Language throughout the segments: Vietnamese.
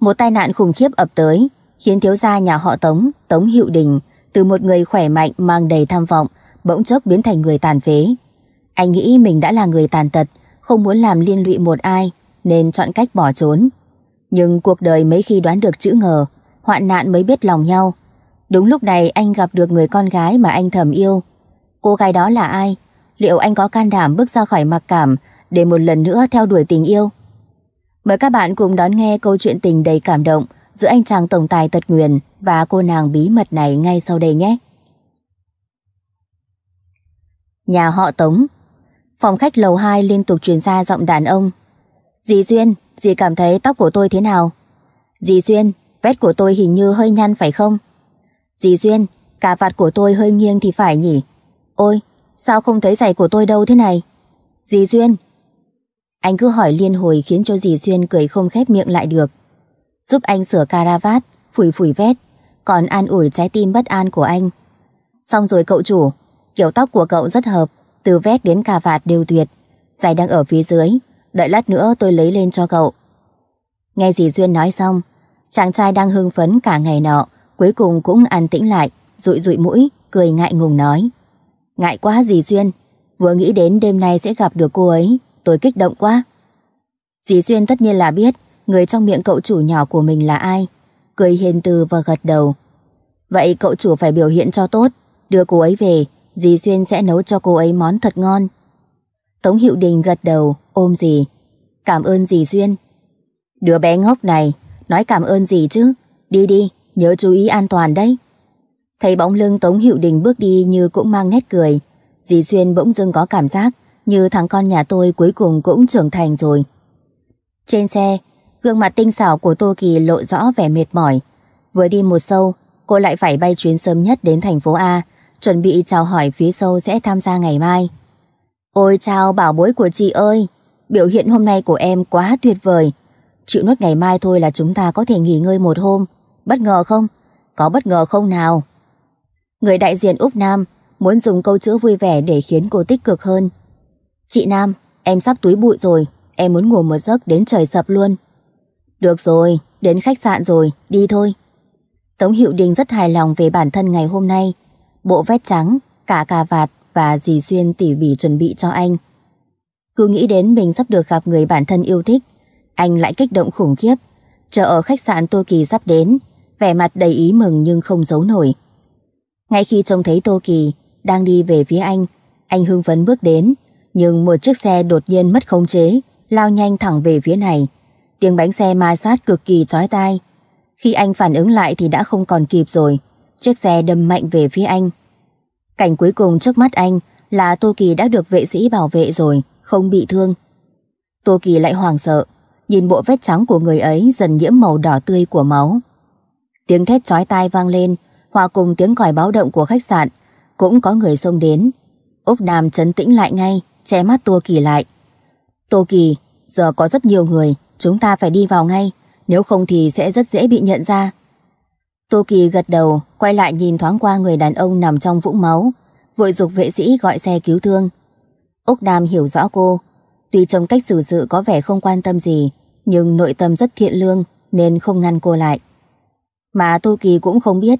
Một tai nạn khủng khiếp ập tới, khiến thiếu gia nhà họ Tống, Tống Hữu Đình, từ một người khỏe mạnh mang đầy tham vọng, bỗng chốc biến thành người tàn phế. Anh nghĩ mình đã là người tàn tật, không muốn làm liên lụy một ai, nên chọn cách bỏ trốn. Nhưng cuộc đời mấy khi đoán được chữ ngờ, hoạn nạn mới biết lòng nhau. Đúng lúc này anh gặp được người con gái mà anh thầm yêu. Cô gái đó là ai? Liệu anh có can đảm bước ra khỏi mặc cảm để một lần nữa theo đuổi tình yêu? Mời các bạn cùng đón nghe câu chuyện tình đầy cảm động giữa anh chàng tổng tài tật nguyền và cô nàng bí mật này ngay sau đây nhé. Nhà họ Tống Phòng khách lầu 2 liên tục truyền ra giọng đàn ông. Dì Duyên, dì cảm thấy tóc của tôi thế nào? Dì Duyên, vét của tôi hình như hơi nhăn phải không? Dì Duyên, cà vạt của tôi hơi nghiêng thì phải nhỉ? Ôi, sao không thấy giày của tôi đâu thế này? Dì Duyên, anh cứ hỏi liên hồi khiến cho dì Xuyên cười không khép miệng lại được. Giúp anh sửa caravat, phủi phủi vét, còn an ủi trái tim bất an của anh. Xong rồi cậu chủ, kiểu tóc của cậu rất hợp, từ vét đến cà vạt đều tuyệt. Giày đang ở phía dưới, đợi lát nữa tôi lấy lên cho cậu. Nghe dì Duyên nói xong, chàng trai đang hưng phấn cả ngày nọ, cuối cùng cũng an tĩnh lại, rụi rụi mũi, cười ngại ngùng nói. Ngại quá dì Duyên, vừa nghĩ đến đêm nay sẽ gặp được cô ấy, tôi kích động quá. Dì Duyên tất nhiên là biết người trong miệng cậu chủ nhỏ của mình là ai. Cười hiền từ và gật đầu. Vậy cậu chủ phải biểu hiện cho tốt, đưa cô ấy về, dì Duyên sẽ nấu cho cô ấy món thật ngon. Tống Hiệu Đình gật đầu, ôm dì. Cảm ơn dì Duyên. Đứa bé ngốc này, nói cảm ơn gì chứ? Đi đi, nhớ chú ý an toàn đấy. Thấy bóng lưng Tống Hiệu Đình bước đi như cũng mang nét cười. Dì Duyên bỗng dưng có cảm giác như thằng con nhà tôi cuối cùng cũng trưởng thành rồi. Trên xe, gương mặt tinh xảo của Tô Kỳ lộ rõ vẻ mệt mỏi. Vừa đi một sâu, cô lại phải bay chuyến sớm nhất đến thành phố A, chuẩn bị chào hỏi phía sâu sẽ tham gia ngày mai. Ôi chào bảo bối của chị ơi, biểu hiện hôm nay của em quá tuyệt vời. Chịu nốt ngày mai thôi là chúng ta có thể nghỉ ngơi một hôm. Bất ngờ không? Có bất ngờ không nào? Người đại diện Úc Nam muốn dùng câu chữ vui vẻ để khiến cô tích cực hơn. Chị Nam, em sắp túi bụi rồi, em muốn ngủ một giấc đến trời sập luôn. Được rồi, đến khách sạn rồi, đi thôi. Tống Hiệu Đình rất hài lòng về bản thân ngày hôm nay. Bộ vest trắng, cả cà vạt và dì xuyên tỉ bỉ chuẩn bị cho anh. Cứ nghĩ đến mình sắp được gặp người bản thân yêu thích, anh lại kích động khủng khiếp. Chờ ở khách sạn Tô Kỳ sắp đến, vẻ mặt đầy ý mừng nhưng không giấu nổi. Ngay khi trông thấy Tô Kỳ đang đi về phía anh, anh hưng phấn bước đến, nhưng một chiếc xe đột nhiên mất khống chế, lao nhanh thẳng về phía này. Tiếng bánh xe ma sát cực kỳ chói tai. Khi anh phản ứng lại thì đã không còn kịp rồi, chiếc xe đâm mạnh về phía anh. Cảnh cuối cùng trước mắt anh là Tô Kỳ đã được vệ sĩ bảo vệ rồi, không bị thương. Tô Kỳ lại hoảng sợ, nhìn bộ vết trắng của người ấy dần nhiễm màu đỏ tươi của máu. Tiếng thét chói tai vang lên, hòa cùng tiếng còi báo động của khách sạn, cũng có người xông đến. Úc Nam chấn tĩnh lại ngay, che mắt Tô Kỳ lại. Tô Kỳ, giờ có rất nhiều người, chúng ta phải đi vào ngay, nếu không thì sẽ rất dễ bị nhận ra. Tô Kỳ gật đầu, quay lại nhìn thoáng qua người đàn ông nằm trong vũng máu, vội dục vệ sĩ gọi xe cứu thương. Úc Nam hiểu rõ cô, tuy trong cách xử sự có vẻ không quan tâm gì, nhưng nội tâm rất thiện lương nên không ngăn cô lại. Mà Tô Kỳ cũng không biết,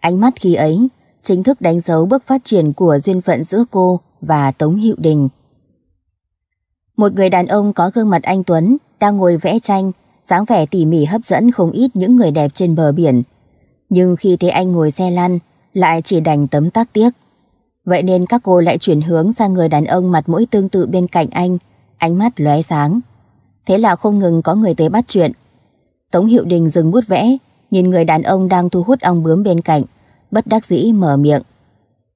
ánh mắt khi ấy chính thức đánh dấu bước phát triển của duyên phận giữa cô và Tống Hữu Đình. Một người đàn ông có gương mặt anh Tuấn đang ngồi vẽ tranh, dáng vẻ tỉ mỉ hấp dẫn không ít những người đẹp trên bờ biển. Nhưng khi thấy anh ngồi xe lăn, lại chỉ đành tấm tắc tiếc. Vậy nên các cô lại chuyển hướng sang người đàn ông mặt mũi tương tự bên cạnh anh, ánh mắt lóe sáng. Thế là không ngừng có người tới bắt chuyện. Tống Hiệu Đình dừng bút vẽ, nhìn người đàn ông đang thu hút ong bướm bên cạnh, bất đắc dĩ mở miệng.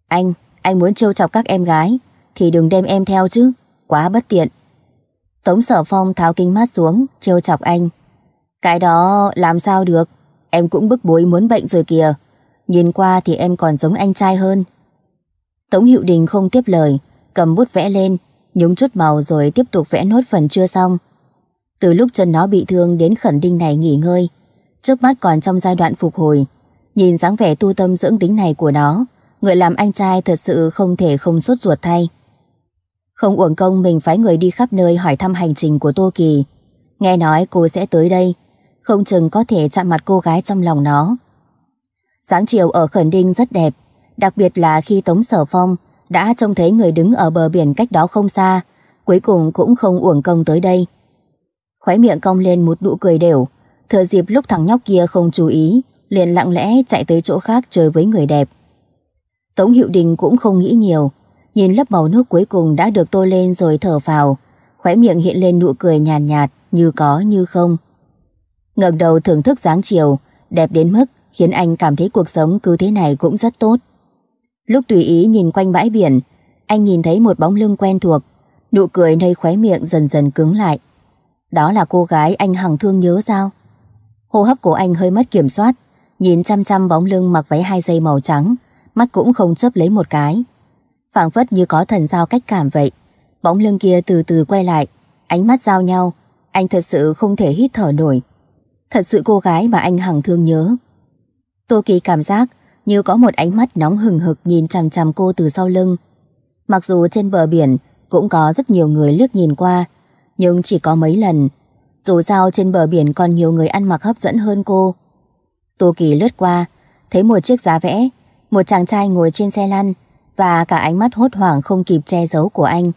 Anh, anh muốn trêu chọc các em gái, thì đừng đem em theo chứ, quá bất tiện. Tống Sở Phong tháo kính mát xuống, trêu chọc anh. Cái đó làm sao được, em cũng bức bối muốn bệnh rồi kìa. Nhìn qua thì em còn giống anh trai hơn. Tống Hiệu Đình không tiếp lời, cầm bút vẽ lên, nhúng chút màu rồi tiếp tục vẽ nốt phần chưa xong. Từ lúc chân nó bị thương đến khẩn đinh này nghỉ ngơi, trước mắt còn trong giai đoạn phục hồi. Nhìn dáng vẻ tu tâm dưỡng tính này của nó, người làm anh trai thật sự không thể không sốt ruột thay. Không uổng công mình phải người đi khắp nơi hỏi thăm hành trình của Tô Kỳ. Nghe nói cô sẽ tới đây, không chừng có thể chạm mặt cô gái trong lòng nó. Sáng chiều ở Khẩn Đinh rất đẹp, đặc biệt là khi Tống Sở Phong đã trông thấy người đứng ở bờ biển cách đó không xa, cuối cùng cũng không uổng công tới đây. Khóe miệng cong lên một nụ cười đều, thừa dịp lúc thằng nhóc kia không chú ý, liền lặng lẽ chạy tới chỗ khác chơi với người đẹp. Tống Hiệu Đình cũng không nghĩ nhiều, Nhìn lớp màu nước cuối cùng đã được tô lên rồi thở vào, khóe miệng hiện lên nụ cười nhàn nhạt, nhạt như có như không. ngẩng đầu thưởng thức dáng chiều, đẹp đến mức khiến anh cảm thấy cuộc sống cứ thế này cũng rất tốt. Lúc tùy ý nhìn quanh bãi biển, anh nhìn thấy một bóng lưng quen thuộc, nụ cười nơi khóe miệng dần dần cứng lại. Đó là cô gái anh hằng thương nhớ sao? Hô hấp của anh hơi mất kiểm soát, nhìn chăm chăm bóng lưng mặc váy hai dây màu trắng, mắt cũng không chớp lấy một cái phảng phất như có thần giao cách cảm vậy. Bóng lưng kia từ từ quay lại, ánh mắt giao nhau, anh thật sự không thể hít thở nổi. Thật sự cô gái mà anh hằng thương nhớ. Tô Kỳ cảm giác như có một ánh mắt nóng hừng hực nhìn chằm chằm cô từ sau lưng. Mặc dù trên bờ biển cũng có rất nhiều người liếc nhìn qua, nhưng chỉ có mấy lần. Dù sao trên bờ biển còn nhiều người ăn mặc hấp dẫn hơn cô. Tô Kỳ lướt qua, thấy một chiếc giá vẽ, một chàng trai ngồi trên xe lăn, và cả ánh mắt hốt hoảng không kịp che giấu của anh.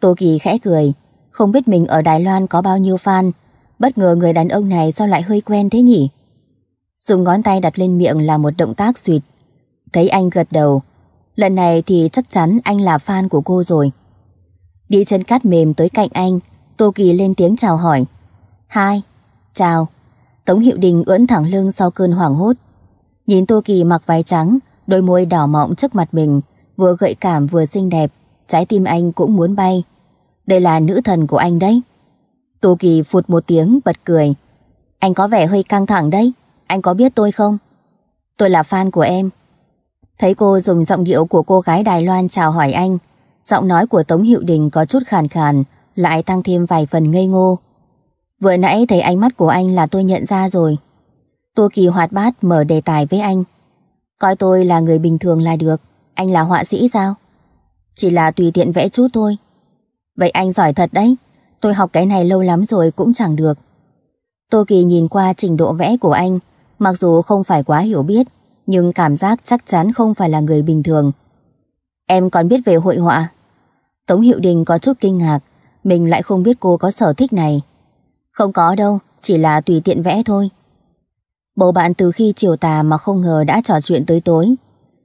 Tô Kỳ khẽ cười, không biết mình ở Đài Loan có bao nhiêu fan, bất ngờ người đàn ông này sao lại hơi quen thế nhỉ? Dùng ngón tay đặt lên miệng là một động tác suyệt. Thấy anh gật đầu, lần này thì chắc chắn anh là fan của cô rồi. Đi chân cát mềm tới cạnh anh, Tô Kỳ lên tiếng chào hỏi. Hai, chào. Tống Hiệu Đình ưỡn thẳng lưng sau cơn hoảng hốt. Nhìn Tô Kỳ mặc váy trắng, Đôi môi đỏ mọng trước mặt mình, vừa gợi cảm vừa xinh đẹp, trái tim anh cũng muốn bay. Đây là nữ thần của anh đấy. Tô Kỳ phụt một tiếng bật cười. Anh có vẻ hơi căng thẳng đấy, anh có biết tôi không? Tôi là fan của em. Thấy cô dùng giọng điệu của cô gái Đài Loan chào hỏi anh, giọng nói của Tống Hiệu Đình có chút khàn khàn, lại tăng thêm vài phần ngây ngô. Vừa nãy thấy ánh mắt của anh là tôi nhận ra rồi. Tô Kỳ hoạt bát mở đề tài với anh. Coi tôi là người bình thường là được Anh là họa sĩ sao Chỉ là tùy tiện vẽ chút thôi Vậy anh giỏi thật đấy Tôi học cái này lâu lắm rồi cũng chẳng được Tô Kỳ nhìn qua trình độ vẽ của anh Mặc dù không phải quá hiểu biết Nhưng cảm giác chắc chắn không phải là người bình thường Em còn biết về hội họa Tống Hiệu Đình có chút kinh ngạc Mình lại không biết cô có sở thích này Không có đâu Chỉ là tùy tiện vẽ thôi Bộ bạn từ khi chiều tà mà không ngờ đã trò chuyện tới tối.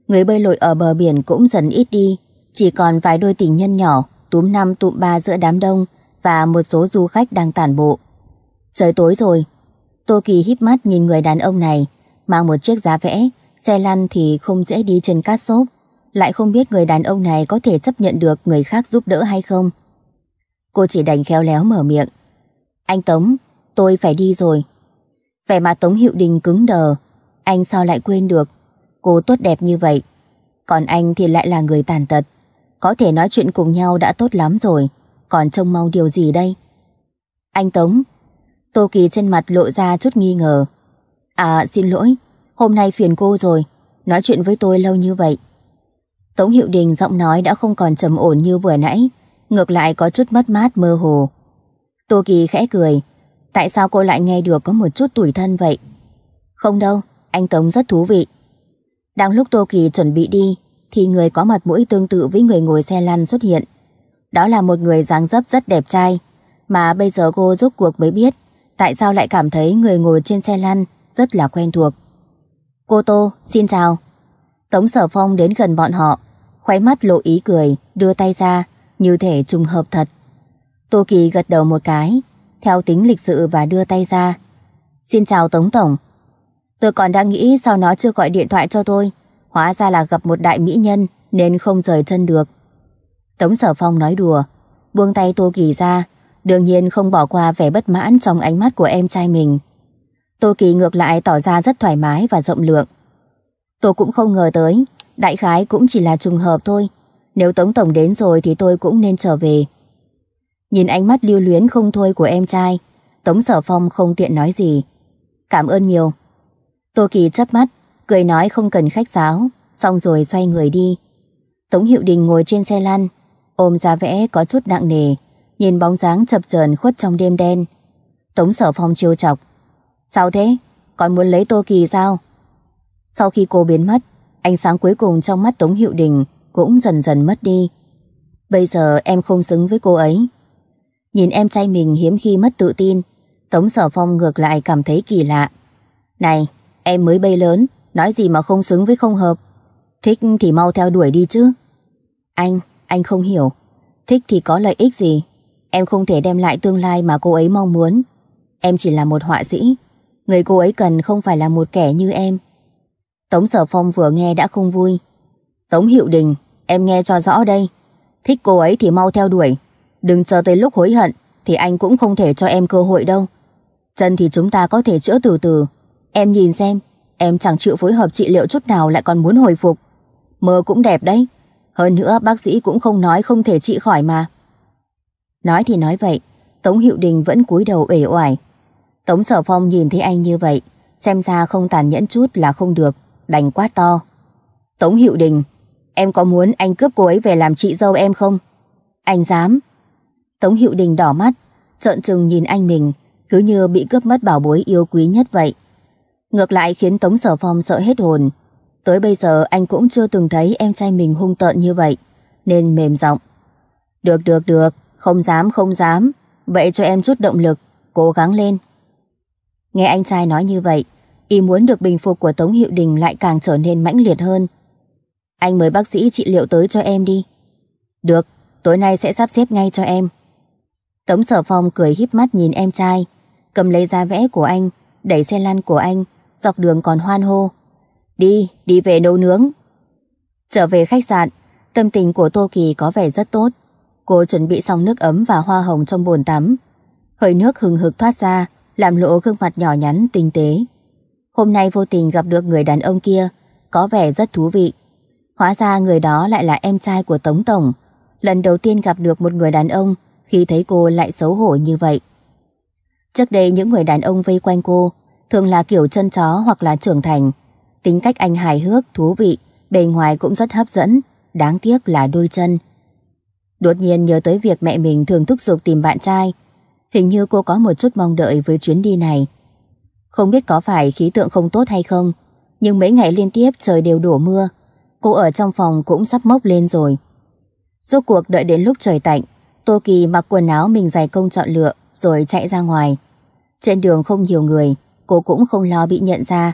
Người bơi lội ở bờ biển cũng dần ít đi, chỉ còn vài đôi tình nhân nhỏ, túm năm tụm ba giữa đám đông và một số du khách đang tản bộ. Trời tối rồi, Tô Kỳ híp mắt nhìn người đàn ông này, mang một chiếc giá vẽ, xe lăn thì không dễ đi trên cát xốp, lại không biết người đàn ông này có thể chấp nhận được người khác giúp đỡ hay không. Cô chỉ đành khéo léo mở miệng. Anh Tống, tôi phải đi rồi, Vậy mà Tống Hiệu Đình cứng đờ, anh sao lại quên được, cô tốt đẹp như vậy. Còn anh thì lại là người tàn tật, có thể nói chuyện cùng nhau đã tốt lắm rồi, còn trông mau điều gì đây? Anh Tống, Tô Kỳ trên mặt lộ ra chút nghi ngờ. À xin lỗi, hôm nay phiền cô rồi, nói chuyện với tôi lâu như vậy. Tống Hiệu Đình giọng nói đã không còn trầm ổn như vừa nãy, ngược lại có chút mất mát mơ hồ. Tô Kỳ khẽ cười, Tại sao cô lại nghe được có một chút tuổi thân vậy? Không đâu, anh Tống rất thú vị. Đang lúc Tô Kỳ chuẩn bị đi, thì người có mặt mũi tương tự với người ngồi xe lăn xuất hiện. Đó là một người dáng dấp rất đẹp trai, mà bây giờ cô rút cuộc mới biết tại sao lại cảm thấy người ngồi trên xe lăn rất là quen thuộc. Cô Tô, xin chào. Tống Sở Phong đến gần bọn họ, khoái mắt lộ ý cười, đưa tay ra, như thể trùng hợp thật. Tô Kỳ gật đầu một cái, theo tính lịch sự và đưa tay ra. Xin chào Tống Tổng. Tôi còn đang nghĩ sao nó chưa gọi điện thoại cho tôi. Hóa ra là gặp một đại mỹ nhân nên không rời chân được. Tống Sở Phong nói đùa, buông tay Tô Kỳ ra, đương nhiên không bỏ qua vẻ bất mãn trong ánh mắt của em trai mình. Tô Kỳ ngược lại tỏ ra rất thoải mái và rộng lượng. Tôi cũng không ngờ tới, đại khái cũng chỉ là trùng hợp thôi. Nếu Tống Tổng đến rồi thì tôi cũng nên trở về. Nhìn ánh mắt lưu luyến không thôi của em trai, Tống Sở Phong không tiện nói gì. Cảm ơn nhiều. Tô Kỳ chớp mắt, cười nói không cần khách sáo, xong rồi xoay người đi. Tống Hiệu Đình ngồi trên xe lăn, ôm giá vẽ có chút nặng nề, nhìn bóng dáng chập chờn khuất trong đêm đen. Tống Sở Phong chiêu chọc. Sao thế? Còn muốn lấy Tô Kỳ sao? Sau khi cô biến mất, ánh sáng cuối cùng trong mắt Tống Hiệu Đình cũng dần dần mất đi. Bây giờ em không xứng với cô ấy. Nhìn em trai mình hiếm khi mất tự tin, Tống Sở Phong ngược lại cảm thấy kỳ lạ. Này, em mới bay lớn, nói gì mà không xứng với không hợp. Thích thì mau theo đuổi đi chứ. Anh, anh không hiểu. Thích thì có lợi ích gì? Em không thể đem lại tương lai mà cô ấy mong muốn. Em chỉ là một họa sĩ. Người cô ấy cần không phải là một kẻ như em. Tống Sở Phong vừa nghe đã không vui. Tống Hiệu Đình, em nghe cho rõ đây. Thích cô ấy thì mau theo đuổi, Đừng chờ tới lúc hối hận Thì anh cũng không thể cho em cơ hội đâu Chân thì chúng ta có thể chữa từ từ Em nhìn xem Em chẳng chịu phối hợp trị liệu chút nào lại còn muốn hồi phục Mơ cũng đẹp đấy Hơn nữa bác sĩ cũng không nói không thể trị khỏi mà Nói thì nói vậy Tống Hiệu Đình vẫn cúi đầu uể oải Tống Sở Phong nhìn thấy anh như vậy Xem ra không tàn nhẫn chút là không được Đành quá to Tống Hiệu Đình Em có muốn anh cướp cô ấy về làm chị dâu em không? Anh dám Tống Hiệu Đình đỏ mắt, trợn trừng nhìn anh mình, cứ như bị cướp mất bảo bối yêu quý nhất vậy. Ngược lại khiến Tống Sở Phong sợ hết hồn. Tới bây giờ anh cũng chưa từng thấy em trai mình hung tợn như vậy, nên mềm giọng. Được được được, không dám không dám, vậy cho em chút động lực, cố gắng lên. Nghe anh trai nói như vậy, ý muốn được bình phục của Tống Hiệu Đình lại càng trở nên mãnh liệt hơn. Anh mời bác sĩ trị liệu tới cho em đi. Được, tối nay sẽ sắp xếp ngay cho em. Tống Sở Phong cười híp mắt nhìn em trai, cầm lấy giá vẽ của anh, đẩy xe lăn của anh, dọc đường còn hoan hô. Đi, đi về nấu nướng. Trở về khách sạn, tâm tình của Tô Kỳ có vẻ rất tốt. Cô chuẩn bị xong nước ấm và hoa hồng trong bồn tắm. Hơi nước hừng hực thoát ra, làm lộ gương mặt nhỏ nhắn, tinh tế. Hôm nay vô tình gặp được người đàn ông kia, có vẻ rất thú vị. Hóa ra người đó lại là em trai của Tống Tổng. Lần đầu tiên gặp được một người đàn ông khi thấy cô lại xấu hổ như vậy. Trước đây những người đàn ông vây quanh cô thường là kiểu chân chó hoặc là trưởng thành. Tính cách anh hài hước, thú vị, bề ngoài cũng rất hấp dẫn, đáng tiếc là đôi chân. Đột nhiên nhớ tới việc mẹ mình thường thúc giục tìm bạn trai. Hình như cô có một chút mong đợi với chuyến đi này. Không biết có phải khí tượng không tốt hay không, nhưng mấy ngày liên tiếp trời đều đổ mưa. Cô ở trong phòng cũng sắp mốc lên rồi. Rốt cuộc đợi đến lúc trời tạnh, Tô Kỳ mặc quần áo mình giày công chọn lựa rồi chạy ra ngoài. Trên đường không nhiều người, cô cũng không lo bị nhận ra.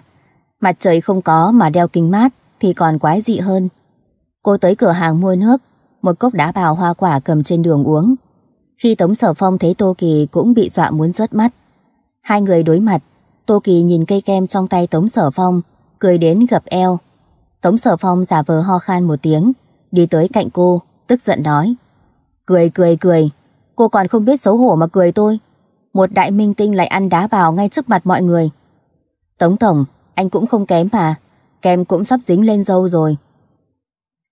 Mặt trời không có mà đeo kính mát thì còn quái dị hơn. Cô tới cửa hàng mua nước, một cốc đá bào hoa quả cầm trên đường uống. Khi Tống Sở Phong thấy Tô Kỳ cũng bị dọa muốn rớt mắt. Hai người đối mặt, Tô Kỳ nhìn cây kem trong tay Tống Sở Phong, cười đến gập eo. Tống Sở Phong giả vờ ho khan một tiếng, đi tới cạnh cô, tức giận nói. Cười cười cười, cô còn không biết xấu hổ mà cười tôi. Một đại minh tinh lại ăn đá vào ngay trước mặt mọi người. Tống Tổng, anh cũng không kém mà, kem cũng sắp dính lên dâu rồi.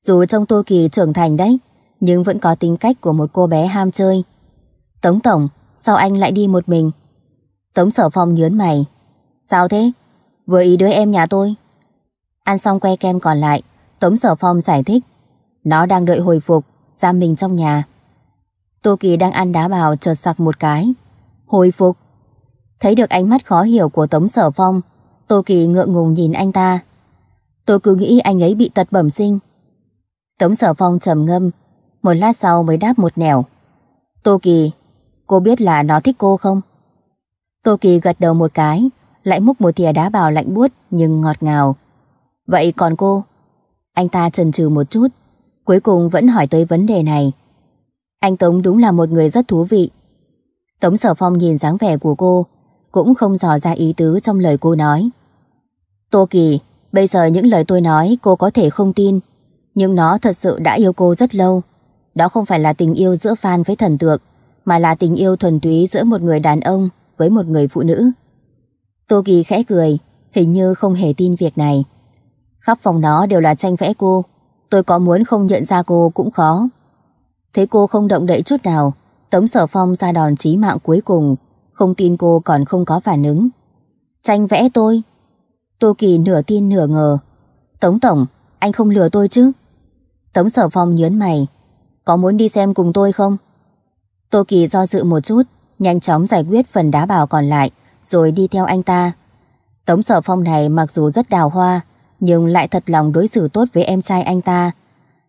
Dù trong Tô Kỳ trưởng thành đấy, nhưng vẫn có tính cách của một cô bé ham chơi. Tống Tổng, sao anh lại đi một mình? Tống Sở Phong nhớn mày. Sao thế? Vừa ý đứa em nhà tôi. Ăn xong que kem còn lại, Tống Sở Phong giải thích. Nó đang đợi hồi phục, giam mình trong nhà. Tô Kỳ đang ăn đá bào chợt sặc một cái. Hồi phục. Thấy được ánh mắt khó hiểu của Tống Sở Phong, Tô Kỳ ngượng ngùng nhìn anh ta. Tôi cứ nghĩ anh ấy bị tật bẩm sinh. Tống Sở Phong trầm ngâm, một lát sau mới đáp một nẻo. Tô Kỳ, cô biết là nó thích cô không? Tô Kỳ gật đầu một cái, lại múc một thìa đá bào lạnh buốt nhưng ngọt ngào. Vậy còn cô? Anh ta chần chừ một chút, cuối cùng vẫn hỏi tới vấn đề này. Anh Tống đúng là một người rất thú vị. Tống Sở Phong nhìn dáng vẻ của cô, cũng không dò ra ý tứ trong lời cô nói. Tô Kỳ, bây giờ những lời tôi nói cô có thể không tin, nhưng nó thật sự đã yêu cô rất lâu. Đó không phải là tình yêu giữa fan với thần tượng, mà là tình yêu thuần túy giữa một người đàn ông với một người phụ nữ. Tô Kỳ khẽ cười, hình như không hề tin việc này. Khắp phòng nó đều là tranh vẽ cô, tôi có muốn không nhận ra cô cũng khó. Thấy cô không động đậy chút nào, Tống Sở Phong ra đòn chí mạng cuối cùng, không tin cô còn không có phản ứng. Tranh vẽ tôi. Tô Kỳ nửa tin nửa ngờ. Tống Tổng, anh không lừa tôi chứ? Tống Sở Phong nhớn mày. Có muốn đi xem cùng tôi không? Tô Kỳ do dự một chút, nhanh chóng giải quyết phần đá bào còn lại, rồi đi theo anh ta. Tống Sở Phong này mặc dù rất đào hoa, nhưng lại thật lòng đối xử tốt với em trai anh ta.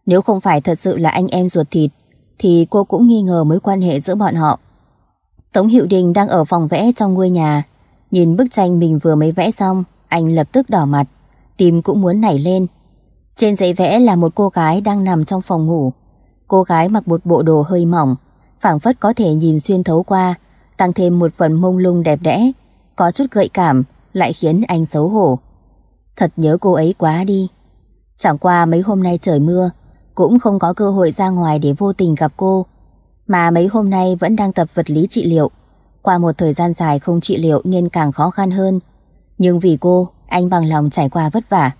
Nếu không phải thật sự là anh em ruột thịt, thì cô cũng nghi ngờ mối quan hệ giữa bọn họ. Tống Hiệu Đình đang ở phòng vẽ trong ngôi nhà. Nhìn bức tranh mình vừa mới vẽ xong, anh lập tức đỏ mặt, tim cũng muốn nảy lên. Trên giấy vẽ là một cô gái đang nằm trong phòng ngủ. Cô gái mặc một bộ đồ hơi mỏng, phảng phất có thể nhìn xuyên thấu qua, tăng thêm một phần mông lung đẹp đẽ, có chút gợi cảm, lại khiến anh xấu hổ. Thật nhớ cô ấy quá đi. Chẳng qua mấy hôm nay trời mưa, cũng không có cơ hội ra ngoài để vô tình gặp cô, mà mấy hôm nay vẫn đang tập vật lý trị liệu. Qua một thời gian dài không trị liệu nên càng khó khăn hơn. Nhưng vì cô, anh bằng lòng trải qua vất vả.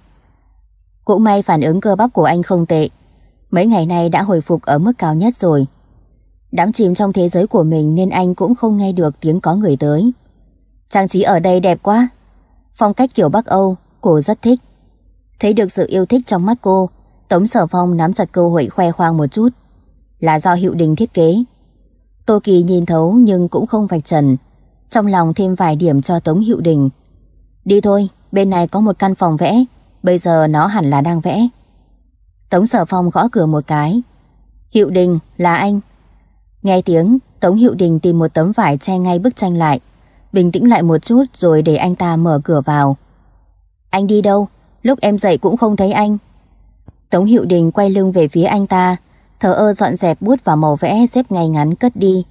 Cũng may phản ứng cơ bắp của anh không tệ. Mấy ngày nay đã hồi phục ở mức cao nhất rồi. Đắm chìm trong thế giới của mình nên anh cũng không nghe được tiếng có người tới. Trang trí ở đây đẹp quá. Phong cách kiểu Bắc Âu, cô rất thích. Thấy được sự yêu thích trong mắt cô, Tống Sở Phong nắm chặt cơ hội khoe khoang một chút. Là do hiệu đình thiết kế. Tô Kỳ nhìn thấu nhưng cũng không vạch trần. Trong lòng thêm vài điểm cho Tống Hiệu Đình. Đi thôi, bên này có một căn phòng vẽ. Bây giờ nó hẳn là đang vẽ. Tống Sở Phong gõ cửa một cái. Hiệu Đình, là anh. Nghe tiếng, Tống Hiệu Đình tìm một tấm vải che ngay bức tranh lại. Bình tĩnh lại một chút rồi để anh ta mở cửa vào. Anh đi đâu? Lúc em dậy cũng không thấy anh. Tống Hiệu Đình quay lưng về phía anh ta, thờ ơ dọn dẹp bút và màu vẽ xếp ngay ngắn cất đi.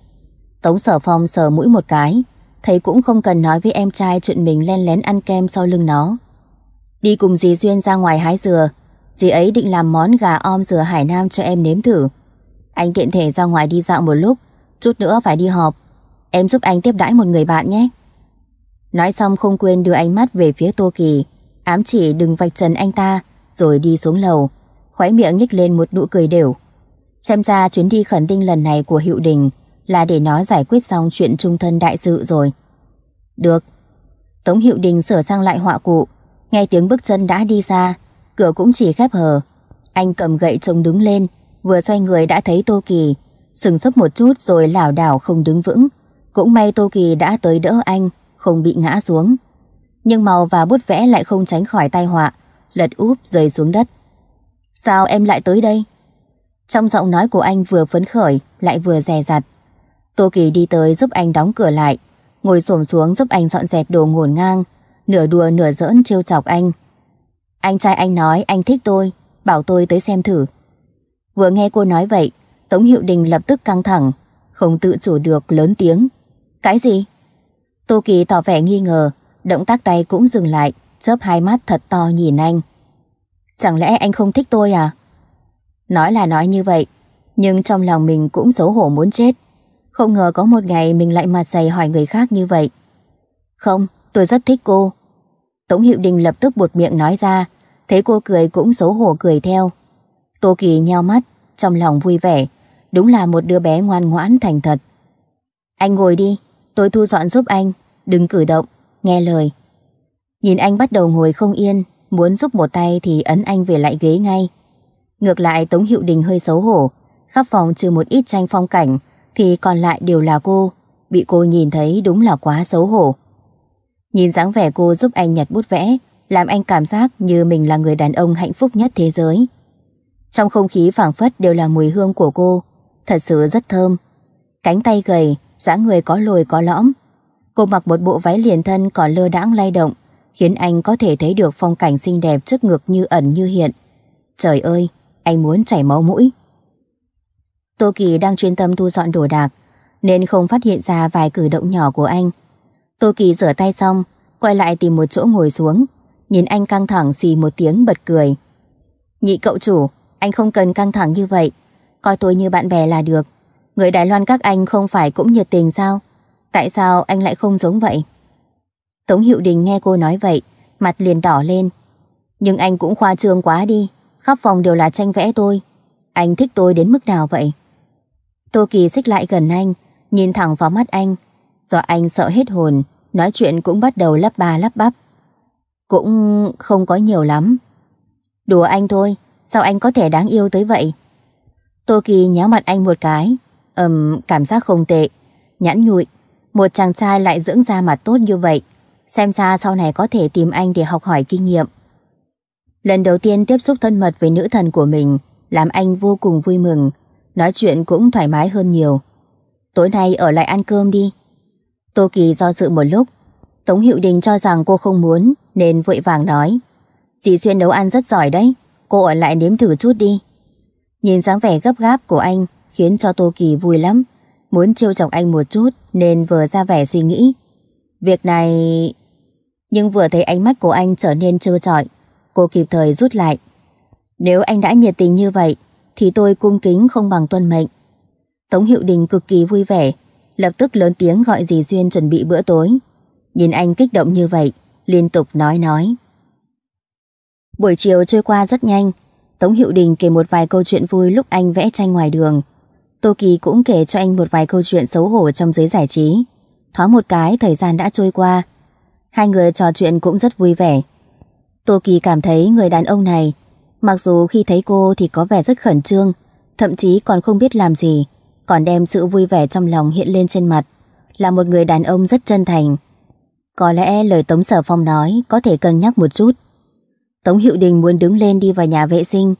Tống Sở Phong sờ mũi một cái, thấy cũng không cần nói với em trai chuyện mình len lén ăn kem sau lưng nó. Đi cùng dì Duyên ra ngoài hái dừa, dì ấy định làm món gà om dừa Hải Nam cho em nếm thử. Anh tiện thể ra ngoài đi dạo một lúc, chút nữa phải đi họp. Em giúp anh tiếp đãi một người bạn nhé. Nói xong không quên đưa ánh mắt về phía Tô Kỳ, ám chỉ đừng vạch trần anh ta, rồi đi xuống lầu khóe miệng nhích lên một nụ cười đều. Xem ra chuyến đi khẩn đinh lần này của Hiệu Đình là để nó giải quyết xong chuyện trung thân đại sự rồi. Được. Tống Hiệu Đình sửa sang lại họa cụ, nghe tiếng bước chân đã đi xa, cửa cũng chỉ khép hờ. Anh cầm gậy trông đứng lên, vừa xoay người đã thấy Tô Kỳ, sừng sấp một chút rồi lảo đảo không đứng vững. Cũng may Tô Kỳ đã tới đỡ anh, không bị ngã xuống. Nhưng màu và bút vẽ lại không tránh khỏi tai họa, lật úp rơi xuống đất. Sao em lại tới đây? Trong giọng nói của anh vừa phấn khởi, lại vừa dè dặt. Tô Kỳ đi tới giúp anh đóng cửa lại, ngồi xổm xuống giúp anh dọn dẹp đồ ngổn ngang, nửa đùa nửa giỡn trêu chọc anh. Anh trai anh nói anh thích tôi, bảo tôi tới xem thử. Vừa nghe cô nói vậy, Tống Hiệu Đình lập tức căng thẳng, không tự chủ được lớn tiếng. Cái gì? Tô Kỳ tỏ vẻ nghi ngờ, động tác tay cũng dừng lại, chớp hai mắt thật to nhìn anh. Chẳng lẽ anh không thích tôi à? Nói là nói như vậy, nhưng trong lòng mình cũng xấu hổ muốn chết. Không ngờ có một ngày mình lại mặt dày hỏi người khác như vậy. Không, tôi rất thích cô. Tống Hiệu Đình lập tức buột miệng nói ra, thấy cô cười cũng xấu hổ cười theo. Tô Kỳ nheo mắt, trong lòng vui vẻ, đúng là một đứa bé ngoan ngoãn thành thật. Anh ngồi đi, tôi thu dọn giúp anh, đừng cử động, nghe lời. Nhìn anh bắt đầu ngồi không yên, muốn giúp một tay thì ấn anh về lại ghế ngay. Ngược lại Tống Hiệu Đình hơi xấu hổ, khắp phòng trừ một ít tranh phong cảnh thì còn lại đều là cô, bị cô nhìn thấy đúng là quá xấu hổ. Nhìn dáng vẻ cô giúp anh nhặt bút vẽ, làm anh cảm giác như mình là người đàn ông hạnh phúc nhất thế giới. Trong không khí phảng phất đều là mùi hương của cô, thật sự rất thơm. Cánh tay gầy, dáng người có lồi có lõm. Cô mặc một bộ váy liền thân còn lơ đãng lay động, khiến anh có thể thấy được phong cảnh xinh đẹp trước ngực như ẩn như hiện. Trời ơi, anh muốn chảy máu mũi. Tô Kỳ đang chuyên tâm thu dọn đồ đạc, nên không phát hiện ra vài cử động nhỏ của anh. Tô Kỳ rửa tay xong, quay lại tìm một chỗ ngồi xuống, nhìn anh căng thẳng xì một tiếng bật cười. Nhị cậu chủ, anh không cần căng thẳng như vậy, coi tôi như bạn bè là được. Người Đài Loan các anh không phải cũng nhiệt tình sao? Tại sao anh lại không giống vậy? Tống Hiệu Đình nghe cô nói vậy, mặt liền đỏ lên. Nhưng anh cũng khoa trương quá đi, khắp phòng đều là tranh vẽ tôi. Anh thích tôi đến mức nào vậy? Tô Kỳ xích lại gần anh, nhìn thẳng vào mắt anh. Do anh sợ hết hồn, nói chuyện cũng bắt đầu lắp ba lắp bắp. Cũng không có nhiều lắm. Đùa anh thôi, sao anh có thể đáng yêu tới vậy? Tô Kỳ nhéo mặt anh một cái, ầm um, cảm giác không tệ, nhãn nhụi. Một chàng trai lại dưỡng da mặt tốt như vậy, xem ra sau này có thể tìm anh để học hỏi kinh nghiệm. Lần đầu tiên tiếp xúc thân mật với nữ thần của mình làm anh vô cùng vui mừng, nói chuyện cũng thoải mái hơn nhiều. Tối nay ở lại ăn cơm đi. Tô Kỳ do dự một lúc, Tống Hiệu Đình cho rằng cô không muốn nên vội vàng nói. Dì Xuyên nấu ăn rất giỏi đấy, cô ở lại nếm thử chút đi. Nhìn dáng vẻ gấp gáp của anh khiến cho Tô Kỳ vui lắm, muốn trêu chọc anh một chút nên vừa ra vẻ suy nghĩ. Việc này... Nhưng vừa thấy ánh mắt của anh trở nên trơ trọi Cô kịp thời rút lại Nếu anh đã nhiệt tình như vậy Thì tôi cung kính không bằng tuân mệnh Tống Hiệu Đình cực kỳ vui vẻ Lập tức lớn tiếng gọi dì Duyên chuẩn bị bữa tối Nhìn anh kích động như vậy Liên tục nói nói Buổi chiều trôi qua rất nhanh Tống Hiệu Đình kể một vài câu chuyện vui lúc anh vẽ tranh ngoài đường Tô Kỳ cũng kể cho anh một vài câu chuyện xấu hổ trong giới giải trí Thoáng một cái thời gian đã trôi qua Hai người trò chuyện cũng rất vui vẻ. Tô Kỳ cảm thấy người đàn ông này, mặc dù khi thấy cô thì có vẻ rất khẩn trương, thậm chí còn không biết làm gì, còn đem sự vui vẻ trong lòng hiện lên trên mặt, là một người đàn ông rất chân thành. Có lẽ lời Tống Sở Phong nói có thể cân nhắc một chút. Tống Hiệu Đình muốn đứng lên đi vào nhà vệ sinh.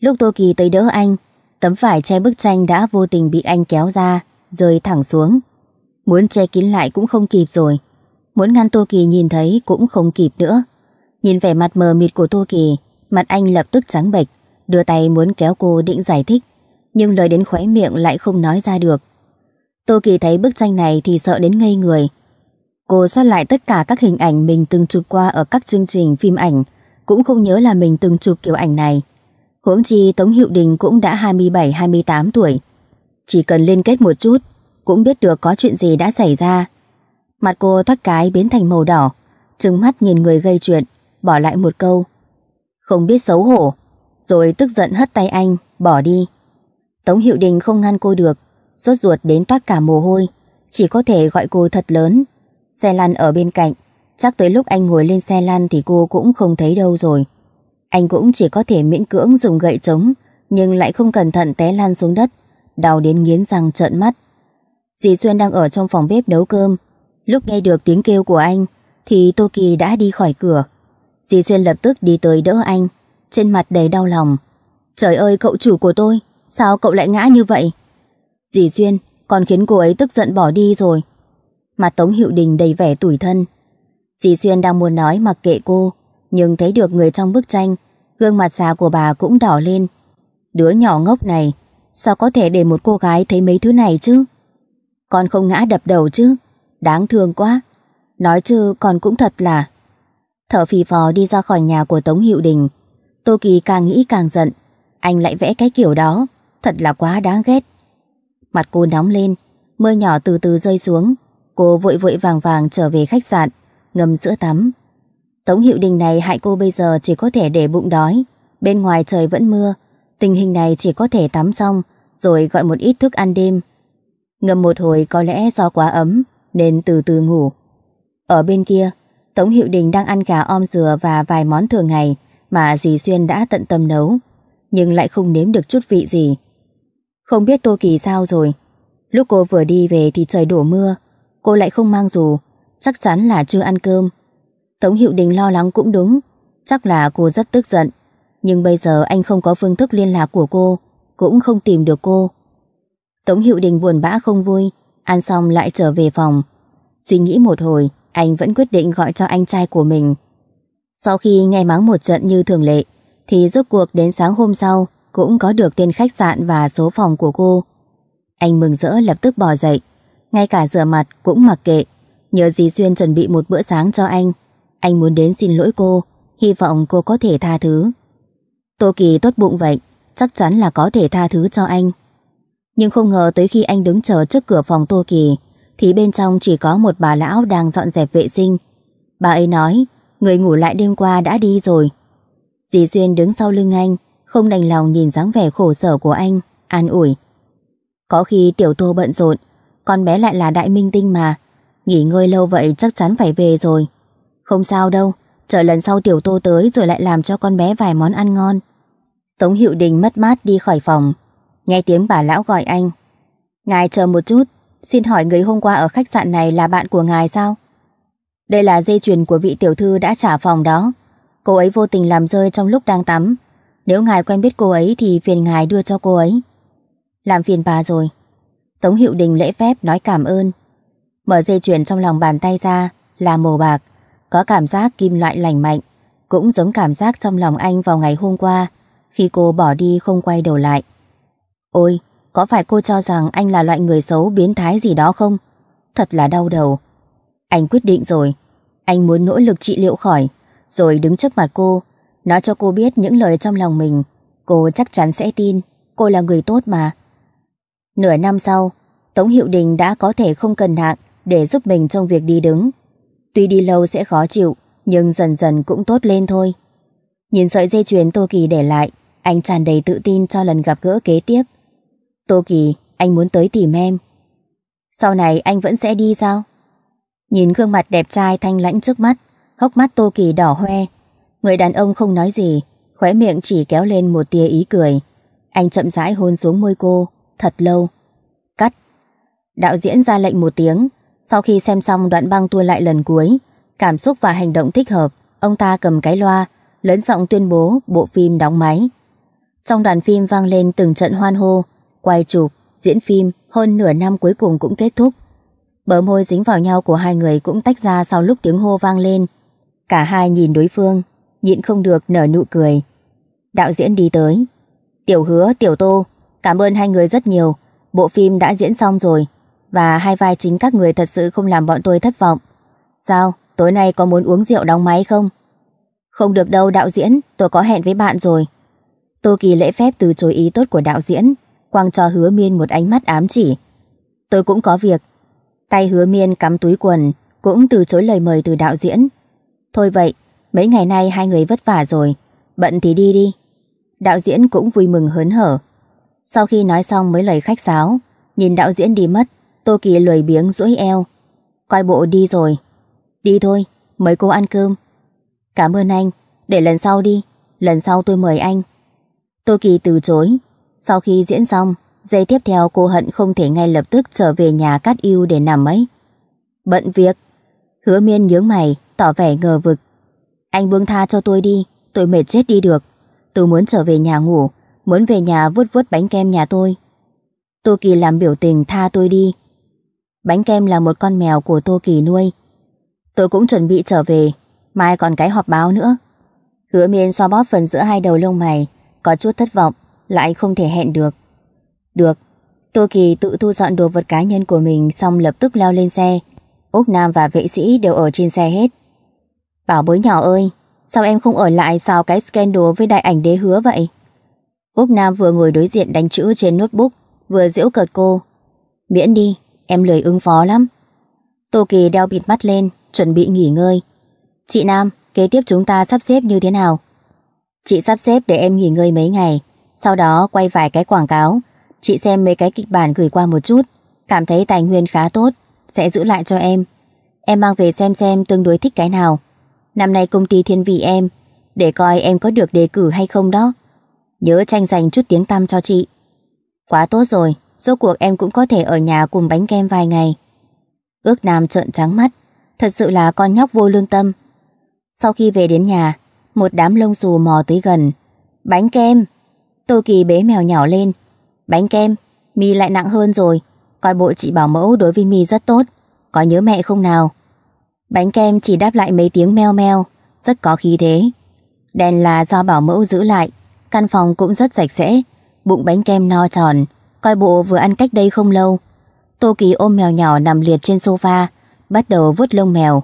Lúc Tô Kỳ tới đỡ anh, tấm vải che bức tranh đã vô tình bị anh kéo ra, rơi thẳng xuống. Muốn che kín lại cũng không kịp rồi. Muốn ngăn Tô Kỳ nhìn thấy cũng không kịp nữa Nhìn vẻ mặt mờ mịt của Tô Kỳ Mặt anh lập tức trắng bệch Đưa tay muốn kéo cô định giải thích Nhưng lời đến khóe miệng lại không nói ra được Tô Kỳ thấy bức tranh này thì sợ đến ngây người Cô xót lại tất cả các hình ảnh mình từng chụp qua ở các chương trình phim ảnh Cũng không nhớ là mình từng chụp kiểu ảnh này Huống chi Tống Hiệu Đình cũng đã 27-28 tuổi Chỉ cần liên kết một chút Cũng biết được có chuyện gì đã xảy ra Mặt cô thoát cái biến thành màu đỏ, trừng mắt nhìn người gây chuyện, bỏ lại một câu. Không biết xấu hổ, rồi tức giận hất tay anh, bỏ đi. Tống Hiệu Đình không ngăn cô được, sốt ruột đến toát cả mồ hôi, chỉ có thể gọi cô thật lớn. Xe lăn ở bên cạnh, chắc tới lúc anh ngồi lên xe lăn thì cô cũng không thấy đâu rồi. Anh cũng chỉ có thể miễn cưỡng dùng gậy trống, nhưng lại không cẩn thận té lăn xuống đất, đau đến nghiến răng trợn mắt. Dì Xuyên đang ở trong phòng bếp nấu cơm, Lúc nghe được tiếng kêu của anh thì Tô Kỳ đã đi khỏi cửa. Dì Xuyên lập tức đi tới đỡ anh, trên mặt đầy đau lòng. Trời ơi cậu chủ của tôi, sao cậu lại ngã như vậy? Dì Xuyên còn khiến cô ấy tức giận bỏ đi rồi. Mặt Tống Hiệu Đình đầy vẻ tủi thân. Dì Xuyên đang muốn nói mặc kệ cô, nhưng thấy được người trong bức tranh, gương mặt già của bà cũng đỏ lên. Đứa nhỏ ngốc này, sao có thể để một cô gái thấy mấy thứ này chứ? Con không ngã đập đầu chứ? Đáng thương quá. Nói chứ còn cũng thật là... Thở phì phò đi ra khỏi nhà của Tống Hiệu Đình. Tô Kỳ càng nghĩ càng giận. Anh lại vẽ cái kiểu đó. Thật là quá đáng ghét. Mặt cô nóng lên. Mưa nhỏ từ từ rơi xuống. Cô vội vội vàng vàng trở về khách sạn. Ngâm sữa tắm. Tống Hiệu Đình này hại cô bây giờ chỉ có thể để bụng đói. Bên ngoài trời vẫn mưa. Tình hình này chỉ có thể tắm xong. Rồi gọi một ít thức ăn đêm. Ngâm một hồi có lẽ do quá ấm nên từ từ ngủ. Ở bên kia, Tống Hiệu Đình đang ăn gà om dừa và vài món thường ngày mà dì Xuyên đã tận tâm nấu, nhưng lại không nếm được chút vị gì. Không biết Tô Kỳ sao rồi, lúc cô vừa đi về thì trời đổ mưa, cô lại không mang dù, chắc chắn là chưa ăn cơm. Tống Hiệu Đình lo lắng cũng đúng, chắc là cô rất tức giận, nhưng bây giờ anh không có phương thức liên lạc của cô, cũng không tìm được cô. Tống Hiệu Đình buồn bã không vui, ăn xong lại trở về phòng. Suy nghĩ một hồi, anh vẫn quyết định gọi cho anh trai của mình. Sau khi nghe mắng một trận như thường lệ, thì rốt cuộc đến sáng hôm sau cũng có được tên khách sạn và số phòng của cô. Anh mừng rỡ lập tức bỏ dậy, ngay cả rửa mặt cũng mặc kệ. Nhờ dì Xuyên chuẩn bị một bữa sáng cho anh. Anh muốn đến xin lỗi cô, hy vọng cô có thể tha thứ. Tô Kỳ tốt bụng vậy, chắc chắn là có thể tha thứ cho anh. Nhưng không ngờ tới khi anh đứng chờ trước cửa phòng Tô Kỳ Thì bên trong chỉ có một bà lão đang dọn dẹp vệ sinh Bà ấy nói Người ngủ lại đêm qua đã đi rồi Dì Duyên đứng sau lưng anh Không đành lòng nhìn dáng vẻ khổ sở của anh An ủi Có khi tiểu tô bận rộn Con bé lại là đại minh tinh mà Nghỉ ngơi lâu vậy chắc chắn phải về rồi Không sao đâu Chờ lần sau tiểu tô tới rồi lại làm cho con bé vài món ăn ngon Tống Hiệu Đình mất mát đi khỏi phòng Nghe tiếng bà lão gọi anh Ngài chờ một chút Xin hỏi người hôm qua ở khách sạn này là bạn của ngài sao? Đây là dây chuyền của vị tiểu thư đã trả phòng đó Cô ấy vô tình làm rơi trong lúc đang tắm Nếu ngài quen biết cô ấy thì phiền ngài đưa cho cô ấy Làm phiền bà rồi Tống Hiệu Đình lễ phép nói cảm ơn Mở dây chuyền trong lòng bàn tay ra Là màu bạc Có cảm giác kim loại lành mạnh Cũng giống cảm giác trong lòng anh vào ngày hôm qua Khi cô bỏ đi không quay đầu lại Ôi, có phải cô cho rằng anh là loại người xấu biến thái gì đó không? Thật là đau đầu. Anh quyết định rồi. Anh muốn nỗ lực trị liệu khỏi, rồi đứng trước mặt cô, nói cho cô biết những lời trong lòng mình. Cô chắc chắn sẽ tin, cô là người tốt mà. Nửa năm sau, Tống Hiệu Đình đã có thể không cần hạng để giúp mình trong việc đi đứng. Tuy đi lâu sẽ khó chịu, nhưng dần dần cũng tốt lên thôi. Nhìn sợi dây chuyền Tô Kỳ để lại, anh tràn đầy tự tin cho lần gặp gỡ kế tiếp. Tô Kỳ, anh muốn tới tìm em. Sau này anh vẫn sẽ đi sao? Nhìn gương mặt đẹp trai thanh lãnh trước mắt, hốc mắt Tô Kỳ đỏ hoe. Người đàn ông không nói gì, khóe miệng chỉ kéo lên một tia ý cười. Anh chậm rãi hôn xuống môi cô, thật lâu. Cắt. Đạo diễn ra lệnh một tiếng, sau khi xem xong đoạn băng tua lại lần cuối, cảm xúc và hành động thích hợp, ông ta cầm cái loa, lớn giọng tuyên bố bộ phim đóng máy. Trong đoàn phim vang lên từng trận hoan hô, quay chụp, diễn phim hơn nửa năm cuối cùng cũng kết thúc. Bờ môi dính vào nhau của hai người cũng tách ra sau lúc tiếng hô vang lên. Cả hai nhìn đối phương, nhịn không được nở nụ cười. Đạo diễn đi tới. Tiểu hứa, tiểu tô, cảm ơn hai người rất nhiều. Bộ phim đã diễn xong rồi. Và hai vai chính các người thật sự không làm bọn tôi thất vọng. Sao, tối nay có muốn uống rượu đóng máy không? Không được đâu đạo diễn, tôi có hẹn với bạn rồi. Tô Kỳ lễ phép từ chối ý tốt của đạo diễn, quăng cho hứa miên một ánh mắt ám chỉ. Tôi cũng có việc. Tay hứa miên cắm túi quần, cũng từ chối lời mời từ đạo diễn. Thôi vậy, mấy ngày nay hai người vất vả rồi, bận thì đi đi. Đạo diễn cũng vui mừng hớn hở. Sau khi nói xong mấy lời khách sáo, nhìn đạo diễn đi mất, Tô Kỳ lười biếng duỗi eo. Coi bộ đi rồi. Đi thôi, mời cô ăn cơm. Cảm ơn anh, để lần sau đi, lần sau tôi mời anh. Tô Kỳ từ chối, sau khi diễn xong, giây tiếp theo cô Hận không thể ngay lập tức trở về nhà Cát Yêu để nằm ấy. Bận việc. Hứa miên nhướng mày, tỏ vẻ ngờ vực. Anh buông tha cho tôi đi, tôi mệt chết đi được. Tôi muốn trở về nhà ngủ, muốn về nhà vuốt vuốt bánh kem nhà tôi. Tô Kỳ làm biểu tình tha tôi đi. Bánh kem là một con mèo của Tô Kỳ nuôi. Tôi cũng chuẩn bị trở về, mai còn cái họp báo nữa. Hứa miên xoa bóp phần giữa hai đầu lông mày, có chút thất vọng lại không thể hẹn được. Được, Tô Kỳ tự thu dọn đồ vật cá nhân của mình xong lập tức leo lên xe. Úc Nam và vệ sĩ đều ở trên xe hết. Bảo bối nhỏ ơi, sao em không ở lại sau cái scandal với đại ảnh đế hứa vậy? Úc Nam vừa ngồi đối diện đánh chữ trên notebook, vừa giễu cợt cô. Miễn đi, em lười ứng phó lắm. Tô Kỳ đeo bịt mắt lên, chuẩn bị nghỉ ngơi. Chị Nam, kế tiếp chúng ta sắp xếp như thế nào? Chị sắp xếp để em nghỉ ngơi mấy ngày, sau đó quay vài cái quảng cáo Chị xem mấy cái kịch bản gửi qua một chút Cảm thấy tài nguyên khá tốt Sẽ giữ lại cho em Em mang về xem xem tương đối thích cái nào Năm nay công ty thiên vị em Để coi em có được đề cử hay không đó Nhớ tranh giành chút tiếng tăm cho chị Quá tốt rồi Rốt cuộc em cũng có thể ở nhà cùng bánh kem vài ngày Ước Nam trợn trắng mắt Thật sự là con nhóc vô lương tâm Sau khi về đến nhà Một đám lông xù mò tới gần Bánh kem Tô Kỳ bế mèo nhỏ lên. Bánh kem, mi lại nặng hơn rồi. Coi bộ chị bảo mẫu đối với mi rất tốt. Có nhớ mẹ không nào? Bánh kem chỉ đáp lại mấy tiếng meo meo, rất có khí thế. Đèn là do bảo mẫu giữ lại, căn phòng cũng rất sạch sẽ, bụng bánh kem no tròn, coi bộ vừa ăn cách đây không lâu. Tô Kỳ ôm mèo nhỏ nằm liệt trên sofa, bắt đầu vuốt lông mèo.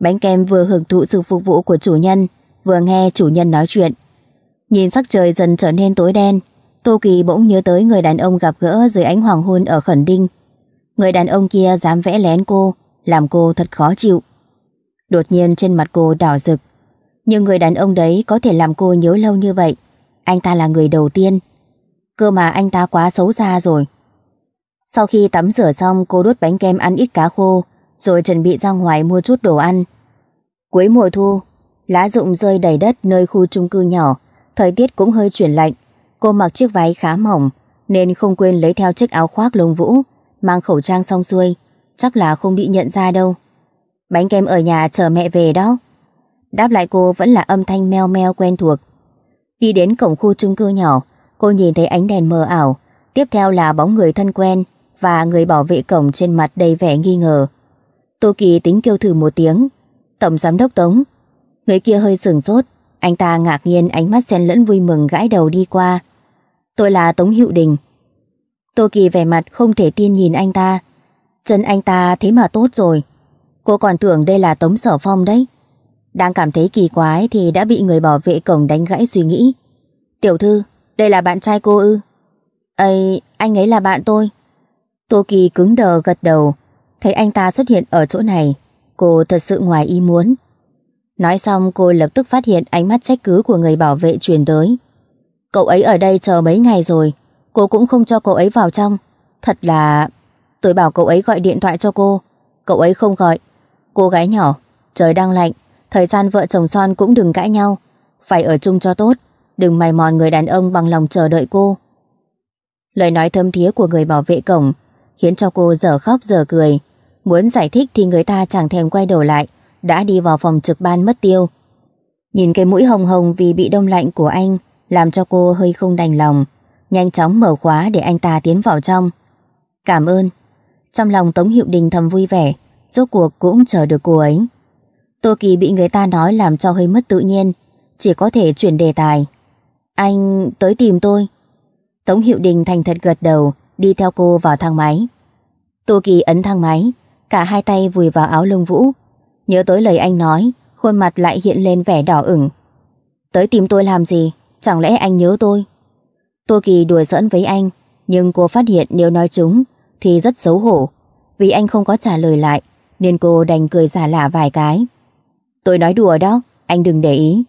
Bánh kem vừa hưởng thụ sự phục vụ của chủ nhân, vừa nghe chủ nhân nói chuyện. Nhìn sắc trời dần trở nên tối đen, Tô Kỳ bỗng nhớ tới người đàn ông gặp gỡ dưới ánh hoàng hôn ở Khẩn Đinh. Người đàn ông kia dám vẽ lén cô, làm cô thật khó chịu. Đột nhiên trên mặt cô đỏ rực. Nhưng người đàn ông đấy có thể làm cô nhớ lâu như vậy. Anh ta là người đầu tiên. Cơ mà anh ta quá xấu xa rồi. Sau khi tắm rửa xong cô đốt bánh kem ăn ít cá khô rồi chuẩn bị ra ngoài mua chút đồ ăn. Cuối mùa thu, lá rụng rơi đầy đất nơi khu chung cư nhỏ Thời tiết cũng hơi chuyển lạnh, cô mặc chiếc váy khá mỏng nên không quên lấy theo chiếc áo khoác lông vũ, mang khẩu trang xong xuôi, chắc là không bị nhận ra đâu. Bánh kem ở nhà chờ mẹ về đó. Đáp lại cô vẫn là âm thanh meo meo quen thuộc. Đi đến cổng khu chung cư nhỏ, cô nhìn thấy ánh đèn mờ ảo, tiếp theo là bóng người thân quen và người bảo vệ cổng trên mặt đầy vẻ nghi ngờ. Tô Kỳ tính kêu thử một tiếng, Tổng Giám Đốc Tống. Người kia hơi sửng sốt, anh ta ngạc nhiên ánh mắt xen lẫn vui mừng gãi đầu đi qua. Tôi là Tống Hữu Đình. Tô Kỳ vẻ mặt không thể tin nhìn anh ta. Chân anh ta thế mà tốt rồi. Cô còn tưởng đây là Tống Sở Phong đấy. Đang cảm thấy kỳ quái thì đã bị người bảo vệ cổng đánh gãy suy nghĩ. Tiểu thư, đây là bạn trai cô ư? Ây, anh ấy là bạn tôi. Tô Kỳ cứng đờ gật đầu. Thấy anh ta xuất hiện ở chỗ này, cô thật sự ngoài ý muốn. Nói xong cô lập tức phát hiện ánh mắt trách cứ của người bảo vệ truyền tới. Cậu ấy ở đây chờ mấy ngày rồi, cô cũng không cho cậu ấy vào trong. Thật là... Tôi bảo cậu ấy gọi điện thoại cho cô, cậu ấy không gọi. Cô gái nhỏ, trời đang lạnh, thời gian vợ chồng son cũng đừng cãi nhau. Phải ở chung cho tốt, đừng mày mòn người đàn ông bằng lòng chờ đợi cô. Lời nói thâm thía của người bảo vệ cổng khiến cho cô dở khóc dở cười. Muốn giải thích thì người ta chẳng thèm quay đầu lại, đã đi vào phòng trực ban mất tiêu. Nhìn cái mũi hồng hồng vì bị đông lạnh của anh làm cho cô hơi không đành lòng, nhanh chóng mở khóa để anh ta tiến vào trong. Cảm ơn. Trong lòng Tống Hiệu Đình thầm vui vẻ, rốt cuộc cũng chờ được cô ấy. Tô Kỳ bị người ta nói làm cho hơi mất tự nhiên, chỉ có thể chuyển đề tài. Anh tới tìm tôi. Tống Hiệu Đình thành thật gật đầu, đi theo cô vào thang máy. Tô Kỳ ấn thang máy, cả hai tay vùi vào áo lông vũ, Nhớ tới lời anh nói, khuôn mặt lại hiện lên vẻ đỏ ửng. Tới tìm tôi làm gì? Chẳng lẽ anh nhớ tôi? Tô Kỳ đùa giỡn với anh, nhưng cô phát hiện nếu nói chúng thì rất xấu hổ. Vì anh không có trả lời lại, nên cô đành cười giả lả vài cái. Tôi nói đùa đó, anh đừng để ý.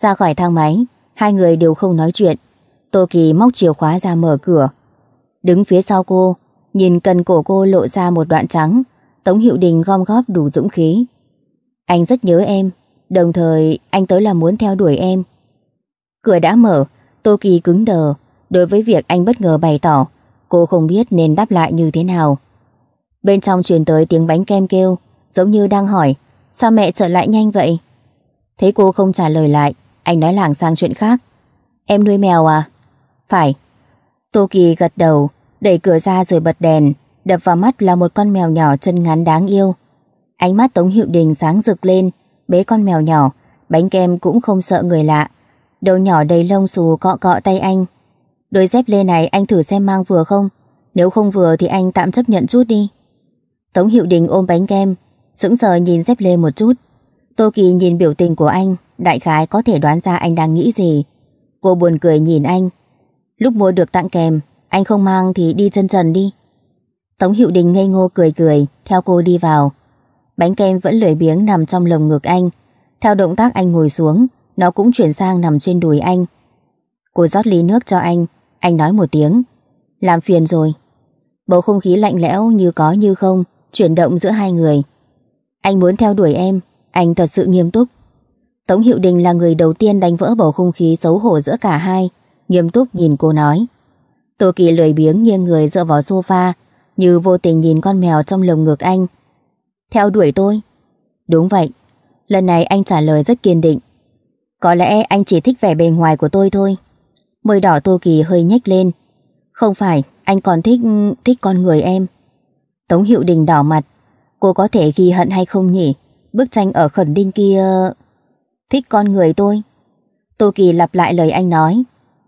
Ra khỏi thang máy, hai người đều không nói chuyện. Tô Kỳ móc chìa khóa ra mở cửa. Đứng phía sau cô, nhìn cần cổ cô lộ ra một đoạn trắng, Tống Hiệu Đình gom góp đủ dũng khí. Anh rất nhớ em, đồng thời anh tới là muốn theo đuổi em. Cửa đã mở, Tô Kỳ cứng đờ, đối với việc anh bất ngờ bày tỏ, cô không biết nên đáp lại như thế nào. Bên trong truyền tới tiếng bánh kem kêu, giống như đang hỏi, sao mẹ trở lại nhanh vậy? Thấy cô không trả lời lại, anh nói lảng sang chuyện khác. Em nuôi mèo à? Phải. Tô Kỳ gật đầu, đẩy cửa ra rồi bật đèn, đập vào mắt là một con mèo nhỏ chân ngắn đáng yêu. Ánh mắt Tống Hiệu Đình sáng rực lên, bế con mèo nhỏ, bánh kem cũng không sợ người lạ. Đầu nhỏ đầy lông xù cọ cọ tay anh. Đôi dép lê này anh thử xem mang vừa không? Nếu không vừa thì anh tạm chấp nhận chút đi. Tống Hiệu Đình ôm bánh kem, sững sờ nhìn dép lê một chút. Tô Kỳ nhìn biểu tình của anh, đại khái có thể đoán ra anh đang nghĩ gì. Cô buồn cười nhìn anh. Lúc mua được tặng kèm, anh không mang thì đi chân trần đi. Tống Hiệu Đình ngây ngô cười cười, theo cô đi vào. Bánh kem vẫn lười biếng nằm trong lồng ngực anh. Theo động tác anh ngồi xuống, nó cũng chuyển sang nằm trên đùi anh. Cô rót ly nước cho anh, anh nói một tiếng. Làm phiền rồi. Bầu không khí lạnh lẽo như có như không, chuyển động giữa hai người. Anh muốn theo đuổi em, anh thật sự nghiêm túc. Tống Hiệu Đình là người đầu tiên đánh vỡ bầu không khí xấu hổ giữa cả hai, nghiêm túc nhìn cô nói. Tô Kỳ lười biếng nghiêng người dựa vào sofa, như vô tình nhìn con mèo trong lồng ngực anh. Theo đuổi tôi? Đúng vậy. Lần này anh trả lời rất kiên định. Có lẽ anh chỉ thích vẻ bề ngoài của tôi thôi. Môi đỏ Tô Kỳ hơi nhếch lên. Không phải, anh còn thích... thích con người em. Tống Hiệu Đình đỏ mặt. Cô có thể ghi hận hay không nhỉ? Bức tranh ở khẩn đinh kia... Thích con người tôi. Tô Kỳ lặp lại lời anh nói.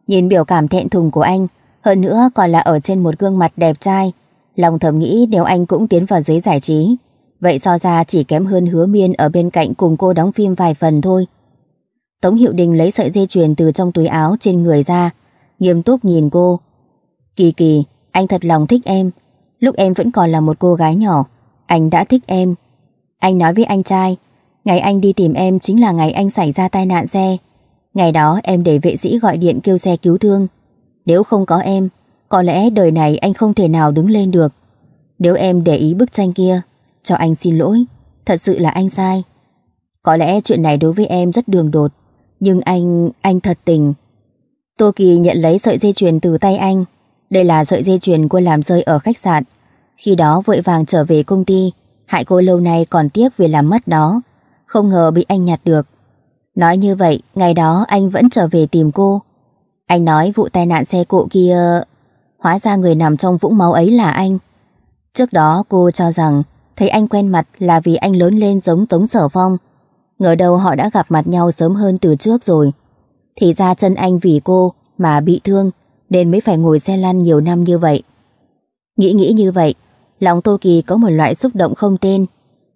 Nhìn biểu cảm thẹn thùng của anh, hơn nữa còn là ở trên một gương mặt đẹp trai, Lòng thầm nghĩ nếu anh cũng tiến vào giới giải trí, vậy so ra chỉ kém hơn hứa miên ở bên cạnh cùng cô đóng phim vài phần thôi. Tống Hiệu Đình lấy sợi dây chuyền từ trong túi áo trên người ra, nghiêm túc nhìn cô. Kỳ kỳ, anh thật lòng thích em. Lúc em vẫn còn là một cô gái nhỏ, anh đã thích em. Anh nói với anh trai, ngày anh đi tìm em chính là ngày anh xảy ra tai nạn xe. Ngày đó em để vệ sĩ gọi điện kêu xe cứu thương. Nếu không có em, có lẽ đời này anh không thể nào đứng lên được Nếu em để ý bức tranh kia Cho anh xin lỗi Thật sự là anh sai Có lẽ chuyện này đối với em rất đường đột Nhưng anh, anh thật tình Tô Kỳ nhận lấy sợi dây chuyền từ tay anh Đây là sợi dây chuyền cô làm rơi ở khách sạn Khi đó vội vàng trở về công ty Hại cô lâu nay còn tiếc vì làm mất đó Không ngờ bị anh nhặt được Nói như vậy, ngày đó anh vẫn trở về tìm cô. Anh nói vụ tai nạn xe cộ kia Hóa ra người nằm trong vũng máu ấy là anh Trước đó cô cho rằng Thấy anh quen mặt là vì anh lớn lên giống Tống Sở Phong Ngờ đâu họ đã gặp mặt nhau sớm hơn từ trước rồi Thì ra chân anh vì cô mà bị thương Nên mới phải ngồi xe lăn nhiều năm như vậy Nghĩ nghĩ như vậy Lòng Tô Kỳ có một loại xúc động không tên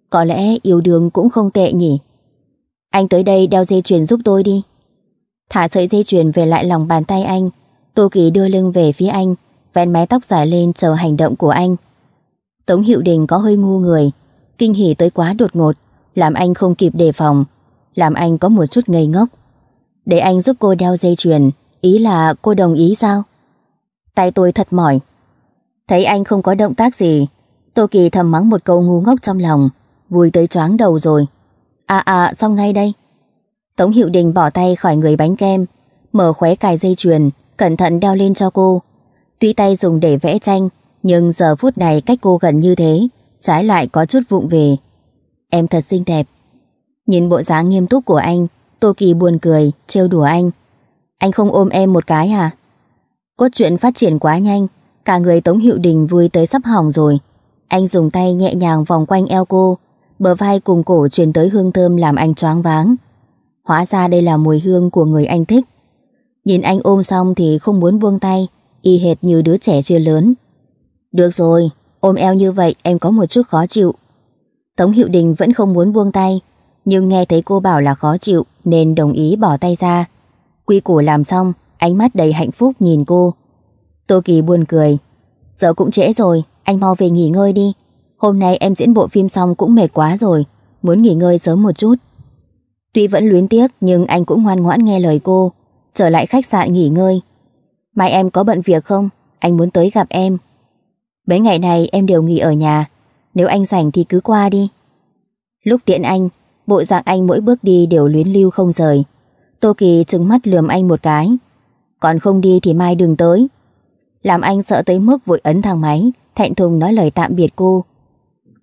Có lẽ yêu đương cũng không tệ nhỉ Anh tới đây đeo dây chuyền giúp tôi đi Thả sợi dây chuyền về lại lòng bàn tay anh Tô Kỳ đưa lưng về phía anh vén mái tóc dài lên chờ hành động của anh. Tống Hiệu Đình có hơi ngu người, kinh hỉ tới quá đột ngột, làm anh không kịp đề phòng, làm anh có một chút ngây ngốc. Để anh giúp cô đeo dây chuyền, ý là cô đồng ý sao? Tay tôi thật mỏi. Thấy anh không có động tác gì, Tô Kỳ thầm mắng một câu ngu ngốc trong lòng, vui tới choáng đầu rồi. À à, xong ngay đây. Tống Hiệu Đình bỏ tay khỏi người bánh kem, mở khóe cài dây chuyền, cẩn thận đeo lên cho cô. Tuy tay dùng để vẽ tranh, nhưng giờ phút này cách cô gần như thế, trái lại có chút vụng về. Em thật xinh đẹp. Nhìn bộ dáng nghiêm túc của anh, Tô Kỳ buồn cười, trêu đùa anh. Anh không ôm em một cái à? Cốt truyện phát triển quá nhanh, cả người Tống Hiệu Đình vui tới sắp hỏng rồi. Anh dùng tay nhẹ nhàng vòng quanh eo cô, bờ vai cùng cổ truyền tới hương thơm làm anh choáng váng. Hóa ra đây là mùi hương của người anh thích. Nhìn anh ôm xong thì không muốn buông tay, y hệt như đứa trẻ chưa lớn. Được rồi, ôm eo như vậy em có một chút khó chịu. Tống Hiệu Đình vẫn không muốn buông tay, nhưng nghe thấy cô bảo là khó chịu nên đồng ý bỏ tay ra. Quy củ làm xong, ánh mắt đầy hạnh phúc nhìn cô. Tô Kỳ buồn cười. Giờ cũng trễ rồi, anh mau về nghỉ ngơi đi. Hôm nay em diễn bộ phim xong cũng mệt quá rồi, muốn nghỉ ngơi sớm một chút. Tuy vẫn luyến tiếc nhưng anh cũng ngoan ngoãn nghe lời cô, trở lại khách sạn nghỉ ngơi Mai em có bận việc không? Anh muốn tới gặp em. Mấy ngày này em đều nghỉ ở nhà. Nếu anh rảnh thì cứ qua đi. Lúc tiện anh, bộ dạng anh mỗi bước đi đều luyến lưu không rời. Tô Kỳ trừng mắt lườm anh một cái. Còn không đi thì mai đừng tới. Làm anh sợ tới mức vội ấn thang máy, thẹn thùng nói lời tạm biệt cô.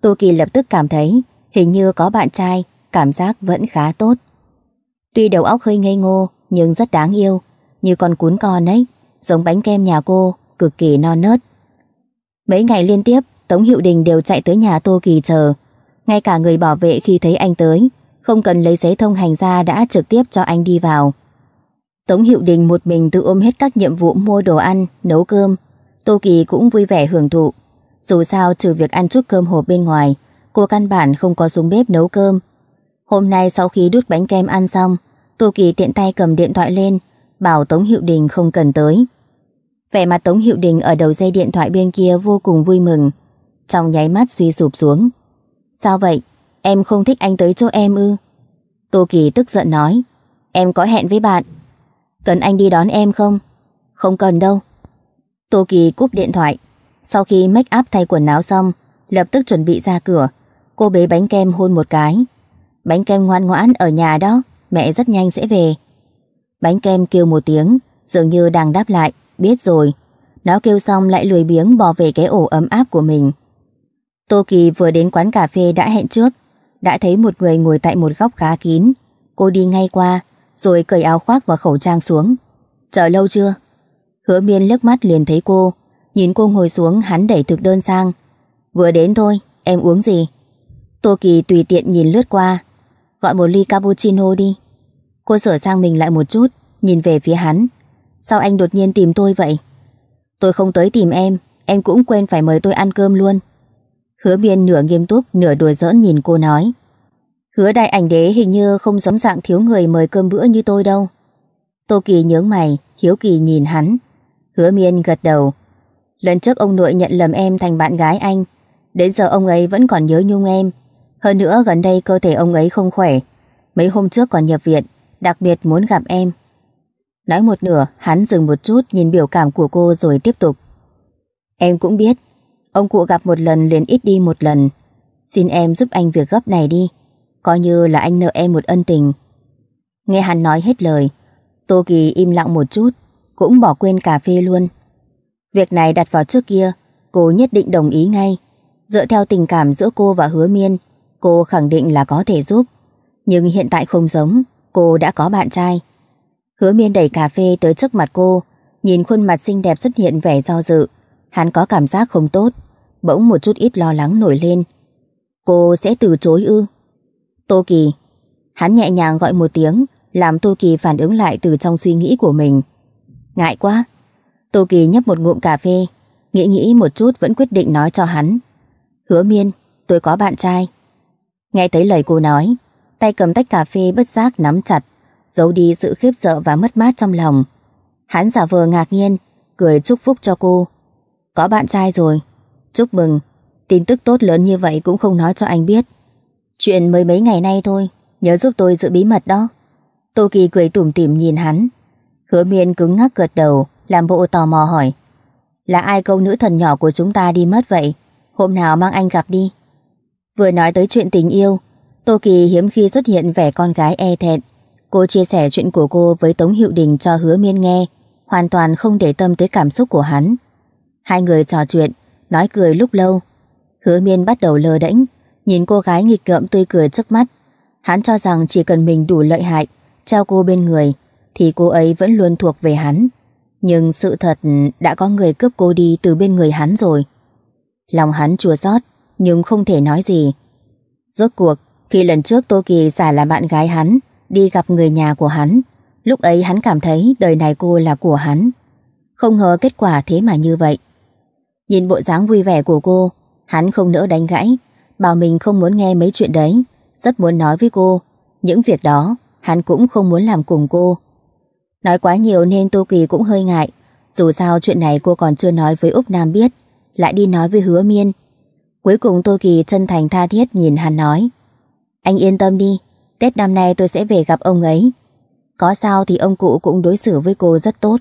Tô Kỳ lập tức cảm thấy hình như có bạn trai, cảm giác vẫn khá tốt. Tuy đầu óc hơi ngây ngô nhưng rất đáng yêu, như con cún con ấy giống bánh kem nhà cô, cực kỳ non nớt. Mấy ngày liên tiếp, Tống Hiệu Đình đều chạy tới nhà Tô Kỳ chờ. Ngay cả người bảo vệ khi thấy anh tới, không cần lấy giấy thông hành ra đã trực tiếp cho anh đi vào. Tống Hiệu Đình một mình tự ôm hết các nhiệm vụ mua đồ ăn, nấu cơm. Tô Kỳ cũng vui vẻ hưởng thụ. Dù sao trừ việc ăn chút cơm hộp bên ngoài, cô căn bản không có xuống bếp nấu cơm. Hôm nay sau khi đút bánh kem ăn xong, Tô Kỳ tiện tay cầm điện thoại lên, bảo Tống Hiệu Đình không cần tới. Vẻ mặt Tống Hiệu Đình ở đầu dây điện thoại bên kia vô cùng vui mừng, trong nháy mắt suy sụp xuống. Sao vậy? Em không thích anh tới chỗ em ư? Tô Kỳ tức giận nói, em có hẹn với bạn. Cần anh đi đón em không? Không cần đâu. Tô Kỳ cúp điện thoại. Sau khi make up thay quần áo xong, lập tức chuẩn bị ra cửa. Cô bế bánh kem hôn một cái. Bánh kem ngoan ngoãn ở nhà đó, mẹ rất nhanh sẽ về. Bánh kem kêu một tiếng, dường như đang đáp lại, biết rồi. Nó kêu xong lại lười biếng bò về cái ổ ấm áp của mình. Tô Kỳ vừa đến quán cà phê đã hẹn trước, đã thấy một người ngồi tại một góc khá kín. Cô đi ngay qua, rồi cởi áo khoác và khẩu trang xuống. Chờ lâu chưa? Hứa miên lướt mắt liền thấy cô, nhìn cô ngồi xuống hắn đẩy thực đơn sang. Vừa đến thôi, em uống gì? Tô Kỳ tùy tiện nhìn lướt qua. Gọi một ly cappuccino đi, Cô sửa sang mình lại một chút, nhìn về phía hắn. Sao anh đột nhiên tìm tôi vậy? Tôi không tới tìm em, em cũng quên phải mời tôi ăn cơm luôn. Hứa miên nửa nghiêm túc, nửa đùa giỡn nhìn cô nói. Hứa đại ảnh đế hình như không giống dạng thiếu người mời cơm bữa như tôi đâu. Tô Kỳ nhớ mày, hiếu kỳ nhìn hắn. Hứa miên gật đầu. Lần trước ông nội nhận lầm em thành bạn gái anh. Đến giờ ông ấy vẫn còn nhớ nhung em. Hơn nữa gần đây cơ thể ông ấy không khỏe. Mấy hôm trước còn nhập viện, đặc biệt muốn gặp em. Nói một nửa, hắn dừng một chút nhìn biểu cảm của cô rồi tiếp tục. Em cũng biết, ông cụ gặp một lần liền ít đi một lần. Xin em giúp anh việc gấp này đi, coi như là anh nợ em một ân tình. Nghe hắn nói hết lời, Tô Kỳ im lặng một chút, cũng bỏ quên cà phê luôn. Việc này đặt vào trước kia, cô nhất định đồng ý ngay. Dựa theo tình cảm giữa cô và hứa miên, cô khẳng định là có thể giúp. Nhưng hiện tại không giống, cô đã có bạn trai. Hứa miên đẩy cà phê tới trước mặt cô, nhìn khuôn mặt xinh đẹp xuất hiện vẻ do dự. Hắn có cảm giác không tốt, bỗng một chút ít lo lắng nổi lên. Cô sẽ từ chối ư? Tô Kỳ. Hắn nhẹ nhàng gọi một tiếng, làm Tô Kỳ phản ứng lại từ trong suy nghĩ của mình. Ngại quá. Tô Kỳ nhấp một ngụm cà phê, nghĩ nghĩ một chút vẫn quyết định nói cho hắn. Hứa miên, tôi có bạn trai. Nghe thấy lời cô nói, tay cầm tách cà phê bất giác nắm chặt, giấu đi sự khiếp sợ và mất mát trong lòng. Hắn giả vờ ngạc nhiên, cười chúc phúc cho cô. Có bạn trai rồi, chúc mừng, tin tức tốt lớn như vậy cũng không nói cho anh biết. Chuyện mới mấy ngày nay thôi, nhớ giúp tôi giữ bí mật đó. Tô Kỳ cười tủm tỉm nhìn hắn. Hứa miên cứng ngắc gật đầu, làm bộ tò mò hỏi. Là ai câu nữ thần nhỏ của chúng ta đi mất vậy? Hôm nào mang anh gặp đi. Vừa nói tới chuyện tình yêu, Tô Kỳ hiếm khi xuất hiện vẻ con gái e thẹn. Cô chia sẻ chuyện của cô với Tống Hiệu Đình cho hứa miên nghe, hoàn toàn không để tâm tới cảm xúc của hắn. Hai người trò chuyện, nói cười lúc lâu. Hứa miên bắt đầu lơ đễnh, nhìn cô gái nghịch ngợm tươi cười trước mắt. Hắn cho rằng chỉ cần mình đủ lợi hại, trao cô bên người, thì cô ấy vẫn luôn thuộc về hắn. Nhưng sự thật đã có người cướp cô đi từ bên người hắn rồi. Lòng hắn chua xót nhưng không thể nói gì. Rốt cuộc, khi lần trước Tô Kỳ giả là bạn gái hắn, đi gặp người nhà của hắn, lúc ấy hắn cảm thấy đời này cô là của hắn. Không ngờ kết quả thế mà như vậy. Nhìn bộ dáng vui vẻ của cô, hắn không nỡ đánh gãy, bảo mình không muốn nghe mấy chuyện đấy, rất muốn nói với cô. Những việc đó, hắn cũng không muốn làm cùng cô. Nói quá nhiều nên Tô Kỳ cũng hơi ngại, dù sao chuyện này cô còn chưa nói với Úc Nam biết, lại đi nói với Hứa Miên. Cuối cùng Tô Kỳ chân thành tha thiết nhìn hắn nói. Anh yên tâm đi, Tết năm nay tôi sẽ về gặp ông ấy. Có sao thì ông cụ cũng đối xử với cô rất tốt.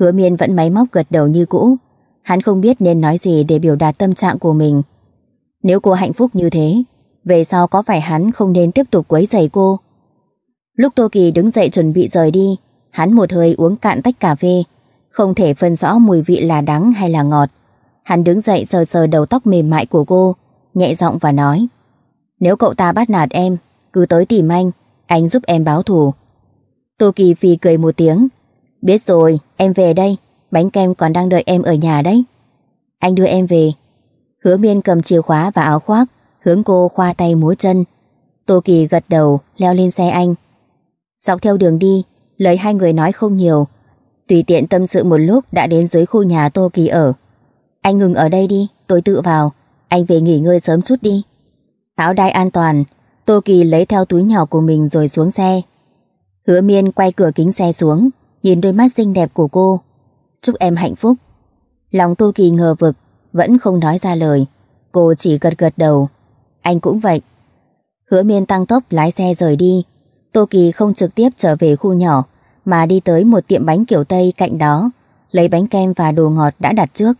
Hứa miên vẫn máy móc gật đầu như cũ. Hắn không biết nên nói gì để biểu đạt tâm trạng của mình. Nếu cô hạnh phúc như thế, về sau có phải hắn không nên tiếp tục quấy giày cô? Lúc Tô Kỳ đứng dậy chuẩn bị rời đi, hắn một hơi uống cạn tách cà phê, không thể phân rõ mùi vị là đắng hay là ngọt. Hắn đứng dậy sờ sờ đầu tóc mềm mại của cô, nhẹ giọng và nói. Nếu cậu ta bắt nạt em, cứ tới tìm anh, anh giúp em báo thù. Tô Kỳ Phi cười một tiếng. Biết rồi, em về đây, bánh kem còn đang đợi em ở nhà đấy. Anh đưa em về. Hứa miên cầm chìa khóa và áo khoác, hướng cô khoa tay múa chân. Tô Kỳ gật đầu, leo lên xe anh. Dọc theo đường đi, lời hai người nói không nhiều. Tùy tiện tâm sự một lúc đã đến dưới khu nhà Tô Kỳ ở. Anh ngừng ở đây đi, tôi tự vào. Anh về nghỉ ngơi sớm chút đi. Tháo đai an toàn, Tô Kỳ lấy theo túi nhỏ của mình rồi xuống xe. Hứa miên quay cửa kính xe xuống, nhìn đôi mắt xinh đẹp của cô. Chúc em hạnh phúc. Lòng Tô Kỳ ngờ vực, vẫn không nói ra lời. Cô chỉ gật gật đầu. Anh cũng vậy. Hứa miên tăng tốc lái xe rời đi. Tô Kỳ không trực tiếp trở về khu nhỏ, mà đi tới một tiệm bánh kiểu Tây cạnh đó, lấy bánh kem và đồ ngọt đã đặt trước.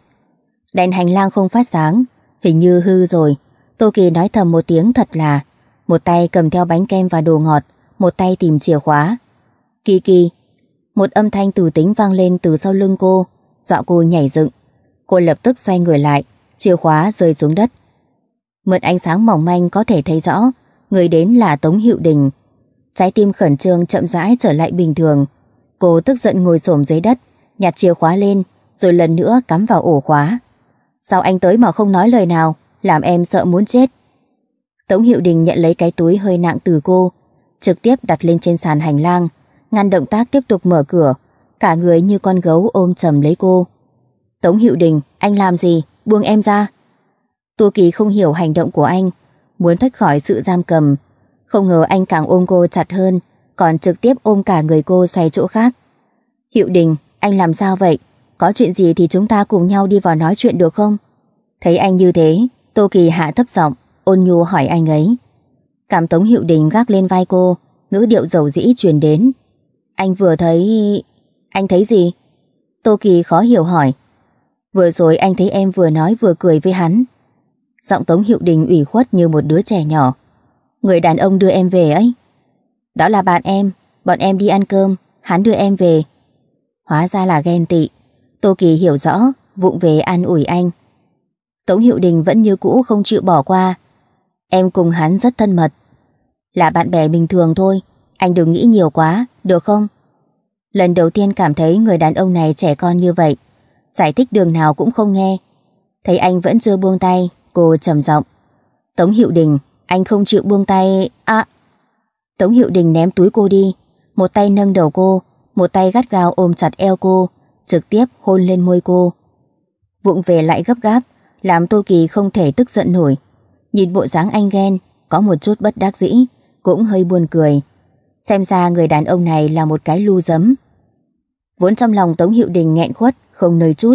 Đèn hành lang không phát sáng, hình như hư rồi. Tô Kỳ nói thầm một tiếng thật là, một tay cầm theo bánh kem và đồ ngọt, một tay tìm chìa khóa. Kỳ kỳ, một âm thanh từ tính vang lên từ sau lưng cô, dọa cô nhảy dựng. Cô lập tức xoay người lại, chìa khóa rơi xuống đất. Mượn ánh sáng mỏng manh có thể thấy rõ, người đến là Tống Hiệu Đình. Trái tim khẩn trương chậm rãi trở lại bình thường. Cô tức giận ngồi xổm dưới đất, nhặt chìa khóa lên, rồi lần nữa cắm vào ổ khóa. Sao anh tới mà không nói lời nào? làm em sợ muốn chết. Tống Hiệu Đình nhận lấy cái túi hơi nặng từ cô, trực tiếp đặt lên trên sàn hành lang, ngăn động tác tiếp tục mở cửa, cả người như con gấu ôm chầm lấy cô. Tống Hiệu Đình, anh làm gì? Buông em ra. Tô Kỳ không hiểu hành động của anh, muốn thoát khỏi sự giam cầm. Không ngờ anh càng ôm cô chặt hơn, còn trực tiếp ôm cả người cô xoay chỗ khác. Hiệu Đình, anh làm sao vậy? Có chuyện gì thì chúng ta cùng nhau đi vào nói chuyện được không? Thấy anh như thế, Tô Kỳ hạ thấp giọng, ôn nhu hỏi anh ấy. Cảm tống hiệu đình gác lên vai cô, ngữ điệu dầu dĩ truyền đến. Anh vừa thấy... Anh thấy gì? Tô Kỳ khó hiểu hỏi. Vừa rồi anh thấy em vừa nói vừa cười với hắn. Giọng tống hiệu đình ủy khuất như một đứa trẻ nhỏ. Người đàn ông đưa em về ấy. Đó là bạn em, bọn em đi ăn cơm, hắn đưa em về. Hóa ra là ghen tị. Tô Kỳ hiểu rõ, vụng về an ủi anh. Tống Hiệu Đình vẫn như cũ không chịu bỏ qua. Em cùng hắn rất thân mật. Là bạn bè bình thường thôi, anh đừng nghĩ nhiều quá, được không? Lần đầu tiên cảm thấy người đàn ông này trẻ con như vậy, giải thích đường nào cũng không nghe. Thấy anh vẫn chưa buông tay, cô trầm giọng. Tống Hiệu Đình, anh không chịu buông tay... À... Tống Hiệu Đình ném túi cô đi, một tay nâng đầu cô, một tay gắt gao ôm chặt eo cô, trực tiếp hôn lên môi cô. Vụng về lại gấp gáp, làm Tô Kỳ không thể tức giận nổi. Nhìn bộ dáng anh ghen, có một chút bất đắc dĩ, cũng hơi buồn cười. Xem ra người đàn ông này là một cái lu dấm. Vốn trong lòng Tống Hiệu Đình nghẹn khuất, không nơi chút.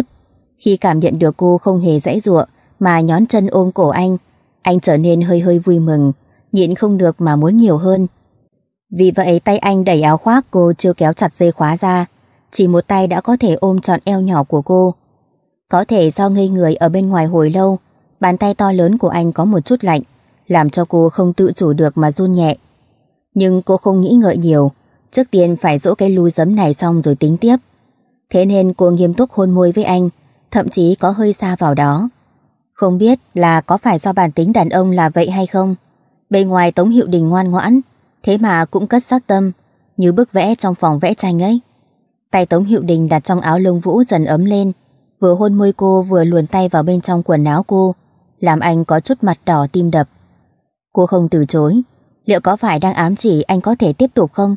Khi cảm nhận được cô không hề dãy ruộng, mà nhón chân ôm cổ anh, anh trở nên hơi hơi vui mừng, nhịn không được mà muốn nhiều hơn. Vì vậy tay anh đẩy áo khoác cô chưa kéo chặt dây khóa ra, chỉ một tay đã có thể ôm trọn eo nhỏ của cô. Có thể do ngây người ở bên ngoài hồi lâu, bàn tay to lớn của anh có một chút lạnh, làm cho cô không tự chủ được mà run nhẹ. Nhưng cô không nghĩ ngợi nhiều, trước tiên phải dỗ cái lú giấm này xong rồi tính tiếp. Thế nên cô nghiêm túc hôn môi với anh, thậm chí có hơi xa vào đó. Không biết là có phải do bản tính đàn ông là vậy hay không? Bề ngoài Tống Hiệu Đình ngoan ngoãn, thế mà cũng cất sắc tâm, như bức vẽ trong phòng vẽ tranh ấy. Tay Tống Hiệu Đình đặt trong áo lông vũ dần ấm lên, vừa hôn môi cô vừa luồn tay vào bên trong quần áo cô, làm anh có chút mặt đỏ tim đập. Cô không từ chối, liệu có phải đang ám chỉ anh có thể tiếp tục không?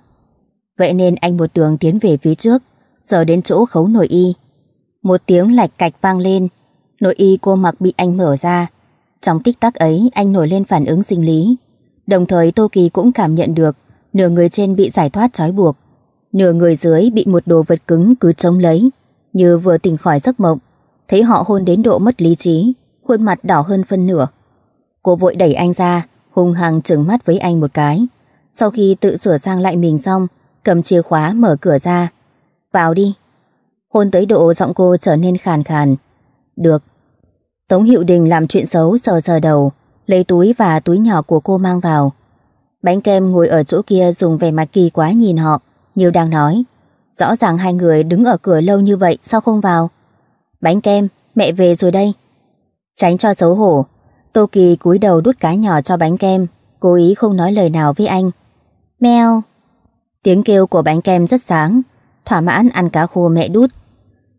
Vậy nên anh một đường tiến về phía trước, giờ đến chỗ khấu nội y. Một tiếng lạch cạch vang lên, nội y cô mặc bị anh mở ra. Trong tích tắc ấy anh nổi lên phản ứng sinh lý. Đồng thời Tô Kỳ cũng cảm nhận được nửa người trên bị giải thoát trói buộc, nửa người dưới bị một đồ vật cứng cứ chống lấy như vừa tỉnh khỏi giấc mộng, thấy họ hôn đến độ mất lý trí, khuôn mặt đỏ hơn phân nửa. Cô vội đẩy anh ra, hung hăng trừng mắt với anh một cái. Sau khi tự sửa sang lại mình xong, cầm chìa khóa mở cửa ra. Vào đi. Hôn tới độ giọng cô trở nên khàn khàn. Được. Tống Hiệu Đình làm chuyện xấu sờ sờ đầu, lấy túi và túi nhỏ của cô mang vào. Bánh kem ngồi ở chỗ kia dùng vẻ mặt kỳ quá nhìn họ, nhiều đang nói. Rõ ràng hai người đứng ở cửa lâu như vậy sao không vào? Bánh kem, mẹ về rồi đây. Tránh cho xấu hổ, Tô Kỳ cúi đầu đút cá nhỏ cho bánh kem, cố ý không nói lời nào với anh. Mèo. Tiếng kêu của bánh kem rất sáng, thỏa mãn ăn cá khô mẹ đút.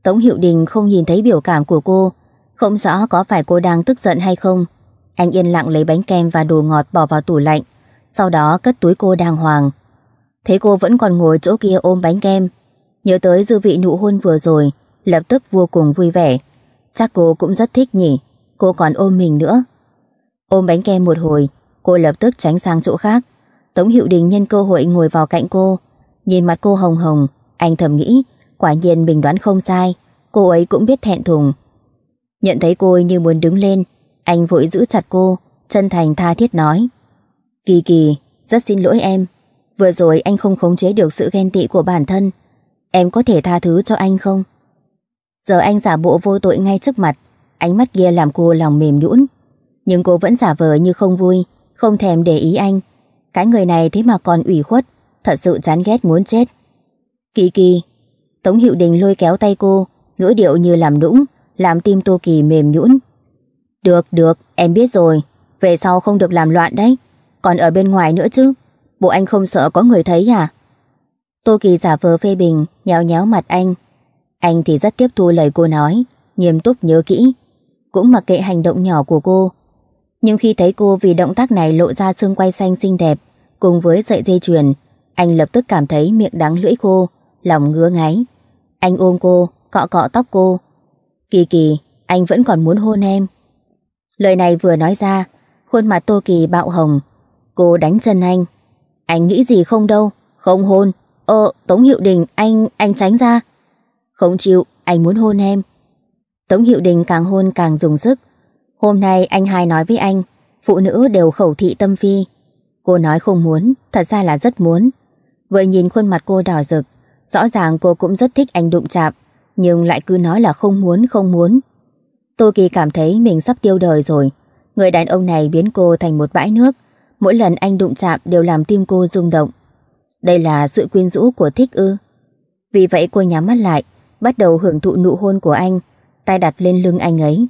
Tống Hiệu Đình không nhìn thấy biểu cảm của cô, không rõ có phải cô đang tức giận hay không. Anh yên lặng lấy bánh kem và đồ ngọt bỏ vào tủ lạnh, sau đó cất túi cô đàng hoàng. Thế cô vẫn còn ngồi chỗ kia ôm bánh kem, Nhớ tới dư vị nụ hôn vừa rồi, lập tức vô cùng vui vẻ. Chắc cô cũng rất thích nhỉ, cô còn ôm mình nữa. Ôm bánh kem một hồi, cô lập tức tránh sang chỗ khác. Tống Hiệu Đình nhân cơ hội ngồi vào cạnh cô. Nhìn mặt cô hồng hồng, anh thầm nghĩ, quả nhiên mình đoán không sai, cô ấy cũng biết thẹn thùng. Nhận thấy cô như muốn đứng lên, anh vội giữ chặt cô, chân thành tha thiết nói. Kỳ kỳ, rất xin lỗi em. Vừa rồi anh không khống chế được sự ghen tị của bản thân, Em có thể tha thứ cho anh không? Giờ anh giả bộ vô tội ngay trước mặt Ánh mắt kia làm cô lòng mềm nhũn Nhưng cô vẫn giả vờ như không vui Không thèm để ý anh Cái người này thế mà còn ủy khuất Thật sự chán ghét muốn chết Kỳ kỳ Tống Hiệu Đình lôi kéo tay cô Ngữ điệu như làm nũng Làm tim Tô Kỳ mềm nhũn Được được em biết rồi Về sau không được làm loạn đấy Còn ở bên ngoài nữa chứ Bộ anh không sợ có người thấy à Tô Kỳ giả vờ phê bình, nhéo nhéo mặt anh. Anh thì rất tiếp thu lời cô nói, nghiêm túc nhớ kỹ. Cũng mặc kệ hành động nhỏ của cô. Nhưng khi thấy cô vì động tác này lộ ra xương quay xanh xinh đẹp, cùng với sợi dây chuyền, anh lập tức cảm thấy miệng đắng lưỡi khô, lòng ngứa ngáy. Anh ôm cô, cọ cọ tóc cô. Kỳ kỳ, anh vẫn còn muốn hôn em. Lời này vừa nói ra, khuôn mặt Tô Kỳ bạo hồng. Cô đánh chân anh. Anh nghĩ gì không đâu, không hôn. Ờ, Tống Hiệu Đình, anh, anh tránh ra. Không chịu, anh muốn hôn em. Tống Hiệu Đình càng hôn càng dùng sức. Hôm nay anh hai nói với anh, phụ nữ đều khẩu thị tâm phi. Cô nói không muốn, thật ra là rất muốn. Vậy nhìn khuôn mặt cô đỏ rực, rõ ràng cô cũng rất thích anh đụng chạm, nhưng lại cứ nói là không muốn, không muốn. Tô Kỳ cảm thấy mình sắp tiêu đời rồi. Người đàn ông này biến cô thành một bãi nước. Mỗi lần anh đụng chạm đều làm tim cô rung động. Đây là sự quyến rũ của thích ư. Vì vậy cô nhắm mắt lại, bắt đầu hưởng thụ nụ hôn của anh, tay đặt lên lưng anh ấy.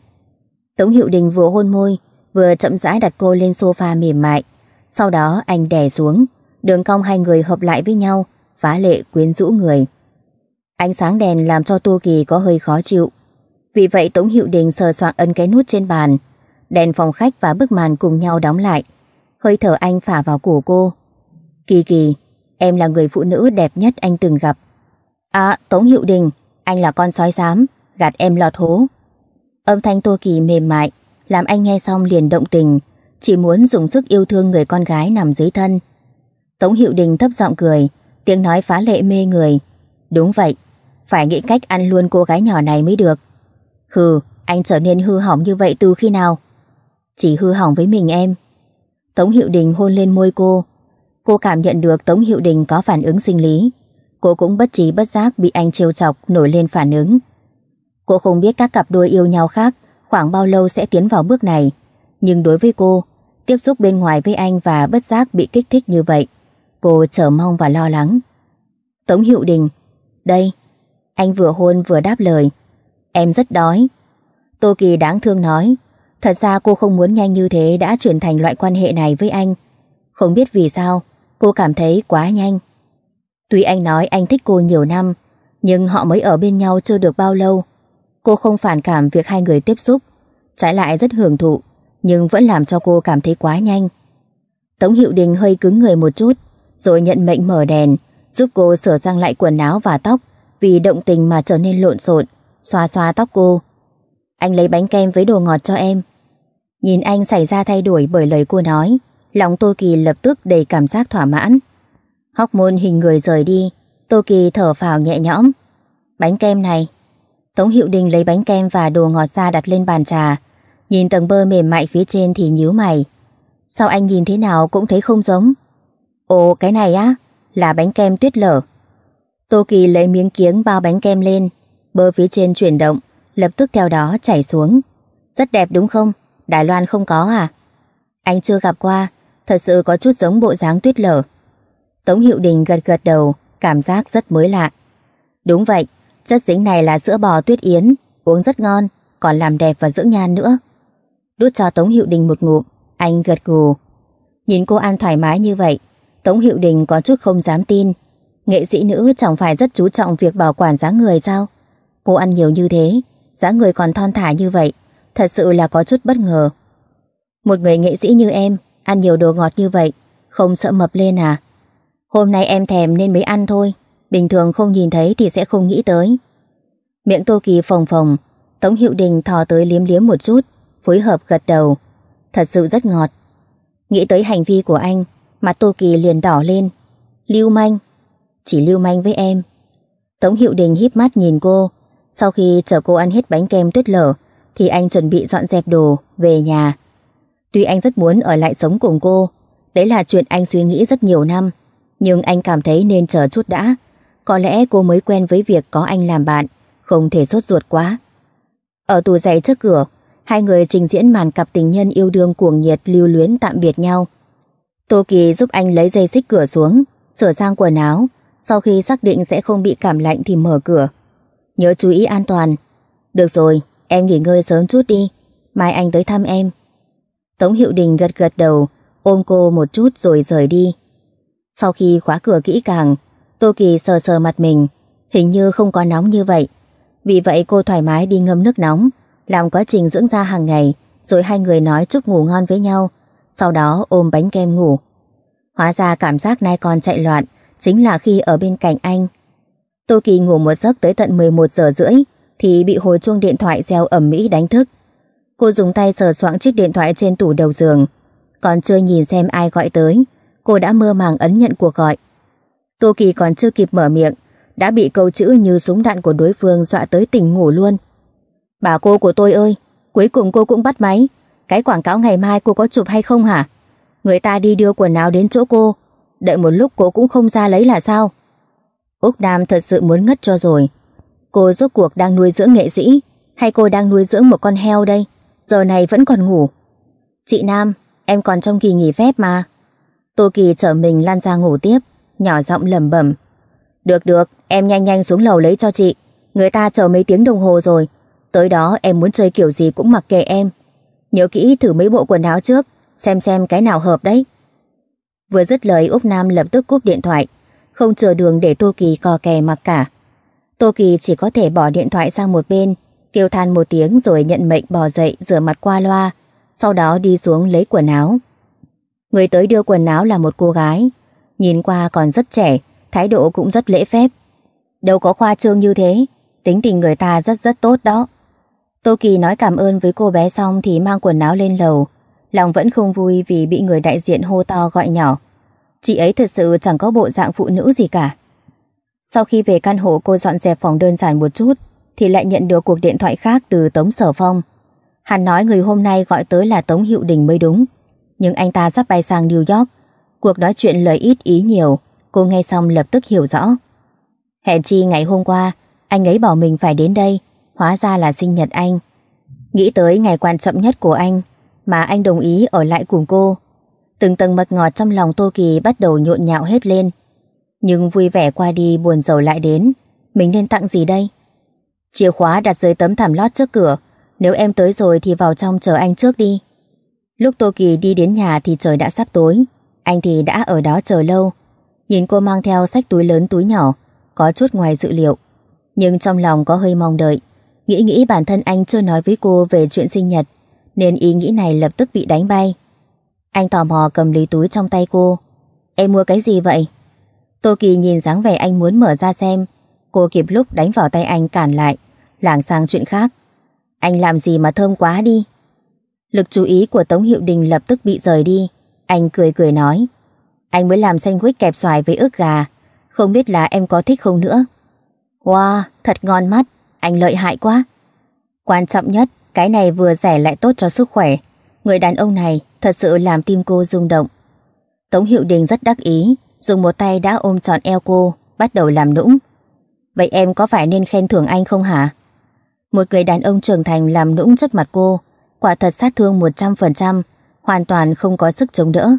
Tống Hiệu Đình vừa hôn môi, vừa chậm rãi đặt cô lên sofa mềm mại. Sau đó anh đè xuống, đường cong hai người hợp lại với nhau, phá lệ quyến rũ người. Ánh sáng đèn làm cho Tô Kỳ có hơi khó chịu. Vì vậy Tống Hiệu Đình sờ soạn ấn cái nút trên bàn. Đèn phòng khách và bức màn cùng nhau đóng lại. Hơi thở anh phả vào cổ cô. Kỳ kỳ, Em là người phụ nữ đẹp nhất anh từng gặp. À, Tống Hiệu Đình, anh là con sói xám, gạt em lọt hố. Âm thanh Tô Kỳ mềm mại, làm anh nghe xong liền động tình, chỉ muốn dùng sức yêu thương người con gái nằm dưới thân. Tống Hiệu Đình thấp giọng cười, tiếng nói phá lệ mê người. Đúng vậy, phải nghĩ cách ăn luôn cô gái nhỏ này mới được. Hừ, anh trở nên hư hỏng như vậy từ khi nào? Chỉ hư hỏng với mình em. Tống Hiệu Đình hôn lên môi cô, Cô cảm nhận được Tống Hiệu Đình có phản ứng sinh lý. Cô cũng bất trí bất giác bị anh trêu chọc nổi lên phản ứng. Cô không biết các cặp đôi yêu nhau khác khoảng bao lâu sẽ tiến vào bước này. Nhưng đối với cô, tiếp xúc bên ngoài với anh và bất giác bị kích thích như vậy. Cô chờ mong và lo lắng. Tống Hiệu Đình, đây, anh vừa hôn vừa đáp lời. Em rất đói. Tô Kỳ đáng thương nói, thật ra cô không muốn nhanh như thế đã chuyển thành loại quan hệ này với anh. Không biết vì sao, Cô cảm thấy quá nhanh Tuy anh nói anh thích cô nhiều năm Nhưng họ mới ở bên nhau chưa được bao lâu Cô không phản cảm việc hai người tiếp xúc Trái lại rất hưởng thụ Nhưng vẫn làm cho cô cảm thấy quá nhanh Tống Hiệu Đình hơi cứng người một chút Rồi nhận mệnh mở đèn Giúp cô sửa sang lại quần áo và tóc Vì động tình mà trở nên lộn xộn Xoa xoa tóc cô Anh lấy bánh kem với đồ ngọt cho em Nhìn anh xảy ra thay đổi bởi lời cô nói Lòng Tô Kỳ lập tức đầy cảm giác thỏa mãn. Hóc môn hình người rời đi, Tô Kỳ thở phào nhẹ nhõm. Bánh kem này. Tống Hiệu Đình lấy bánh kem và đồ ngọt ra đặt lên bàn trà. Nhìn tầng bơ mềm mại phía trên thì nhíu mày. Sao anh nhìn thế nào cũng thấy không giống. Ồ cái này á, là bánh kem tuyết lở. Tô Kỳ lấy miếng kiếng bao bánh kem lên, bơ phía trên chuyển động, lập tức theo đó chảy xuống. Rất đẹp đúng không? Đài Loan không có à? Anh chưa gặp qua, thật sự có chút giống bộ dáng tuyết lở. Tống Hiệu Đình gật gật đầu, cảm giác rất mới lạ. Đúng vậy, chất dính này là sữa bò tuyết yến, uống rất ngon, còn làm đẹp và dưỡng nhan nữa. Đút cho Tống Hiệu Đình một ngụm, anh gật gù. Nhìn cô ăn thoải mái như vậy, Tống Hiệu Đình có chút không dám tin. Nghệ sĩ nữ chẳng phải rất chú trọng việc bảo quản dáng người sao? Cô ăn nhiều như thế, dáng người còn thon thả như vậy, thật sự là có chút bất ngờ. Một người nghệ sĩ như em, Ăn nhiều đồ ngọt như vậy Không sợ mập lên à Hôm nay em thèm nên mới ăn thôi Bình thường không nhìn thấy thì sẽ không nghĩ tới Miệng Tô Kỳ phồng phồng Tống Hiệu Đình thò tới liếm liếm một chút Phối hợp gật đầu Thật sự rất ngọt Nghĩ tới hành vi của anh Mặt Tô Kỳ liền đỏ lên Lưu manh Chỉ lưu manh với em Tống Hiệu Đình híp mắt nhìn cô Sau khi chờ cô ăn hết bánh kem tuyết lở Thì anh chuẩn bị dọn dẹp đồ Về nhà Tuy anh rất muốn ở lại sống cùng cô, đấy là chuyện anh suy nghĩ rất nhiều năm, nhưng anh cảm thấy nên chờ chút đã. Có lẽ cô mới quen với việc có anh làm bạn, không thể sốt ruột quá. Ở tủ giày trước cửa, hai người trình diễn màn cặp tình nhân yêu đương cuồng nhiệt lưu luyến tạm biệt nhau. Tô Kỳ giúp anh lấy dây xích cửa xuống, sửa sang quần áo, sau khi xác định sẽ không bị cảm lạnh thì mở cửa. Nhớ chú ý an toàn. Được rồi, em nghỉ ngơi sớm chút đi, mai anh tới thăm em. Tống Hiệu Đình gật gật đầu, ôm cô một chút rồi rời đi. Sau khi khóa cửa kỹ càng, Tô Kỳ sờ sờ mặt mình, hình như không có nóng như vậy. Vì vậy cô thoải mái đi ngâm nước nóng, làm quá trình dưỡng da hàng ngày, rồi hai người nói chúc ngủ ngon với nhau, sau đó ôm bánh kem ngủ. Hóa ra cảm giác nay còn chạy loạn, chính là khi ở bên cạnh anh. Tô Kỳ ngủ một giấc tới tận 11 giờ rưỡi, thì bị hồi chuông điện thoại reo ẩm mỹ đánh thức. Cô dùng tay sờ soạng chiếc điện thoại trên tủ đầu giường. Còn chưa nhìn xem ai gọi tới, cô đã mơ màng ấn nhận cuộc gọi. Tô Kỳ còn chưa kịp mở miệng, đã bị câu chữ như súng đạn của đối phương dọa tới tỉnh ngủ luôn. Bà cô của tôi ơi, cuối cùng cô cũng bắt máy. Cái quảng cáo ngày mai cô có chụp hay không hả? Người ta đi đưa quần áo đến chỗ cô, đợi một lúc cô cũng không ra lấy là sao? Úc đam thật sự muốn ngất cho rồi. Cô rốt cuộc đang nuôi dưỡng nghệ sĩ, hay cô đang nuôi dưỡng một con heo đây? giờ này vẫn còn ngủ. Chị Nam, em còn trong kỳ nghỉ phép mà. Tô Kỳ chở mình lan ra ngủ tiếp, nhỏ giọng lầm bẩm. Được được, em nhanh nhanh xuống lầu lấy cho chị. Người ta chờ mấy tiếng đồng hồ rồi. Tới đó em muốn chơi kiểu gì cũng mặc kệ em. Nhớ kỹ thử mấy bộ quần áo trước, xem xem cái nào hợp đấy. Vừa dứt lời Úc Nam lập tức cúp điện thoại, không chờ đường để Tô Kỳ cò kè mặc cả. Tô Kỳ chỉ có thể bỏ điện thoại sang một bên Tiêu than một tiếng rồi nhận mệnh bò dậy rửa mặt qua loa, sau đó đi xuống lấy quần áo. Người tới đưa quần áo là một cô gái, nhìn qua còn rất trẻ, thái độ cũng rất lễ phép. Đâu có khoa trương như thế, tính tình người ta rất rất tốt đó. Tô Kỳ nói cảm ơn với cô bé xong thì mang quần áo lên lầu, lòng vẫn không vui vì bị người đại diện hô to gọi nhỏ. Chị ấy thật sự chẳng có bộ dạng phụ nữ gì cả. Sau khi về căn hộ cô dọn dẹp phòng đơn giản một chút, thì lại nhận được cuộc điện thoại khác từ Tống Sở Phong. Hắn nói người hôm nay gọi tới là Tống Hiệu Đình mới đúng. Nhưng anh ta sắp bay sang New York. Cuộc nói chuyện lời ít ý nhiều, cô nghe xong lập tức hiểu rõ. Hẹn chi ngày hôm qua, anh ấy bảo mình phải đến đây, hóa ra là sinh nhật anh. Nghĩ tới ngày quan trọng nhất của anh, mà anh đồng ý ở lại cùng cô. Từng tầng mật ngọt trong lòng Tô Kỳ bắt đầu nhộn nhạo hết lên. Nhưng vui vẻ qua đi buồn rầu lại đến, mình nên tặng gì đây? Chìa khóa đặt dưới tấm thảm lót trước cửa. Nếu em tới rồi thì vào trong chờ anh trước đi. Lúc Tô Kỳ đi đến nhà thì trời đã sắp tối. Anh thì đã ở đó chờ lâu. Nhìn cô mang theo sách túi lớn túi nhỏ, có chút ngoài dự liệu. Nhưng trong lòng có hơi mong đợi. Nghĩ nghĩ bản thân anh chưa nói với cô về chuyện sinh nhật, nên ý nghĩ này lập tức bị đánh bay. Anh tò mò cầm lấy túi trong tay cô. Em mua cái gì vậy? Tô Kỳ nhìn dáng vẻ anh muốn mở ra xem. Cô kịp lúc đánh vào tay anh cản lại lảng sang chuyện khác. Anh làm gì mà thơm quá đi. Lực chú ý của Tống Hiệu Đình lập tức bị rời đi. Anh cười cười nói. Anh mới làm sandwich kẹp xoài với ức gà. Không biết là em có thích không nữa. Wow, thật ngon mắt. Anh lợi hại quá. Quan trọng nhất, cái này vừa rẻ lại tốt cho sức khỏe. Người đàn ông này thật sự làm tim cô rung động. Tống Hiệu Đình rất đắc ý, dùng một tay đã ôm tròn eo cô, bắt đầu làm nũng. Vậy em có phải nên khen thưởng anh không hả? Một người đàn ông trưởng thành làm nũng chấp mặt cô, quả thật sát thương 100%, hoàn toàn không có sức chống đỡ.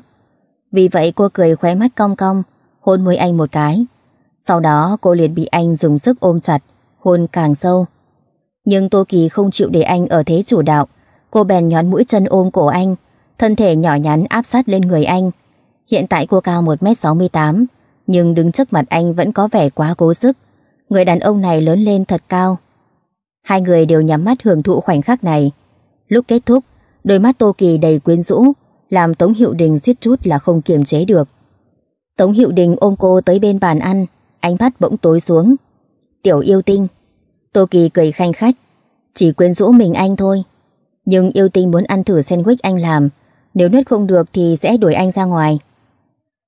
Vì vậy cô cười khóe mắt cong cong, hôn môi anh một cái. Sau đó cô liền bị anh dùng sức ôm chặt, hôn càng sâu. Nhưng Tô Kỳ không chịu để anh ở thế chủ đạo, cô bèn nhón mũi chân ôm cổ anh, thân thể nhỏ nhắn áp sát lên người anh. Hiện tại cô cao 1m68, nhưng đứng trước mặt anh vẫn có vẻ quá cố sức. Người đàn ông này lớn lên thật cao, Hai người đều nhắm mắt hưởng thụ khoảnh khắc này. Lúc kết thúc, đôi mắt Tô Kỳ đầy quyến rũ, làm Tống Hiệu Đình suýt chút là không kiềm chế được. Tống Hiệu Đình ôm cô tới bên bàn ăn, ánh mắt bỗng tối xuống. Tiểu yêu tinh. Tô Kỳ cười khanh khách. Chỉ quyến rũ mình anh thôi. Nhưng yêu tinh muốn ăn thử sandwich anh làm. Nếu nuốt không được thì sẽ đuổi anh ra ngoài.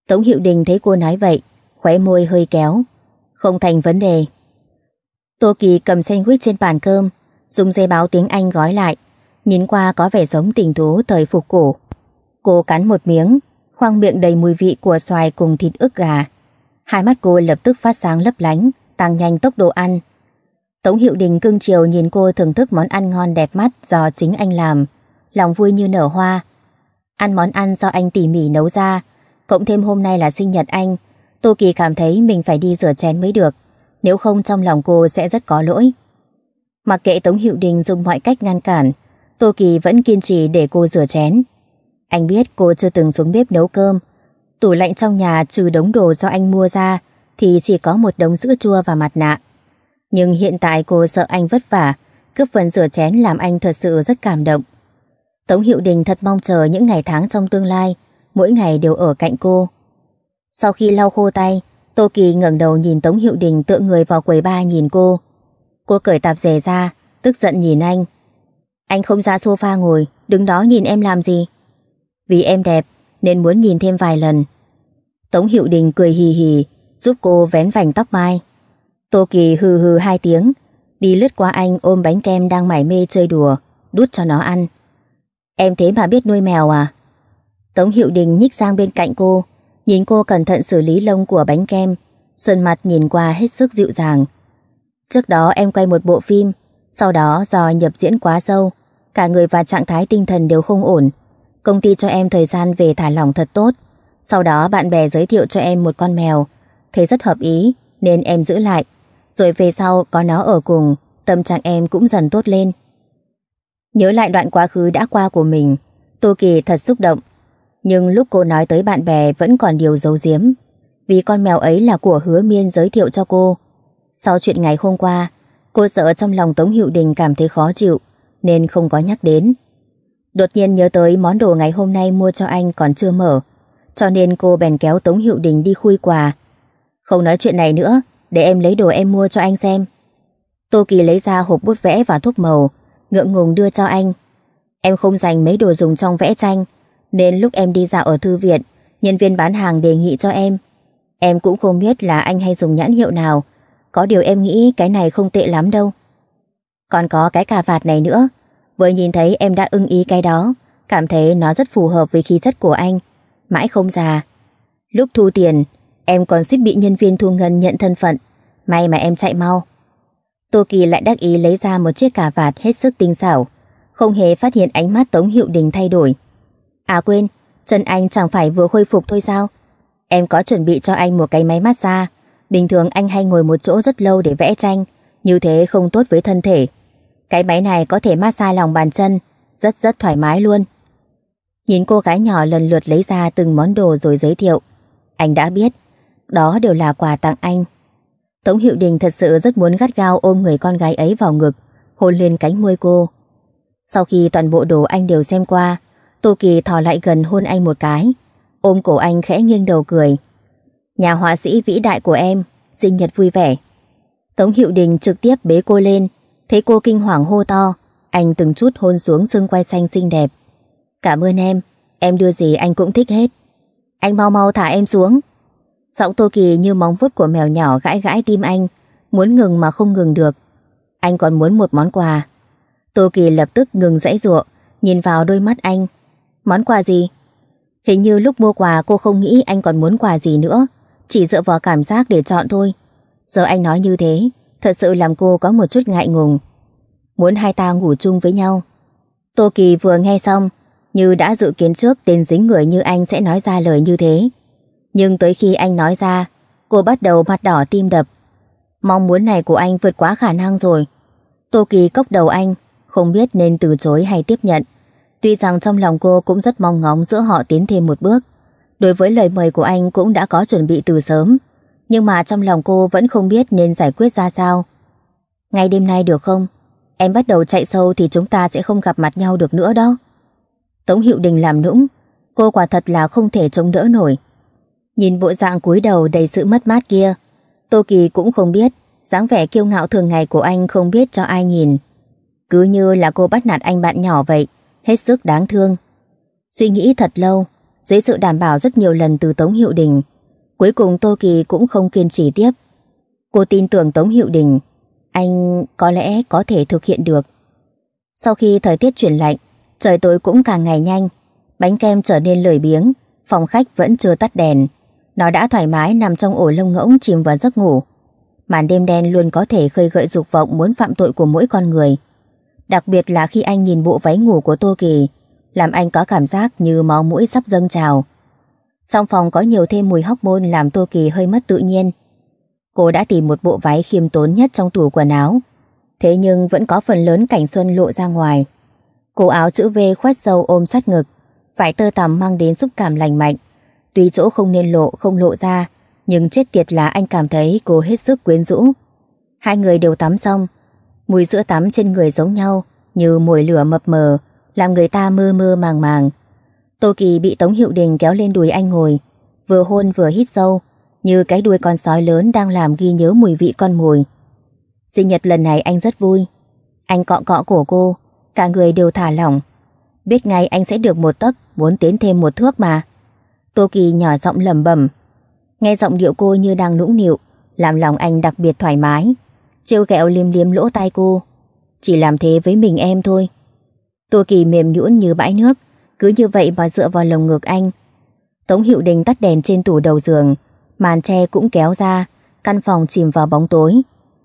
Tống Hiệu Đình thấy cô nói vậy, khóe môi hơi kéo. Không thành vấn đề. Tô Kỳ cầm sandwich trên bàn cơm, dùng dây báo tiếng Anh gói lại, nhìn qua có vẻ giống tình thú thời phục cổ. Cô cắn một miếng, khoang miệng đầy mùi vị của xoài cùng thịt ức gà. Hai mắt cô lập tức phát sáng lấp lánh, tăng nhanh tốc độ ăn. Tống Hiệu Đình cưng chiều nhìn cô thưởng thức món ăn ngon đẹp mắt do chính anh làm, lòng vui như nở hoa. Ăn món ăn do anh tỉ mỉ nấu ra, cộng thêm hôm nay là sinh nhật anh, Tô Kỳ cảm thấy mình phải đi rửa chén mới được nếu không trong lòng cô sẽ rất có lỗi. Mặc kệ Tống Hiệu Đình dùng mọi cách ngăn cản, Tô Kỳ vẫn kiên trì để cô rửa chén. Anh biết cô chưa từng xuống bếp nấu cơm. Tủ lạnh trong nhà trừ đống đồ do anh mua ra thì chỉ có một đống sữa chua và mặt nạ. Nhưng hiện tại cô sợ anh vất vả, cướp phần rửa chén làm anh thật sự rất cảm động. Tống Hiệu Đình thật mong chờ những ngày tháng trong tương lai, mỗi ngày đều ở cạnh cô. Sau khi lau khô tay, Tô Kỳ ngẩng đầu nhìn Tống Hiệu Đình tựa người vào quầy ba nhìn cô. Cô cởi tạp dề ra, tức giận nhìn anh. Anh không ra sofa ngồi, đứng đó nhìn em làm gì? Vì em đẹp, nên muốn nhìn thêm vài lần. Tống Hiệu Đình cười hì hì, giúp cô vén vành tóc mai. Tô Kỳ hừ hừ hai tiếng, đi lướt qua anh ôm bánh kem đang mải mê chơi đùa, đút cho nó ăn. Em thế mà biết nuôi mèo à? Tống Hiệu Đình nhích sang bên cạnh cô, Nhìn cô cẩn thận xử lý lông của bánh kem, sơn mặt nhìn qua hết sức dịu dàng. Trước đó em quay một bộ phim, sau đó do nhập diễn quá sâu, cả người và trạng thái tinh thần đều không ổn. Công ty cho em thời gian về thả lỏng thật tốt. Sau đó bạn bè giới thiệu cho em một con mèo, thấy rất hợp ý nên em giữ lại. Rồi về sau có nó ở cùng, tâm trạng em cũng dần tốt lên. Nhớ lại đoạn quá khứ đã qua của mình, Tô Kỳ thật xúc động nhưng lúc cô nói tới bạn bè vẫn còn điều giấu giếm Vì con mèo ấy là của hứa miên giới thiệu cho cô Sau chuyện ngày hôm qua Cô sợ trong lòng Tống Hiệu Đình cảm thấy khó chịu Nên không có nhắc đến Đột nhiên nhớ tới món đồ ngày hôm nay mua cho anh còn chưa mở Cho nên cô bèn kéo Tống Hiệu Đình đi khui quà Không nói chuyện này nữa Để em lấy đồ em mua cho anh xem Tô Kỳ lấy ra hộp bút vẽ và thuốc màu Ngượng ngùng đưa cho anh Em không dành mấy đồ dùng trong vẽ tranh nên lúc em đi dạo ở thư viện Nhân viên bán hàng đề nghị cho em Em cũng không biết là anh hay dùng nhãn hiệu nào Có điều em nghĩ cái này không tệ lắm đâu Còn có cái cà vạt này nữa Vừa nhìn thấy em đã ưng ý cái đó Cảm thấy nó rất phù hợp với khí chất của anh Mãi không già Lúc thu tiền Em còn suýt bị nhân viên thu ngân nhận thân phận May mà em chạy mau Tô Kỳ lại đắc ý lấy ra một chiếc cà vạt hết sức tinh xảo Không hề phát hiện ánh mắt Tống Hiệu Đình thay đổi À quên, chân anh chẳng phải vừa khôi phục thôi sao? Em có chuẩn bị cho anh một cái máy massage. Bình thường anh hay ngồi một chỗ rất lâu để vẽ tranh, như thế không tốt với thân thể. Cái máy này có thể massage lòng bàn chân, rất rất thoải mái luôn. Nhìn cô gái nhỏ lần lượt lấy ra từng món đồ rồi giới thiệu. Anh đã biết, đó đều là quà tặng anh. Tống Hiệu Đình thật sự rất muốn gắt gao ôm người con gái ấy vào ngực, hôn lên cánh môi cô. Sau khi toàn bộ đồ anh đều xem qua, Tô Kỳ thò lại gần hôn anh một cái, ôm cổ anh khẽ nghiêng đầu cười. Nhà họa sĩ vĩ đại của em, sinh nhật vui vẻ. Tống Hiệu Đình trực tiếp bế cô lên, thấy cô kinh hoàng hô to, anh từng chút hôn xuống xương quai xanh xinh đẹp. Cảm ơn em, em đưa gì anh cũng thích hết. Anh mau mau thả em xuống. Giọng Tô Kỳ như móng vuốt của mèo nhỏ gãi gãi tim anh, muốn ngừng mà không ngừng được. Anh còn muốn một món quà. Tô Kỳ lập tức ngừng dãy ruộng, nhìn vào đôi mắt anh, Món quà gì? Hình như lúc mua quà cô không nghĩ anh còn muốn quà gì nữa, chỉ dựa vào cảm giác để chọn thôi. Giờ anh nói như thế, thật sự làm cô có một chút ngại ngùng. Muốn hai ta ngủ chung với nhau. Tô Kỳ vừa nghe xong, như đã dự kiến trước tên dính người như anh sẽ nói ra lời như thế. Nhưng tới khi anh nói ra, cô bắt đầu mặt đỏ tim đập. Mong muốn này của anh vượt quá khả năng rồi. Tô Kỳ cốc đầu anh, không biết nên từ chối hay tiếp nhận. Tuy rằng trong lòng cô cũng rất mong ngóng giữa họ tiến thêm một bước. Đối với lời mời của anh cũng đã có chuẩn bị từ sớm. Nhưng mà trong lòng cô vẫn không biết nên giải quyết ra sao. Ngay đêm nay được không? Em bắt đầu chạy sâu thì chúng ta sẽ không gặp mặt nhau được nữa đó. Tống Hiệu Đình làm nũng. Cô quả thật là không thể chống đỡ nổi. Nhìn bộ dạng cúi đầu đầy sự mất mát kia. Tô Kỳ cũng không biết. dáng vẻ kiêu ngạo thường ngày của anh không biết cho ai nhìn. Cứ như là cô bắt nạt anh bạn nhỏ vậy hết sức đáng thương. Suy nghĩ thật lâu, dưới sự đảm bảo rất nhiều lần từ Tống Hiệu Đình, cuối cùng Tô Kỳ cũng không kiên trì tiếp. Cô tin tưởng Tống Hiệu Đình, anh có lẽ có thể thực hiện được. Sau khi thời tiết chuyển lạnh, trời tối cũng càng ngày nhanh, bánh kem trở nên lười biếng, phòng khách vẫn chưa tắt đèn. Nó đã thoải mái nằm trong ổ lông ngỗng chìm vào giấc ngủ. Màn đêm đen luôn có thể khơi gợi dục vọng muốn phạm tội của mỗi con người. Đặc biệt là khi anh nhìn bộ váy ngủ của Tô Kỳ, làm anh có cảm giác như máu mũi sắp dâng trào. Trong phòng có nhiều thêm mùi hóc môn làm Tô Kỳ hơi mất tự nhiên. Cô đã tìm một bộ váy khiêm tốn nhất trong tủ quần áo, thế nhưng vẫn có phần lớn cảnh xuân lộ ra ngoài. Cổ áo chữ V khoét sâu ôm sát ngực, vải tơ tằm mang đến xúc cảm lành mạnh. Tuy chỗ không nên lộ, không lộ ra, nhưng chết tiệt là anh cảm thấy cô hết sức quyến rũ. Hai người đều tắm xong, Mùi sữa tắm trên người giống nhau, như mùi lửa mập mờ, làm người ta mơ mơ màng màng. Tô Kỳ bị Tống Hiệu Đình kéo lên đùi anh ngồi, vừa hôn vừa hít sâu, như cái đuôi con sói lớn đang làm ghi nhớ mùi vị con mồi. Sinh nhật lần này anh rất vui. Anh cọ cọ cổ cô, cả người đều thả lỏng. Biết ngay anh sẽ được một tấc, muốn tiến thêm một thước mà. Tô Kỳ nhỏ giọng lẩm bẩm. Nghe giọng điệu cô như đang nũng nịu, làm lòng anh đặc biệt thoải mái trêu ghẹo liếm liếm lỗ tai cô. Chỉ làm thế với mình em thôi. Tô Kỳ mềm nhũn như bãi nước, cứ như vậy mà dựa vào lồng ngực anh. Tống Hiệu Đình tắt đèn trên tủ đầu giường, màn tre cũng kéo ra, căn phòng chìm vào bóng tối.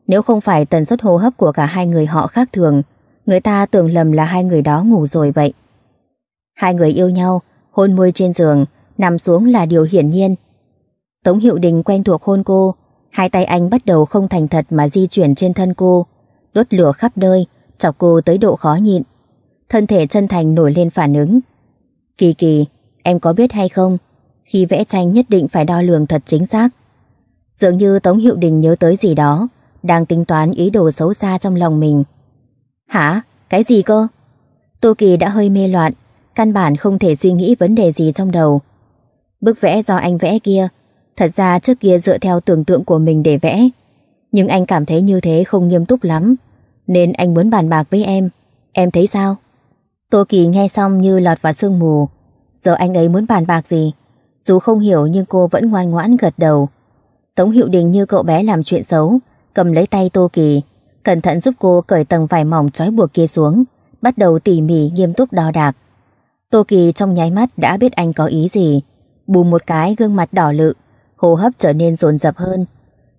Nếu không phải tần suất hô hấp của cả hai người họ khác thường, người ta tưởng lầm là hai người đó ngủ rồi vậy. Hai người yêu nhau, hôn môi trên giường, nằm xuống là điều hiển nhiên. Tống Hiệu Đình quen thuộc hôn cô, Hai tay anh bắt đầu không thành thật mà di chuyển trên thân cô, đốt lửa khắp nơi, chọc cô tới độ khó nhịn. Thân thể chân thành nổi lên phản ứng. Kỳ kỳ, em có biết hay không, khi vẽ tranh nhất định phải đo lường thật chính xác. Dường như Tống Hiệu Đình nhớ tới gì đó, đang tính toán ý đồ xấu xa trong lòng mình. Hả? Cái gì cơ? Tô Kỳ đã hơi mê loạn, căn bản không thể suy nghĩ vấn đề gì trong đầu. Bức vẽ do anh vẽ kia Thật ra trước kia dựa theo tưởng tượng của mình để vẽ Nhưng anh cảm thấy như thế không nghiêm túc lắm Nên anh muốn bàn bạc với em Em thấy sao? Tô Kỳ nghe xong như lọt vào sương mù Giờ anh ấy muốn bàn bạc gì? Dù không hiểu nhưng cô vẫn ngoan ngoãn gật đầu Tống Hiệu Đình như cậu bé làm chuyện xấu Cầm lấy tay Tô Kỳ Cẩn thận giúp cô cởi tầng vải mỏng trói buộc kia xuống Bắt đầu tỉ mỉ nghiêm túc đo đạc Tô Kỳ trong nháy mắt đã biết anh có ý gì Bù một cái gương mặt đỏ lự hô hấp trở nên dồn dập hơn.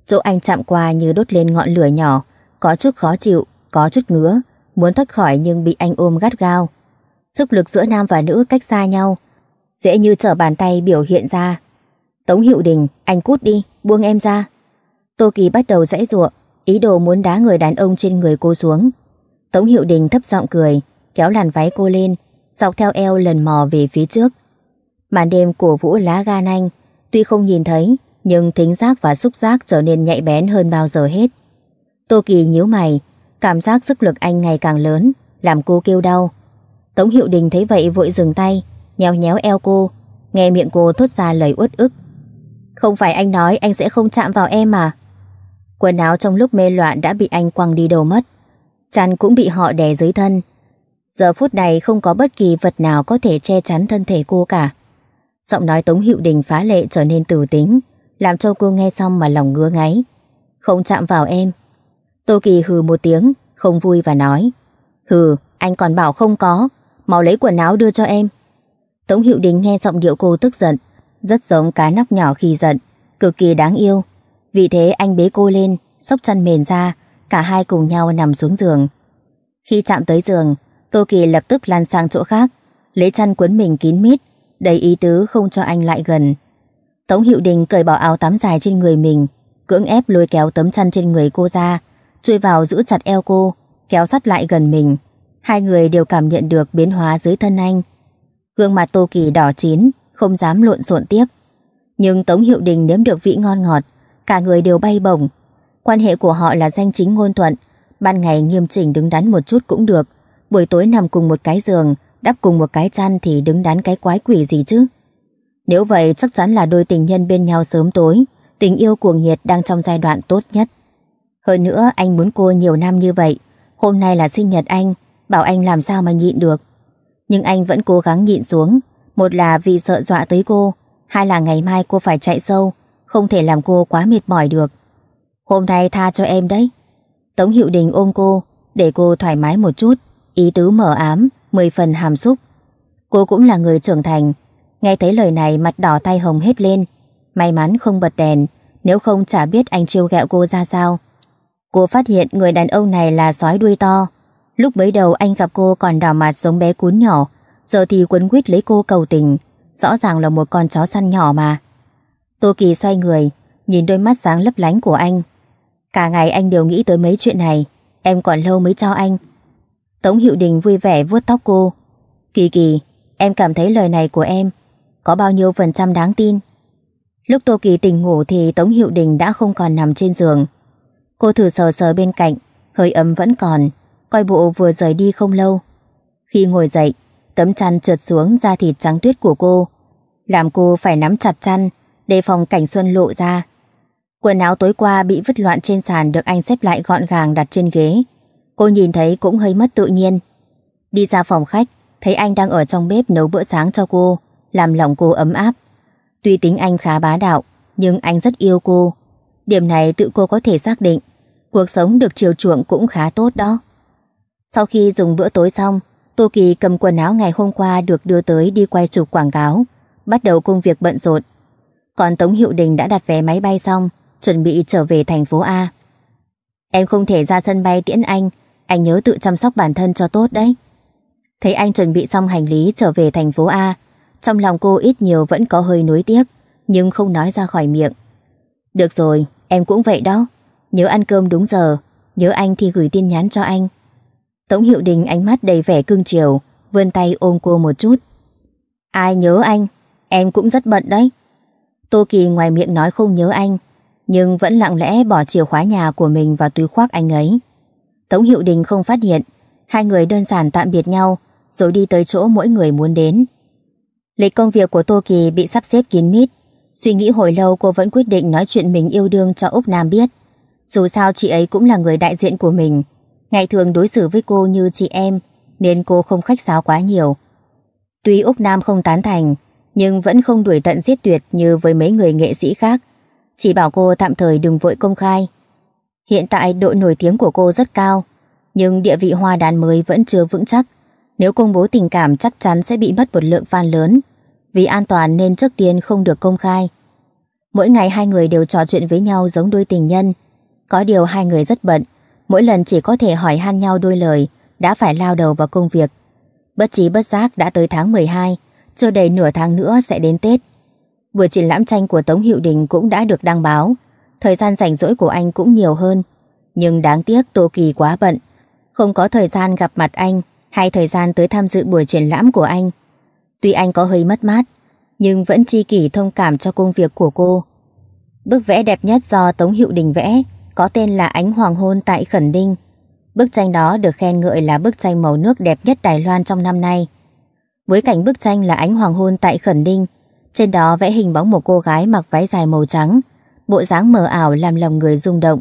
Chỗ anh chạm qua như đốt lên ngọn lửa nhỏ, có chút khó chịu, có chút ngứa, muốn thoát khỏi nhưng bị anh ôm gắt gao. Sức lực giữa nam và nữ cách xa nhau, dễ như trở bàn tay biểu hiện ra. Tống Hiệu Đình, anh cút đi, buông em ra. Tô Kỳ bắt đầu dãy ruộng, ý đồ muốn đá người đàn ông trên người cô xuống. Tống Hiệu Đình thấp giọng cười, kéo làn váy cô lên, dọc theo eo lần mò về phía trước. Màn đêm của vũ lá gan anh, Tuy không nhìn thấy, nhưng thính giác và xúc giác trở nên nhạy bén hơn bao giờ hết. Tô Kỳ nhíu mày, cảm giác sức lực anh ngày càng lớn, làm cô kêu đau. Tống Hiệu Đình thấy vậy vội dừng tay, nhéo nhéo eo cô, nghe miệng cô thốt ra lời uất ức. Không phải anh nói anh sẽ không chạm vào em mà. Quần áo trong lúc mê loạn đã bị anh quăng đi đâu mất. Chăn cũng bị họ đè dưới thân. Giờ phút này không có bất kỳ vật nào có thể che chắn thân thể cô cả. Giọng nói Tống hiệu Đình phá lệ trở nên từ tính, làm cho cô nghe xong mà lòng ngứa ngáy. Không chạm vào em. Tô Kỳ hừ một tiếng, không vui và nói. Hừ, anh còn bảo không có, mau lấy quần áo đưa cho em. Tống hiệu Đình nghe giọng điệu cô tức giận, rất giống cá nóc nhỏ khi giận, cực kỳ đáng yêu. Vì thế anh bế cô lên, sóc chăn mền ra, cả hai cùng nhau nằm xuống giường. Khi chạm tới giường, Tô Kỳ lập tức lăn sang chỗ khác, lấy chăn cuốn mình kín mít, đầy ý tứ không cho anh lại gần. Tống Hiệu Đình cởi bỏ áo tắm dài trên người mình, cưỡng ép lôi kéo tấm chăn trên người cô ra, chui vào giữ chặt eo cô, kéo sát lại gần mình. Hai người đều cảm nhận được biến hóa dưới thân anh. Gương mặt Tô Kỳ đỏ chín, không dám lộn xộn tiếp. Nhưng Tống Hiệu Đình nếm được vị ngon ngọt, cả người đều bay bổng. Quan hệ của họ là danh chính ngôn thuận, ban ngày nghiêm chỉnh đứng đắn một chút cũng được, buổi tối nằm cùng một cái giường, đắp cùng một cái chăn thì đứng đắn cái quái quỷ gì chứ. Nếu vậy chắc chắn là đôi tình nhân bên nhau sớm tối, tình yêu cuồng nhiệt đang trong giai đoạn tốt nhất. Hơn nữa anh muốn cô nhiều năm như vậy, hôm nay là sinh nhật anh, bảo anh làm sao mà nhịn được. Nhưng anh vẫn cố gắng nhịn xuống, một là vì sợ dọa tới cô, hai là ngày mai cô phải chạy sâu, không thể làm cô quá mệt mỏi được. Hôm nay tha cho em đấy. Tống Hiệu Đình ôm cô, để cô thoải mái một chút, ý tứ mở ám, mười phần hàm xúc. Cô cũng là người trưởng thành, nghe thấy lời này mặt đỏ tay hồng hết lên. May mắn không bật đèn, nếu không chả biết anh chiêu ghẹo cô ra sao. Cô phát hiện người đàn ông này là sói đuôi to. Lúc mới đầu anh gặp cô còn đỏ mặt giống bé cún nhỏ, giờ thì quấn quýt lấy cô cầu tình, rõ ràng là một con chó săn nhỏ mà. Tô Kỳ xoay người, nhìn đôi mắt sáng lấp lánh của anh. Cả ngày anh đều nghĩ tới mấy chuyện này, em còn lâu mới cho anh, Tống Hiệu Đình vui vẻ vuốt tóc cô. Kỳ kỳ, em cảm thấy lời này của em có bao nhiêu phần trăm đáng tin? Lúc Tô Kỳ tỉnh ngủ thì Tống Hiệu Đình đã không còn nằm trên giường. Cô thử sờ sờ bên cạnh, hơi ấm vẫn còn, coi bộ vừa rời đi không lâu. Khi ngồi dậy, tấm chăn trượt xuống da thịt trắng tuyết của cô, làm cô phải nắm chặt chăn để phòng cảnh xuân lộ ra. Quần áo tối qua bị vứt loạn trên sàn được anh xếp lại gọn gàng đặt trên ghế. Cô nhìn thấy cũng hơi mất tự nhiên Đi ra phòng khách Thấy anh đang ở trong bếp nấu bữa sáng cho cô Làm lòng cô ấm áp Tuy tính anh khá bá đạo Nhưng anh rất yêu cô Điểm này tự cô có thể xác định Cuộc sống được chiều chuộng cũng khá tốt đó Sau khi dùng bữa tối xong Tô Kỳ cầm quần áo ngày hôm qua Được đưa tới đi quay chụp quảng cáo Bắt đầu công việc bận rộn Còn Tống Hiệu Đình đã đặt vé máy bay xong Chuẩn bị trở về thành phố A Em không thể ra sân bay tiễn anh anh nhớ tự chăm sóc bản thân cho tốt đấy. Thấy anh chuẩn bị xong hành lý trở về thành phố A, trong lòng cô ít nhiều vẫn có hơi nuối tiếc, nhưng không nói ra khỏi miệng. Được rồi, em cũng vậy đó. Nhớ ăn cơm đúng giờ, nhớ anh thì gửi tin nhắn cho anh. Tống Hiệu Đình ánh mắt đầy vẻ cưng chiều, vươn tay ôm cô một chút. Ai nhớ anh, em cũng rất bận đấy. Tô Kỳ ngoài miệng nói không nhớ anh, nhưng vẫn lặng lẽ bỏ chìa khóa nhà của mình vào túi khoác anh ấy. Tống Hiệu Đình không phát hiện, hai người đơn giản tạm biệt nhau, rồi đi tới chỗ mỗi người muốn đến. Lịch công việc của Tô Kỳ bị sắp xếp kín mít, suy nghĩ hồi lâu cô vẫn quyết định nói chuyện mình yêu đương cho Úc Nam biết. Dù sao chị ấy cũng là người đại diện của mình, ngày thường đối xử với cô như chị em, nên cô không khách sáo quá nhiều. Tuy Úc Nam không tán thành, nhưng vẫn không đuổi tận giết tuyệt như với mấy người nghệ sĩ khác, chỉ bảo cô tạm thời đừng vội công khai. Hiện tại độ nổi tiếng của cô rất cao, nhưng địa vị hoa đàn mới vẫn chưa vững chắc. Nếu công bố tình cảm chắc chắn sẽ bị mất một lượng fan lớn. Vì an toàn nên trước tiên không được công khai. Mỗi ngày hai người đều trò chuyện với nhau giống đôi tình nhân. Có điều hai người rất bận, mỗi lần chỉ có thể hỏi han nhau đôi lời, đã phải lao đầu vào công việc. Bất trí bất giác đã tới tháng 12, chưa đầy nửa tháng nữa sẽ đến Tết. Buổi triển lãm tranh của Tống Hiệu Đình cũng đã được đăng báo, thời gian rảnh rỗi của anh cũng nhiều hơn. Nhưng đáng tiếc Tô Kỳ quá bận, không có thời gian gặp mặt anh hay thời gian tới tham dự buổi triển lãm của anh. Tuy anh có hơi mất mát, nhưng vẫn tri kỷ thông cảm cho công việc của cô. Bức vẽ đẹp nhất do Tống hiệu Đình vẽ có tên là Ánh Hoàng Hôn tại Khẩn Đinh. Bức tranh đó được khen ngợi là bức tranh màu nước đẹp nhất Đài Loan trong năm nay. Với cảnh bức tranh là Ánh Hoàng Hôn tại Khẩn Đinh, trên đó vẽ hình bóng một cô gái mặc váy dài màu trắng, bộ dáng mờ ảo làm lòng người rung động.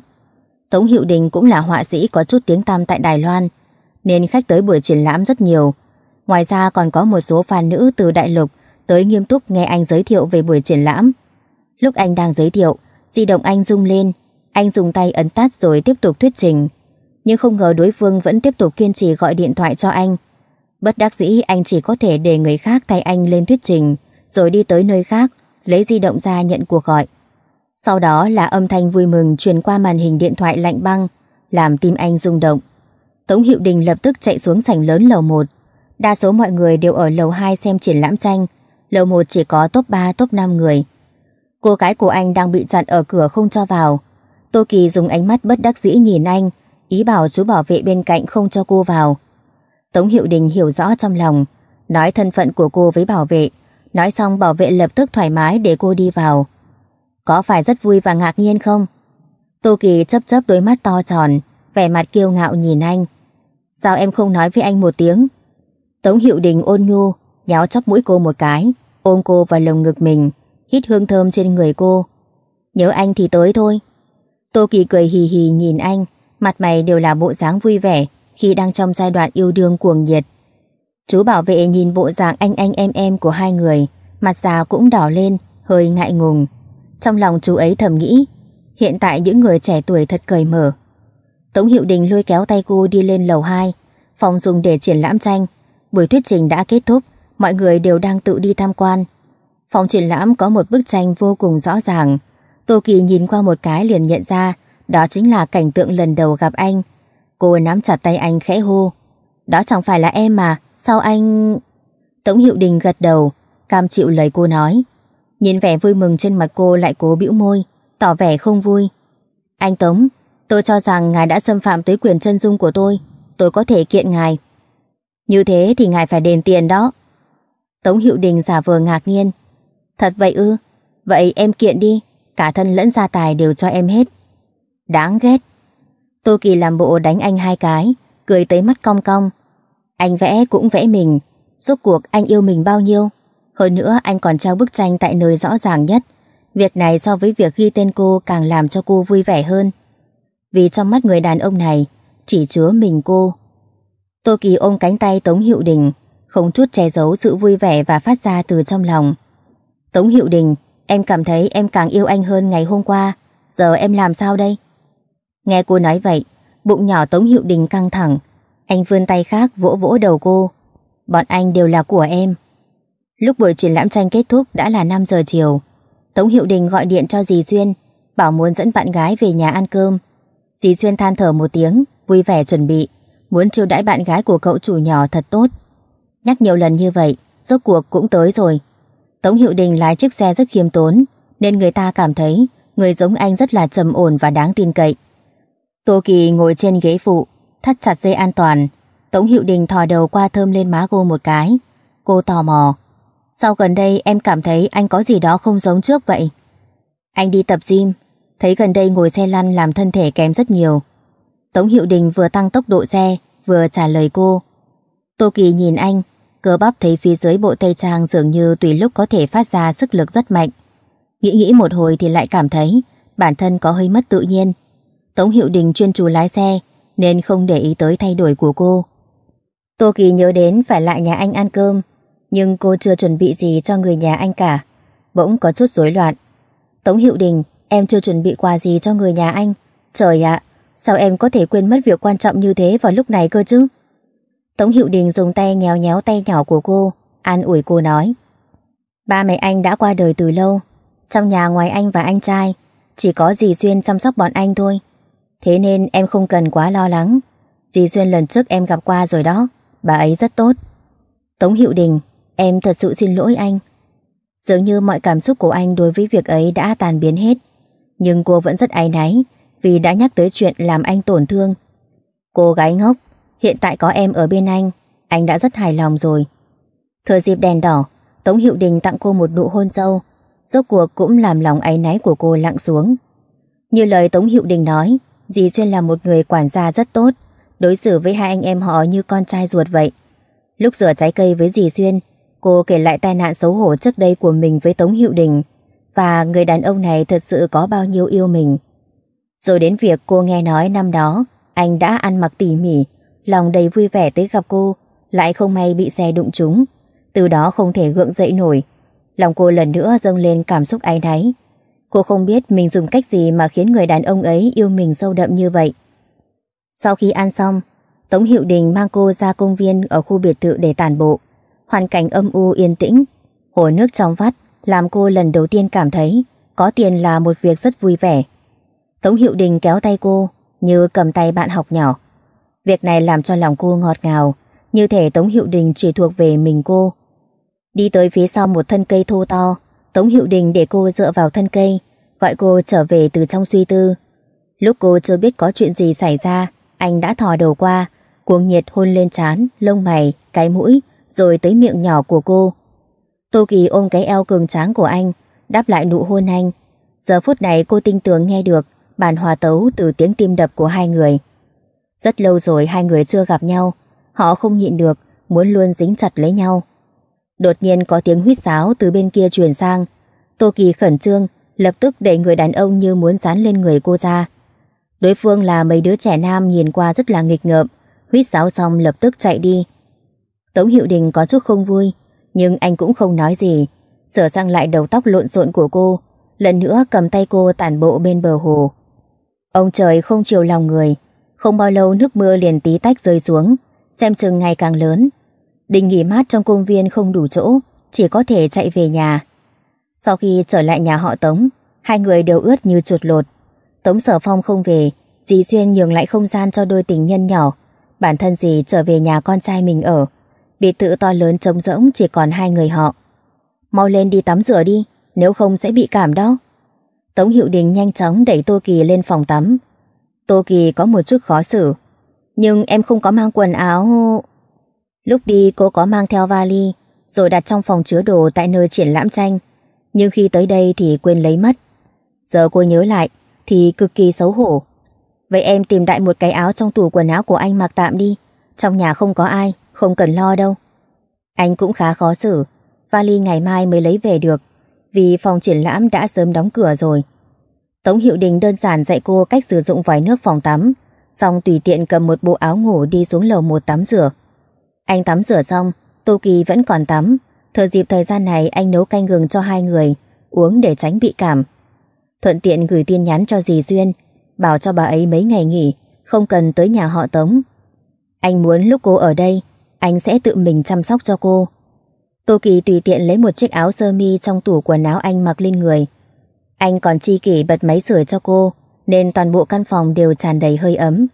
Tống Hiệu Đình cũng là họa sĩ có chút tiếng tăm tại Đài Loan, nên khách tới buổi triển lãm rất nhiều. Ngoài ra còn có một số fan nữ từ Đại Lục tới nghiêm túc nghe anh giới thiệu về buổi triển lãm. Lúc anh đang giới thiệu, di động anh rung lên, anh dùng tay ấn tắt rồi tiếp tục thuyết trình. Nhưng không ngờ đối phương vẫn tiếp tục kiên trì gọi điện thoại cho anh. Bất đắc dĩ anh chỉ có thể để người khác thay anh lên thuyết trình, rồi đi tới nơi khác, lấy di động ra nhận cuộc gọi. Sau đó là âm thanh vui mừng truyền qua màn hình điện thoại lạnh băng, làm tim anh rung động. Tống Hiệu Đình lập tức chạy xuống sảnh lớn lầu 1. Đa số mọi người đều ở lầu 2 xem triển lãm tranh, lầu 1 chỉ có top 3, top 5 người. Cô gái của anh đang bị chặn ở cửa không cho vào. Tô Kỳ dùng ánh mắt bất đắc dĩ nhìn anh, ý bảo chú bảo vệ bên cạnh không cho cô vào. Tống Hiệu Đình hiểu rõ trong lòng, nói thân phận của cô với bảo vệ, nói xong bảo vệ lập tức thoải mái để cô đi vào. Có phải rất vui và ngạc nhiên không? Tô Kỳ chấp chấp đôi mắt to tròn, vẻ mặt kiêu ngạo nhìn anh. Sao em không nói với anh một tiếng? Tống Hiệu Đình ôn nhu, nháo chóc mũi cô một cái, ôm cô vào lồng ngực mình, hít hương thơm trên người cô. Nhớ anh thì tới thôi. Tô Kỳ cười hì hì nhìn anh, mặt mày đều là bộ dáng vui vẻ khi đang trong giai đoạn yêu đương cuồng nhiệt. Chú bảo vệ nhìn bộ dạng anh anh em em của hai người, mặt già cũng đỏ lên, hơi ngại ngùng. Trong lòng chú ấy thầm nghĩ, hiện tại những người trẻ tuổi thật cởi mở. Tống Hiệu Đình lôi kéo tay cô đi lên lầu 2, phòng dùng để triển lãm tranh. Buổi thuyết trình đã kết thúc, mọi người đều đang tự đi tham quan. Phòng triển lãm có một bức tranh vô cùng rõ ràng. Tô Kỳ nhìn qua một cái liền nhận ra, đó chính là cảnh tượng lần đầu gặp anh. Cô nắm chặt tay anh khẽ hô. Đó chẳng phải là em mà, sao anh... Tống Hiệu Đình gật đầu, cam chịu lời cô nói. Nhìn vẻ vui mừng trên mặt cô lại cố bĩu môi, tỏ vẻ không vui. Anh Tống, tôi cho rằng ngài đã xâm phạm tới quyền chân dung của tôi, tôi có thể kiện ngài. Như thế thì ngài phải đền tiền đó. Tống Hiệu Đình giả vờ ngạc nhiên. Thật vậy ư? Vậy em kiện đi, cả thân lẫn gia tài đều cho em hết. Đáng ghét. Tô Kỳ làm bộ đánh anh hai cái, cười tới mắt cong cong. Anh vẽ cũng vẽ mình, rốt cuộc anh yêu mình bao nhiêu? Hơn nữa anh còn trao bức tranh tại nơi rõ ràng nhất. Việc này so với việc ghi tên cô càng làm cho cô vui vẻ hơn. Vì trong mắt người đàn ông này chỉ chứa mình cô. Tô Kỳ ôm cánh tay Tống Hiệu Đình, không chút che giấu sự vui vẻ và phát ra từ trong lòng. Tống Hiệu Đình, em cảm thấy em càng yêu anh hơn ngày hôm qua, giờ em làm sao đây? Nghe cô nói vậy, bụng nhỏ Tống Hiệu Đình căng thẳng. Anh vươn tay khác vỗ vỗ đầu cô. Bọn anh đều là của em. Lúc buổi triển lãm tranh kết thúc đã là 5 giờ chiều. Tống Hiệu Đình gọi điện cho dì Duyên, bảo muốn dẫn bạn gái về nhà ăn cơm. Dì Duyên than thở một tiếng, vui vẻ chuẩn bị, muốn chiêu đãi bạn gái của cậu chủ nhỏ thật tốt. Nhắc nhiều lần như vậy, rốt cuộc cũng tới rồi. Tống Hiệu Đình lái chiếc xe rất khiêm tốn, nên người ta cảm thấy người giống anh rất là trầm ổn và đáng tin cậy. Tô Kỳ ngồi trên ghế phụ, thắt chặt dây an toàn. Tống Hiệu Đình thò đầu qua thơm lên má cô một cái. Cô tò mò, Sao gần đây em cảm thấy anh có gì đó không giống trước vậy? Anh đi tập gym, thấy gần đây ngồi xe lăn làm thân thể kém rất nhiều. Tống Hiệu Đình vừa tăng tốc độ xe, vừa trả lời cô. Tô Kỳ nhìn anh, cơ bắp thấy phía dưới bộ tây trang dường như tùy lúc có thể phát ra sức lực rất mạnh. Nghĩ nghĩ một hồi thì lại cảm thấy bản thân có hơi mất tự nhiên. Tống Hiệu Đình chuyên chú lái xe nên không để ý tới thay đổi của cô. Tô Kỳ nhớ đến phải lại nhà anh ăn cơm nhưng cô chưa chuẩn bị gì cho người nhà anh cả. Bỗng có chút rối loạn. Tống Hiệu Đình, em chưa chuẩn bị quà gì cho người nhà anh. Trời ạ, sao em có thể quên mất việc quan trọng như thế vào lúc này cơ chứ? Tống Hiệu Đình dùng tay nhéo nhéo tay nhỏ của cô, an ủi cô nói. Ba mẹ anh đã qua đời từ lâu, trong nhà ngoài anh và anh trai, chỉ có dì Xuyên chăm sóc bọn anh thôi. Thế nên em không cần quá lo lắng. Dì Xuyên lần trước em gặp qua rồi đó, bà ấy rất tốt. Tống Hiệu Đình Em thật sự xin lỗi anh. Dường như mọi cảm xúc của anh đối với việc ấy đã tàn biến hết. Nhưng cô vẫn rất áy náy vì đã nhắc tới chuyện làm anh tổn thương. Cô gái ngốc, hiện tại có em ở bên anh, anh đã rất hài lòng rồi. Thời dịp đèn đỏ, Tống Hiệu Đình tặng cô một nụ hôn sâu, rốt cuộc cũng làm lòng áy náy của cô lặng xuống. Như lời Tống Hiệu Đình nói, dì Xuyên là một người quản gia rất tốt, đối xử với hai anh em họ như con trai ruột vậy. Lúc rửa trái cây với dì Xuyên, Cô kể lại tai nạn xấu hổ trước đây của mình với Tống Hiệu Đình và người đàn ông này thật sự có bao nhiêu yêu mình. Rồi đến việc cô nghe nói năm đó anh đã ăn mặc tỉ mỉ, lòng đầy vui vẻ tới gặp cô, lại không may bị xe đụng trúng, từ đó không thể gượng dậy nổi. Lòng cô lần nữa dâng lên cảm xúc ái náy. Cô không biết mình dùng cách gì mà khiến người đàn ông ấy yêu mình sâu đậm như vậy. Sau khi ăn xong, Tống Hiệu Đình mang cô ra công viên ở khu biệt thự để tàn bộ. Hoàn cảnh âm u yên tĩnh, hồ nước trong vắt làm cô lần đầu tiên cảm thấy có tiền là một việc rất vui vẻ. Tống Hiệu Đình kéo tay cô như cầm tay bạn học nhỏ. Việc này làm cho lòng cô ngọt ngào, như thể Tống Hiệu Đình chỉ thuộc về mình cô. Đi tới phía sau một thân cây thô to, Tống Hiệu Đình để cô dựa vào thân cây, gọi cô trở về từ trong suy tư. Lúc cô chưa biết có chuyện gì xảy ra, anh đã thò đầu qua, cuồng nhiệt hôn lên trán, lông mày, cái mũi, rồi tới miệng nhỏ của cô. Tô Kỳ ôm cái eo cường tráng của anh, đáp lại nụ hôn anh. Giờ phút này cô tinh tường nghe được bản hòa tấu từ tiếng tim đập của hai người. Rất lâu rồi hai người chưa gặp nhau, họ không nhịn được, muốn luôn dính chặt lấy nhau. Đột nhiên có tiếng huýt sáo từ bên kia truyền sang. Tô Kỳ khẩn trương, lập tức đẩy người đàn ông như muốn dán lên người cô ra. Đối phương là mấy đứa trẻ nam nhìn qua rất là nghịch ngợm, huýt sáo xong lập tức chạy đi. Tống Hiệu Đình có chút không vui, nhưng anh cũng không nói gì. Sửa sang lại đầu tóc lộn xộn của cô, lần nữa cầm tay cô tản bộ bên bờ hồ. Ông trời không chiều lòng người, không bao lâu nước mưa liền tí tách rơi xuống, xem chừng ngày càng lớn. Đình nghỉ mát trong công viên không đủ chỗ, chỉ có thể chạy về nhà. Sau khi trở lại nhà họ Tống, hai người đều ướt như chuột lột. Tống Sở Phong không về, dì Xuyên nhường lại không gian cho đôi tình nhân nhỏ. Bản thân dì trở về nhà con trai mình ở, biệt thự to lớn trống rỗng chỉ còn hai người họ. Mau lên đi tắm rửa đi, nếu không sẽ bị cảm đó. Tống Hiệu Đình nhanh chóng đẩy Tô Kỳ lên phòng tắm. Tô Kỳ có một chút khó xử. Nhưng em không có mang quần áo... Lúc đi cô có mang theo vali, rồi đặt trong phòng chứa đồ tại nơi triển lãm tranh. Nhưng khi tới đây thì quên lấy mất. Giờ cô nhớ lại, thì cực kỳ xấu hổ. Vậy em tìm đại một cái áo trong tủ quần áo của anh mặc tạm đi, trong nhà không có ai. Không cần lo đâu Anh cũng khá khó xử Vali ngày mai mới lấy về được Vì phòng triển lãm đã sớm đóng cửa rồi Tống Hiệu Đình đơn giản dạy cô cách sử dụng vòi nước phòng tắm Xong tùy tiện cầm một bộ áo ngủ đi xuống lầu một tắm rửa Anh tắm rửa xong Tô Kỳ vẫn còn tắm Thừa dịp thời gian này anh nấu canh gừng cho hai người Uống để tránh bị cảm Thuận tiện gửi tin nhắn cho dì Duyên Bảo cho bà ấy mấy ngày nghỉ Không cần tới nhà họ Tống Anh muốn lúc cô ở đây anh sẽ tự mình chăm sóc cho cô. Tô Kỳ tùy tiện lấy một chiếc áo sơ mi trong tủ quần áo anh mặc lên người. Anh còn chi kỷ bật máy sưởi cho cô, nên toàn bộ căn phòng đều tràn đầy hơi ấm.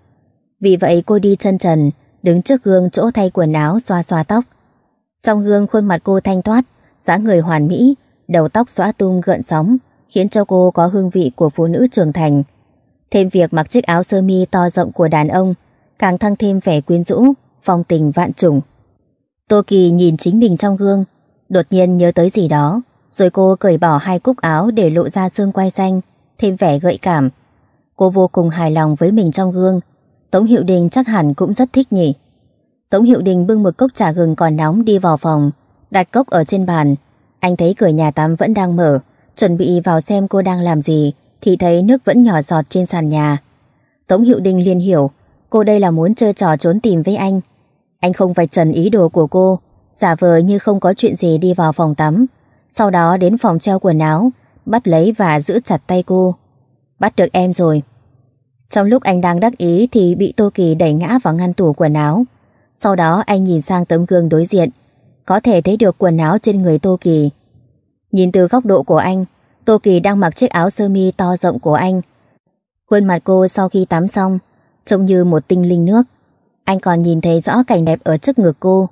Vì vậy cô đi chân trần, đứng trước gương chỗ thay quần áo xoa xoa tóc. Trong gương khuôn mặt cô thanh thoát, dáng người hoàn mỹ, đầu tóc xõa tung gợn sóng, khiến cho cô có hương vị của phụ nữ trưởng thành. Thêm việc mặc chiếc áo sơ mi to rộng của đàn ông, càng thăng thêm vẻ quyến rũ phong tình vạn trùng. Tô Kỳ nhìn chính mình trong gương, đột nhiên nhớ tới gì đó, rồi cô cởi bỏ hai cúc áo để lộ ra xương quai xanh, thêm vẻ gợi cảm. Cô vô cùng hài lòng với mình trong gương, Tống Hiệu Đình chắc hẳn cũng rất thích nhỉ. Tống Hiệu Đình bưng một cốc trà gừng còn nóng đi vào phòng, đặt cốc ở trên bàn. Anh thấy cửa nhà tắm vẫn đang mở, chuẩn bị vào xem cô đang làm gì, thì thấy nước vẫn nhỏ giọt trên sàn nhà. Tống Hiệu Đình liền hiểu, cô đây là muốn chơi trò trốn tìm với anh. Anh không vạch trần ý đồ của cô, giả vờ như không có chuyện gì đi vào phòng tắm. Sau đó đến phòng treo quần áo, bắt lấy và giữ chặt tay cô. Bắt được em rồi. Trong lúc anh đang đắc ý thì bị Tô Kỳ đẩy ngã vào ngăn tủ quần áo. Sau đó anh nhìn sang tấm gương đối diện, có thể thấy được quần áo trên người Tô Kỳ. Nhìn từ góc độ của anh, Tô Kỳ đang mặc chiếc áo sơ mi to rộng của anh. Khuôn mặt cô sau khi tắm xong, trông như một tinh linh nước. Anh còn nhìn thấy rõ cảnh đẹp ở trước ngực cô.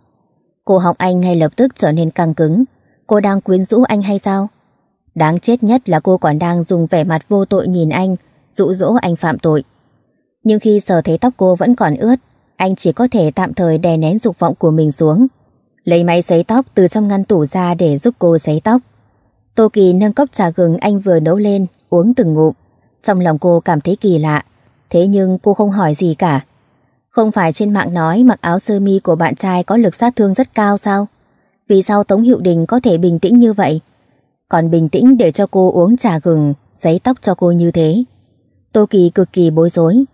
Cô học anh ngay lập tức trở nên căng cứng. Cô đang quyến rũ anh hay sao? Đáng chết nhất là cô còn đang dùng vẻ mặt vô tội nhìn anh, dụ dỗ anh phạm tội. Nhưng khi sờ thấy tóc cô vẫn còn ướt, anh chỉ có thể tạm thời đè nén dục vọng của mình xuống. Lấy máy sấy tóc từ trong ngăn tủ ra để giúp cô sấy tóc. Tô Kỳ nâng cốc trà gừng anh vừa nấu lên, uống từng ngụm. Trong lòng cô cảm thấy kỳ lạ, thế nhưng cô không hỏi gì cả. Không phải trên mạng nói mặc áo sơ mi của bạn trai có lực sát thương rất cao sao? Vì sao Tống Hiệu Đình có thể bình tĩnh như vậy? Còn bình tĩnh để cho cô uống trà gừng, giấy tóc cho cô như thế. Tô Kỳ cực kỳ bối rối,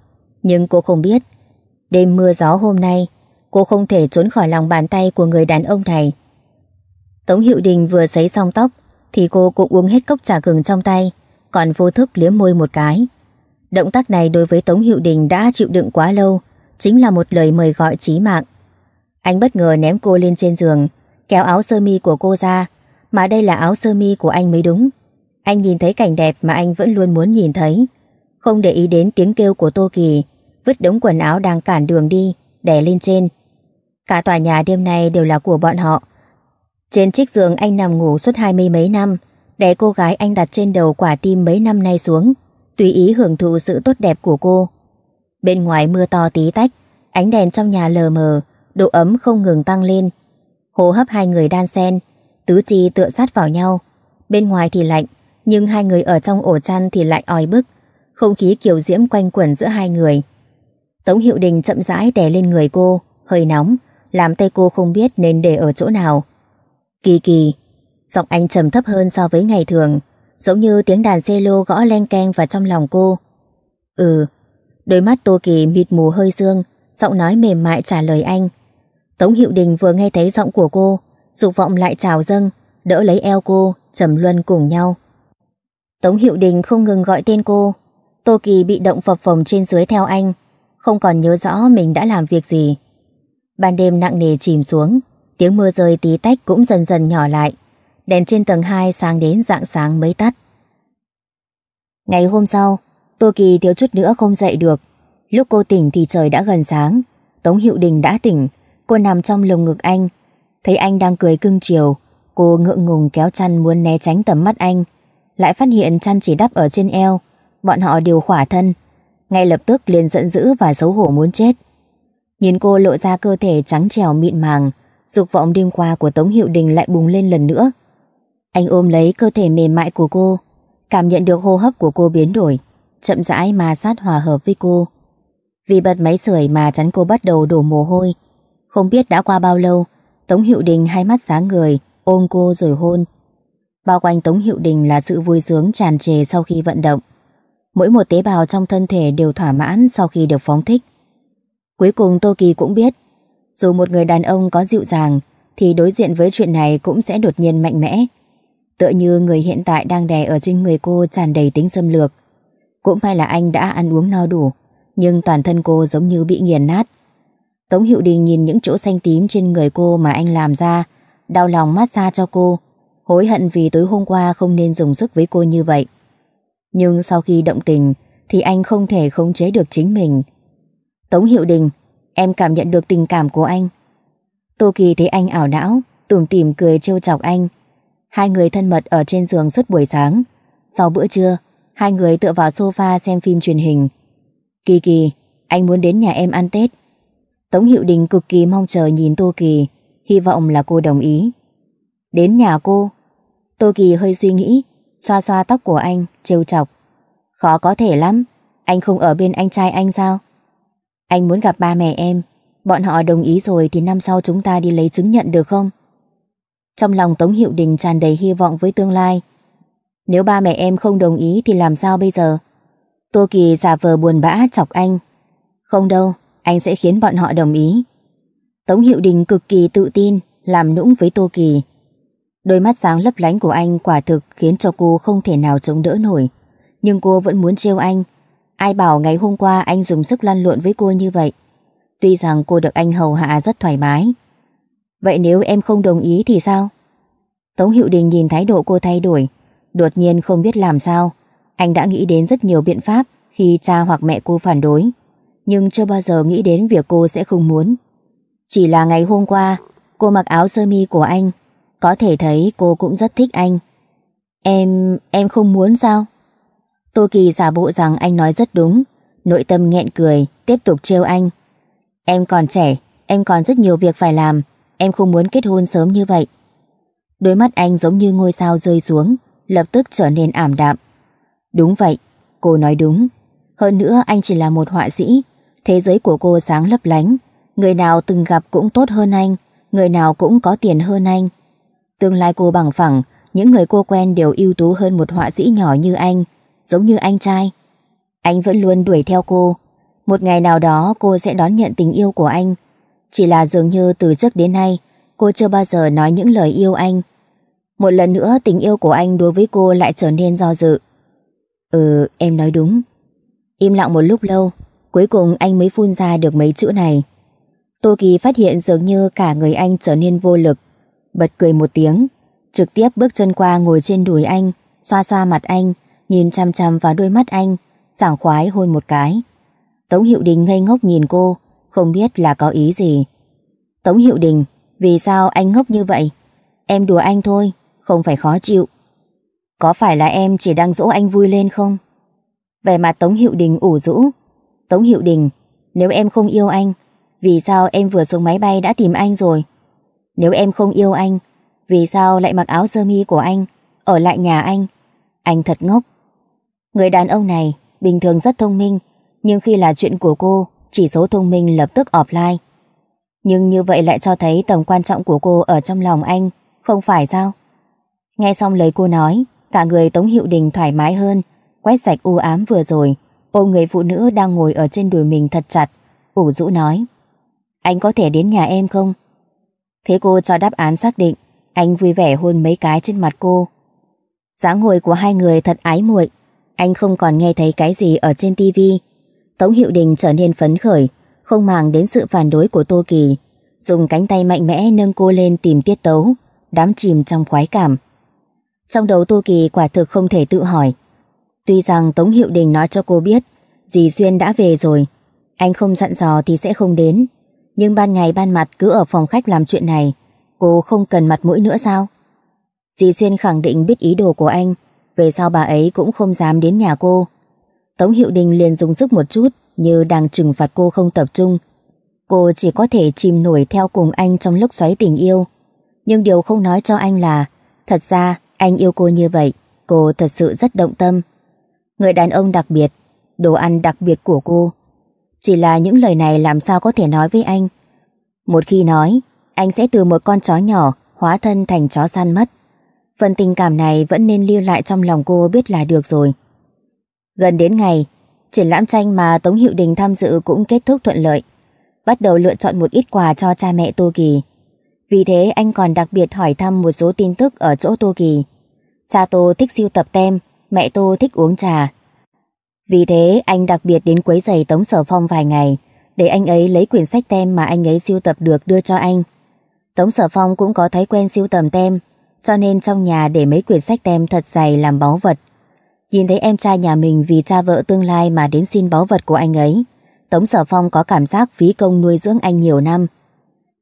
nhưng cô không biết. Đêm mưa gió hôm nay, cô không thể trốn khỏi lòng bàn tay của người đàn ông này. Tống Hiệu Đình vừa sấy xong tóc, thì cô cũng uống hết cốc trà gừng trong tay, còn vô thức liếm môi một cái. Động tác này đối với Tống Hiệu Đình đã chịu đựng quá lâu, chính là một lời mời gọi chí mạng. Anh bất ngờ ném cô lên trên giường, kéo áo sơ mi của cô ra, mà đây là áo sơ mi của anh mới đúng. Anh nhìn thấy cảnh đẹp mà anh vẫn luôn muốn nhìn thấy. Không để ý đến tiếng kêu của Tô Kỳ, vứt đống quần áo đang cản đường đi, đè lên trên. Cả tòa nhà đêm nay đều là của bọn họ. Trên chiếc giường anh nằm ngủ suốt hai mươi mấy năm, đè cô gái anh đặt trên đầu quả tim mấy năm nay xuống, tùy ý hưởng thụ sự tốt đẹp của cô. Bên ngoài mưa to tí tách, ánh đèn trong nhà lờ mờ, độ ấm không ngừng tăng lên. Hô hấp hai người đan xen, tứ chi tựa sát vào nhau. Bên ngoài thì lạnh, nhưng hai người ở trong ổ chăn thì lại oi bức. Không khí kiều diễm quanh quẩn giữa hai người. Tống Hiệu Đình chậm rãi đè lên người cô, hơi nóng, làm tay cô không biết nên để ở chỗ nào. Kỳ kỳ, giọng anh trầm thấp hơn so với ngày thường, giống như tiếng đàn cello gõ len keng vào trong lòng cô. Ừ, Đôi mắt Tô Kỳ mịt mù hơi dương, giọng nói mềm mại trả lời anh. Tống Hiệu Đình vừa nghe thấy giọng của cô, dục vọng lại trào dâng, đỡ lấy eo cô, trầm luân cùng nhau. Tống Hiệu Đình không ngừng gọi tên cô. Tô Kỳ bị động phập phồng trên dưới theo anh, không còn nhớ rõ mình đã làm việc gì. Ban đêm nặng nề chìm xuống, tiếng mưa rơi tí tách cũng dần dần nhỏ lại. Đèn trên tầng 2 sáng đến dạng sáng mới tắt. Ngày hôm sau, Tô Kỳ thiếu chút nữa không dậy được. Lúc cô tỉnh thì trời đã gần sáng. Tống Hiệu Đình đã tỉnh. Cô nằm trong lồng ngực anh. Thấy anh đang cười cưng chiều. Cô ngượng ngùng kéo chăn muốn né tránh tầm mắt anh. Lại phát hiện chăn chỉ đắp ở trên eo. Bọn họ đều khỏa thân. Ngay lập tức liền giận dữ và xấu hổ muốn chết. Nhìn cô lộ ra cơ thể trắng trẻo mịn màng. Dục vọng đêm qua của Tống Hiệu Đình lại bùng lên lần nữa. Anh ôm lấy cơ thể mềm mại của cô. Cảm nhận được hô hấp của cô biến đổi chậm rãi ma sát hòa hợp với cô. Vì bật máy sưởi mà chắn cô bắt đầu đổ mồ hôi. Không biết đã qua bao lâu, Tống Hiệu Đình hai mắt sáng người, ôm cô rồi hôn. Bao quanh Tống Hiệu Đình là sự vui sướng tràn trề sau khi vận động. Mỗi một tế bào trong thân thể đều thỏa mãn sau khi được phóng thích. Cuối cùng Tô Kỳ cũng biết, dù một người đàn ông có dịu dàng, thì đối diện với chuyện này cũng sẽ đột nhiên mạnh mẽ. Tựa như người hiện tại đang đè ở trên người cô tràn đầy tính xâm lược. Cũng may là anh đã ăn uống no đủ, nhưng toàn thân cô giống như bị nghiền nát. Tống Hiệu Đình nhìn những chỗ xanh tím trên người cô mà anh làm ra, đau lòng mát xa cho cô, hối hận vì tối hôm qua không nên dùng sức với cô như vậy. Nhưng sau khi động tình thì anh không thể khống chế được chính mình. Tống Hiệu Đình, em cảm nhận được tình cảm của anh. Tô Kỳ thấy anh ảo não, tủm tìm cười trêu chọc anh. Hai người thân mật ở trên giường suốt buổi sáng. Sau bữa trưa, Hai người tựa vào sofa xem phim truyền hình. Kỳ kỳ, anh muốn đến nhà em ăn Tết. Tống Hiệu Đình cực kỳ mong chờ nhìn Tô Kỳ, hy vọng là cô đồng ý. Đến nhà cô, Tô Kỳ hơi suy nghĩ, xoa xoa tóc của anh, trêu chọc. Khó có thể lắm, anh không ở bên anh trai anh sao? Anh muốn gặp ba mẹ em, bọn họ đồng ý rồi thì năm sau chúng ta đi lấy chứng nhận được không? Trong lòng Tống Hiệu Đình tràn đầy hy vọng với tương lai, nếu ba mẹ em không đồng ý thì làm sao bây giờ? Tô Kỳ giả vờ buồn bã chọc anh. Không đâu, anh sẽ khiến bọn họ đồng ý. Tống Hiệu Đình cực kỳ tự tin, làm nũng với Tô Kỳ. Đôi mắt sáng lấp lánh của anh quả thực khiến cho cô không thể nào chống đỡ nổi. Nhưng cô vẫn muốn trêu anh. Ai bảo ngày hôm qua anh dùng sức lăn lộn với cô như vậy? Tuy rằng cô được anh hầu hạ rất thoải mái. Vậy nếu em không đồng ý thì sao? Tống Hiệu Đình nhìn thái độ cô thay đổi, Đột nhiên không biết làm sao, anh đã nghĩ đến rất nhiều biện pháp khi cha hoặc mẹ cô phản đối, nhưng chưa bao giờ nghĩ đến việc cô sẽ không muốn. Chỉ là ngày hôm qua, cô mặc áo sơ mi của anh, có thể thấy cô cũng rất thích anh. Em, em không muốn sao? Tô Kỳ giả bộ rằng anh nói rất đúng, nội tâm nghẹn cười, tiếp tục trêu anh. Em còn trẻ, em còn rất nhiều việc phải làm, em không muốn kết hôn sớm như vậy. Đôi mắt anh giống như ngôi sao rơi xuống, lập tức trở nên ảm đạm. Đúng vậy, cô nói đúng. Hơn nữa anh chỉ là một họa sĩ, thế giới của cô sáng lấp lánh. Người nào từng gặp cũng tốt hơn anh, người nào cũng có tiền hơn anh. Tương lai cô bằng phẳng, những người cô quen đều ưu tú hơn một họa sĩ nhỏ như anh, giống như anh trai. Anh vẫn luôn đuổi theo cô. Một ngày nào đó cô sẽ đón nhận tình yêu của anh. Chỉ là dường như từ trước đến nay, cô chưa bao giờ nói những lời yêu anh một lần nữa tình yêu của anh đối với cô lại trở nên do dự. Ừ, em nói đúng. Im lặng một lúc lâu, cuối cùng anh mới phun ra được mấy chữ này. Tô Kỳ phát hiện dường như cả người anh trở nên vô lực. Bật cười một tiếng, trực tiếp bước chân qua ngồi trên đùi anh, xoa xoa mặt anh, nhìn chăm chăm vào đôi mắt anh, sảng khoái hôn một cái. Tống Hiệu Đình ngây ngốc nhìn cô, không biết là có ý gì. Tống Hiệu Đình, vì sao anh ngốc như vậy? Em đùa anh thôi, không phải khó chịu. Có phải là em chỉ đang dỗ anh vui lên không? Về mặt Tống Hiệu Đình ủ rũ. Tống Hiệu Đình, nếu em không yêu anh, vì sao em vừa xuống máy bay đã tìm anh rồi? Nếu em không yêu anh, vì sao lại mặc áo sơ mi của anh, ở lại nhà anh? Anh thật ngốc. Người đàn ông này bình thường rất thông minh, nhưng khi là chuyện của cô, chỉ số thông minh lập tức offline. Nhưng như vậy lại cho thấy tầm quan trọng của cô ở trong lòng anh, không phải sao? Nghe xong lời cô nói, cả người Tống Hiệu Đình thoải mái hơn, quét sạch u ám vừa rồi, ôm người phụ nữ đang ngồi ở trên đùi mình thật chặt, ủ rũ nói. Anh có thể đến nhà em không? Thế cô cho đáp án xác định, anh vui vẻ hôn mấy cái trên mặt cô. dáng ngồi của hai người thật ái muội, anh không còn nghe thấy cái gì ở trên tivi. Tống Hiệu Đình trở nên phấn khởi, không màng đến sự phản đối của Tô Kỳ, dùng cánh tay mạnh mẽ nâng cô lên tìm tiết tấu, đắm chìm trong khoái cảm. Trong đầu Tô Kỳ quả thực không thể tự hỏi. Tuy rằng Tống Hiệu Đình nói cho cô biết, dì Duyên đã về rồi, anh không dặn dò thì sẽ không đến. Nhưng ban ngày ban mặt cứ ở phòng khách làm chuyện này, cô không cần mặt mũi nữa sao? Dì Duyên khẳng định biết ý đồ của anh, về sau bà ấy cũng không dám đến nhà cô. Tống Hiệu Đình liền dùng sức một chút như đang trừng phạt cô không tập trung. Cô chỉ có thể chìm nổi theo cùng anh trong lúc xoáy tình yêu. Nhưng điều không nói cho anh là thật ra anh yêu cô như vậy, cô thật sự rất động tâm. Người đàn ông đặc biệt, đồ ăn đặc biệt của cô. Chỉ là những lời này làm sao có thể nói với anh. Một khi nói, anh sẽ từ một con chó nhỏ hóa thân thành chó săn mất. Phần tình cảm này vẫn nên lưu lại trong lòng cô biết là được rồi. Gần đến ngày, triển lãm tranh mà Tống Hiệu Đình tham dự cũng kết thúc thuận lợi. Bắt đầu lựa chọn một ít quà cho cha mẹ Tô Kỳ. Vì thế anh còn đặc biệt hỏi thăm một số tin tức ở chỗ Tô Kỳ. Cha Tô thích siêu tập tem, mẹ Tô thích uống trà. Vì thế anh đặc biệt đến quấy giày Tống Sở Phong vài ngày để anh ấy lấy quyển sách tem mà anh ấy siêu tập được đưa cho anh. Tống Sở Phong cũng có thói quen siêu tầm tem cho nên trong nhà để mấy quyển sách tem thật dày làm báu vật. Nhìn thấy em trai nhà mình vì cha vợ tương lai mà đến xin báu vật của anh ấy Tống Sở Phong có cảm giác phí công nuôi dưỡng anh nhiều năm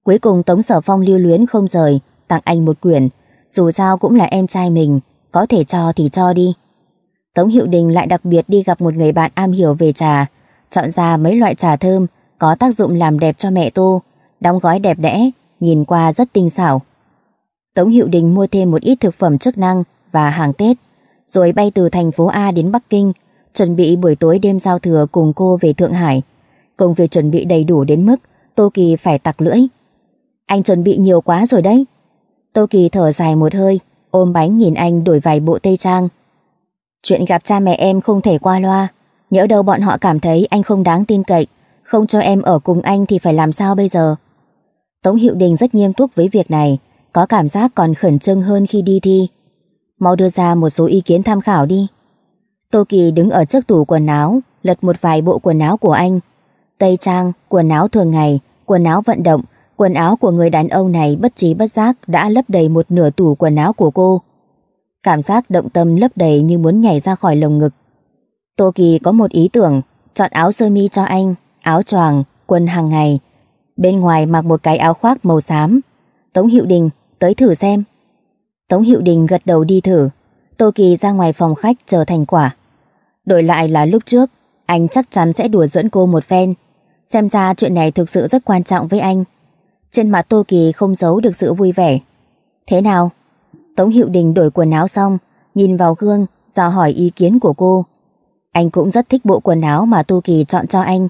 Cuối cùng Tống Sở Phong lưu luyến không rời, tặng anh một quyển. Dù sao cũng là em trai mình, có thể cho thì cho đi. Tống Hiệu Đình lại đặc biệt đi gặp một người bạn am hiểu về trà, chọn ra mấy loại trà thơm có tác dụng làm đẹp cho mẹ Tô, đóng gói đẹp đẽ, nhìn qua rất tinh xảo. Tống Hiệu Đình mua thêm một ít thực phẩm chức năng và hàng Tết, rồi bay từ thành phố A đến Bắc Kinh, chuẩn bị buổi tối đêm giao thừa cùng cô về Thượng Hải. Công việc chuẩn bị đầy đủ đến mức Tô Kỳ phải tặc lưỡi anh chuẩn bị nhiều quá rồi đấy. Tô Kỳ thở dài một hơi, ôm bánh nhìn anh đổi vài bộ tây trang. Chuyện gặp cha mẹ em không thể qua loa, nhỡ đâu bọn họ cảm thấy anh không đáng tin cậy, không cho em ở cùng anh thì phải làm sao bây giờ. Tống Hiệu Đình rất nghiêm túc với việc này, có cảm giác còn khẩn trương hơn khi đi thi. Mau đưa ra một số ý kiến tham khảo đi. Tô Kỳ đứng ở trước tủ quần áo, lật một vài bộ quần áo của anh. Tây trang, quần áo thường ngày, quần áo vận động, Quần áo của người đàn ông này bất trí bất giác đã lấp đầy một nửa tủ quần áo của cô. Cảm giác động tâm lấp đầy như muốn nhảy ra khỏi lồng ngực. Tô Kỳ có một ý tưởng, chọn áo sơ mi cho anh, áo choàng, quần hàng ngày. Bên ngoài mặc một cái áo khoác màu xám. Tống Hiệu Đình, tới thử xem. Tống Hiệu Đình gật đầu đi thử. Tô Kỳ ra ngoài phòng khách chờ thành quả. Đổi lại là lúc trước, anh chắc chắn sẽ đùa dẫn cô một phen. Xem ra chuyện này thực sự rất quan trọng với anh. Trên mặt Tô Kỳ không giấu được sự vui vẻ. Thế nào? Tống Hiệu Đình đổi quần áo xong, nhìn vào gương, dò hỏi ý kiến của cô. Anh cũng rất thích bộ quần áo mà Tô Kỳ chọn cho anh.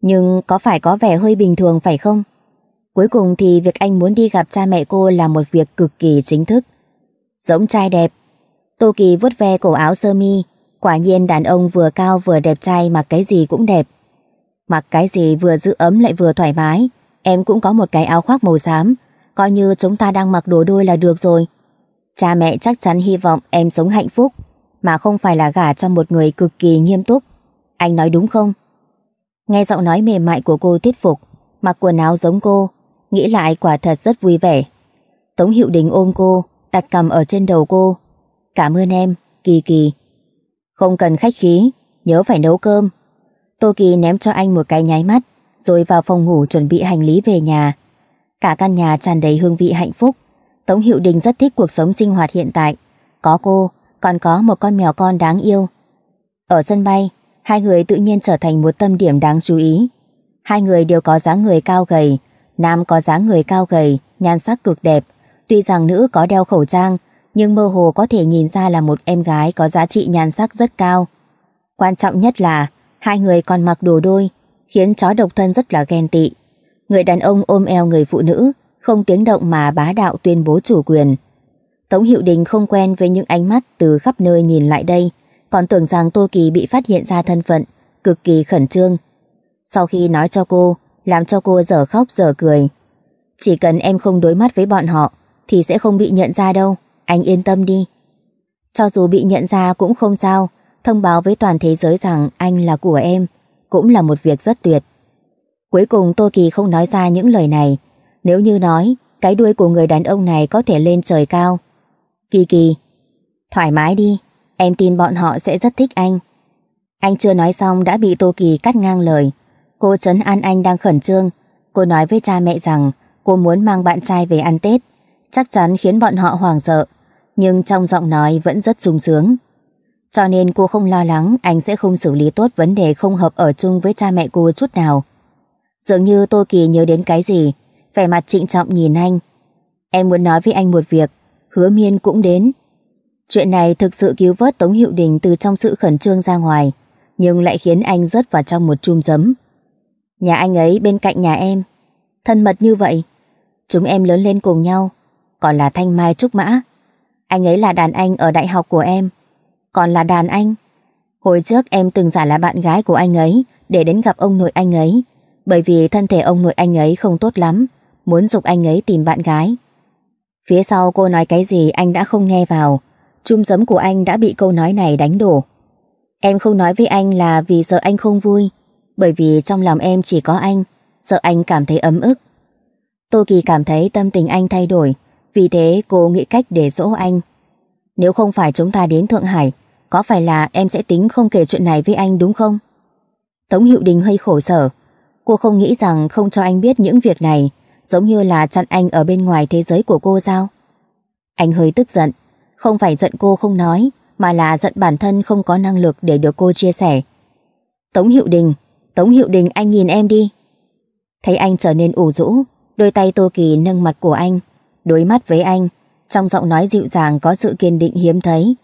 Nhưng có phải có vẻ hơi bình thường phải không? Cuối cùng thì việc anh muốn đi gặp cha mẹ cô là một việc cực kỳ chính thức. Giống trai đẹp. Tô Kỳ vuốt ve cổ áo sơ mi. Quả nhiên đàn ông vừa cao vừa đẹp trai mặc cái gì cũng đẹp. Mặc cái gì vừa giữ ấm lại vừa thoải mái. Em cũng có một cái áo khoác màu xám, coi như chúng ta đang mặc đồ đôi là được rồi. Cha mẹ chắc chắn hy vọng em sống hạnh phúc, mà không phải là gả cho một người cực kỳ nghiêm túc. Anh nói đúng không? Nghe giọng nói mềm mại của cô thuyết phục, mặc quần áo giống cô, nghĩ lại quả thật rất vui vẻ. Tống Hiệu Đình ôm cô, đặt cầm ở trên đầu cô. Cảm ơn em, Kỳ Kỳ. Không cần khách khí, nhớ phải nấu cơm. Tô Kỳ ném cho anh một cái nháy mắt, rồi vào phòng ngủ chuẩn bị hành lý về nhà. Cả căn nhà tràn đầy hương vị hạnh phúc. Tống Hiệu Đình rất thích cuộc sống sinh hoạt hiện tại. Có cô, còn có một con mèo con đáng yêu. Ở sân bay, hai người tự nhiên trở thành một tâm điểm đáng chú ý. Hai người đều có dáng người cao gầy, nam có dáng người cao gầy, nhan sắc cực đẹp. Tuy rằng nữ có đeo khẩu trang, nhưng mơ hồ có thể nhìn ra là một em gái có giá trị nhan sắc rất cao. Quan trọng nhất là hai người còn mặc đồ đôi, khiến chó độc thân rất là ghen tị. Người đàn ông ôm eo người phụ nữ, không tiếng động mà bá đạo tuyên bố chủ quyền. Tống Hiệu Đình không quen với những ánh mắt từ khắp nơi nhìn lại đây, còn tưởng rằng Tô Kỳ bị phát hiện ra thân phận, cực kỳ khẩn trương. Sau khi nói cho cô, làm cho cô dở khóc dở cười. Chỉ cần em không đối mắt với bọn họ, thì sẽ không bị nhận ra đâu, anh yên tâm đi. Cho dù bị nhận ra cũng không sao, thông báo với toàn thế giới rằng anh là của em, cũng là một việc rất tuyệt. Cuối cùng Tô Kỳ không nói ra những lời này. Nếu như nói, cái đuôi của người đàn ông này có thể lên trời cao. Kỳ kỳ, thoải mái đi, em tin bọn họ sẽ rất thích anh. Anh chưa nói xong đã bị Tô Kỳ cắt ngang lời. Cô trấn an anh đang khẩn trương. Cô nói với cha mẹ rằng cô muốn mang bạn trai về ăn Tết. Chắc chắn khiến bọn họ hoảng sợ. Nhưng trong giọng nói vẫn rất sung sướng. Cho nên cô không lo lắng anh sẽ không xử lý tốt vấn đề không hợp ở chung với cha mẹ cô chút nào. Dường như Tô Kỳ nhớ đến cái gì, vẻ mặt trịnh trọng nhìn anh. Em muốn nói với anh một việc, hứa miên cũng đến. Chuyện này thực sự cứu vớt Tống Hiệu Đình từ trong sự khẩn trương ra ngoài, nhưng lại khiến anh rớt vào trong một chum giấm. Nhà anh ấy bên cạnh nhà em, thân mật như vậy, chúng em lớn lên cùng nhau, còn là thanh mai trúc mã. Anh ấy là đàn anh ở đại học của em, còn là đàn anh. Hồi trước em từng giả là bạn gái của anh ấy để đến gặp ông nội anh ấy, bởi vì thân thể ông nội anh ấy không tốt lắm, muốn dục anh ấy tìm bạn gái. Phía sau cô nói cái gì anh đã không nghe vào, chung giấm của anh đã bị câu nói này đánh đổ. Em không nói với anh là vì sợ anh không vui, bởi vì trong lòng em chỉ có anh, sợ anh cảm thấy ấm ức. Tô Kỳ cảm thấy tâm tình anh thay đổi, vì thế cô nghĩ cách để dỗ anh, nếu không phải chúng ta đến Thượng Hải, có phải là em sẽ tính không kể chuyện này với anh đúng không? Tống Hiệu Đình hơi khổ sở. Cô không nghĩ rằng không cho anh biết những việc này giống như là chặn anh ở bên ngoài thế giới của cô sao? Anh hơi tức giận. Không phải giận cô không nói mà là giận bản thân không có năng lực để được cô chia sẻ. Tống Hiệu Đình, Tống Hiệu Đình anh nhìn em đi. Thấy anh trở nên ủ rũ, đôi tay Tô Kỳ nâng mặt của anh, đối mắt với anh, trong giọng nói dịu dàng có sự kiên định hiếm thấy.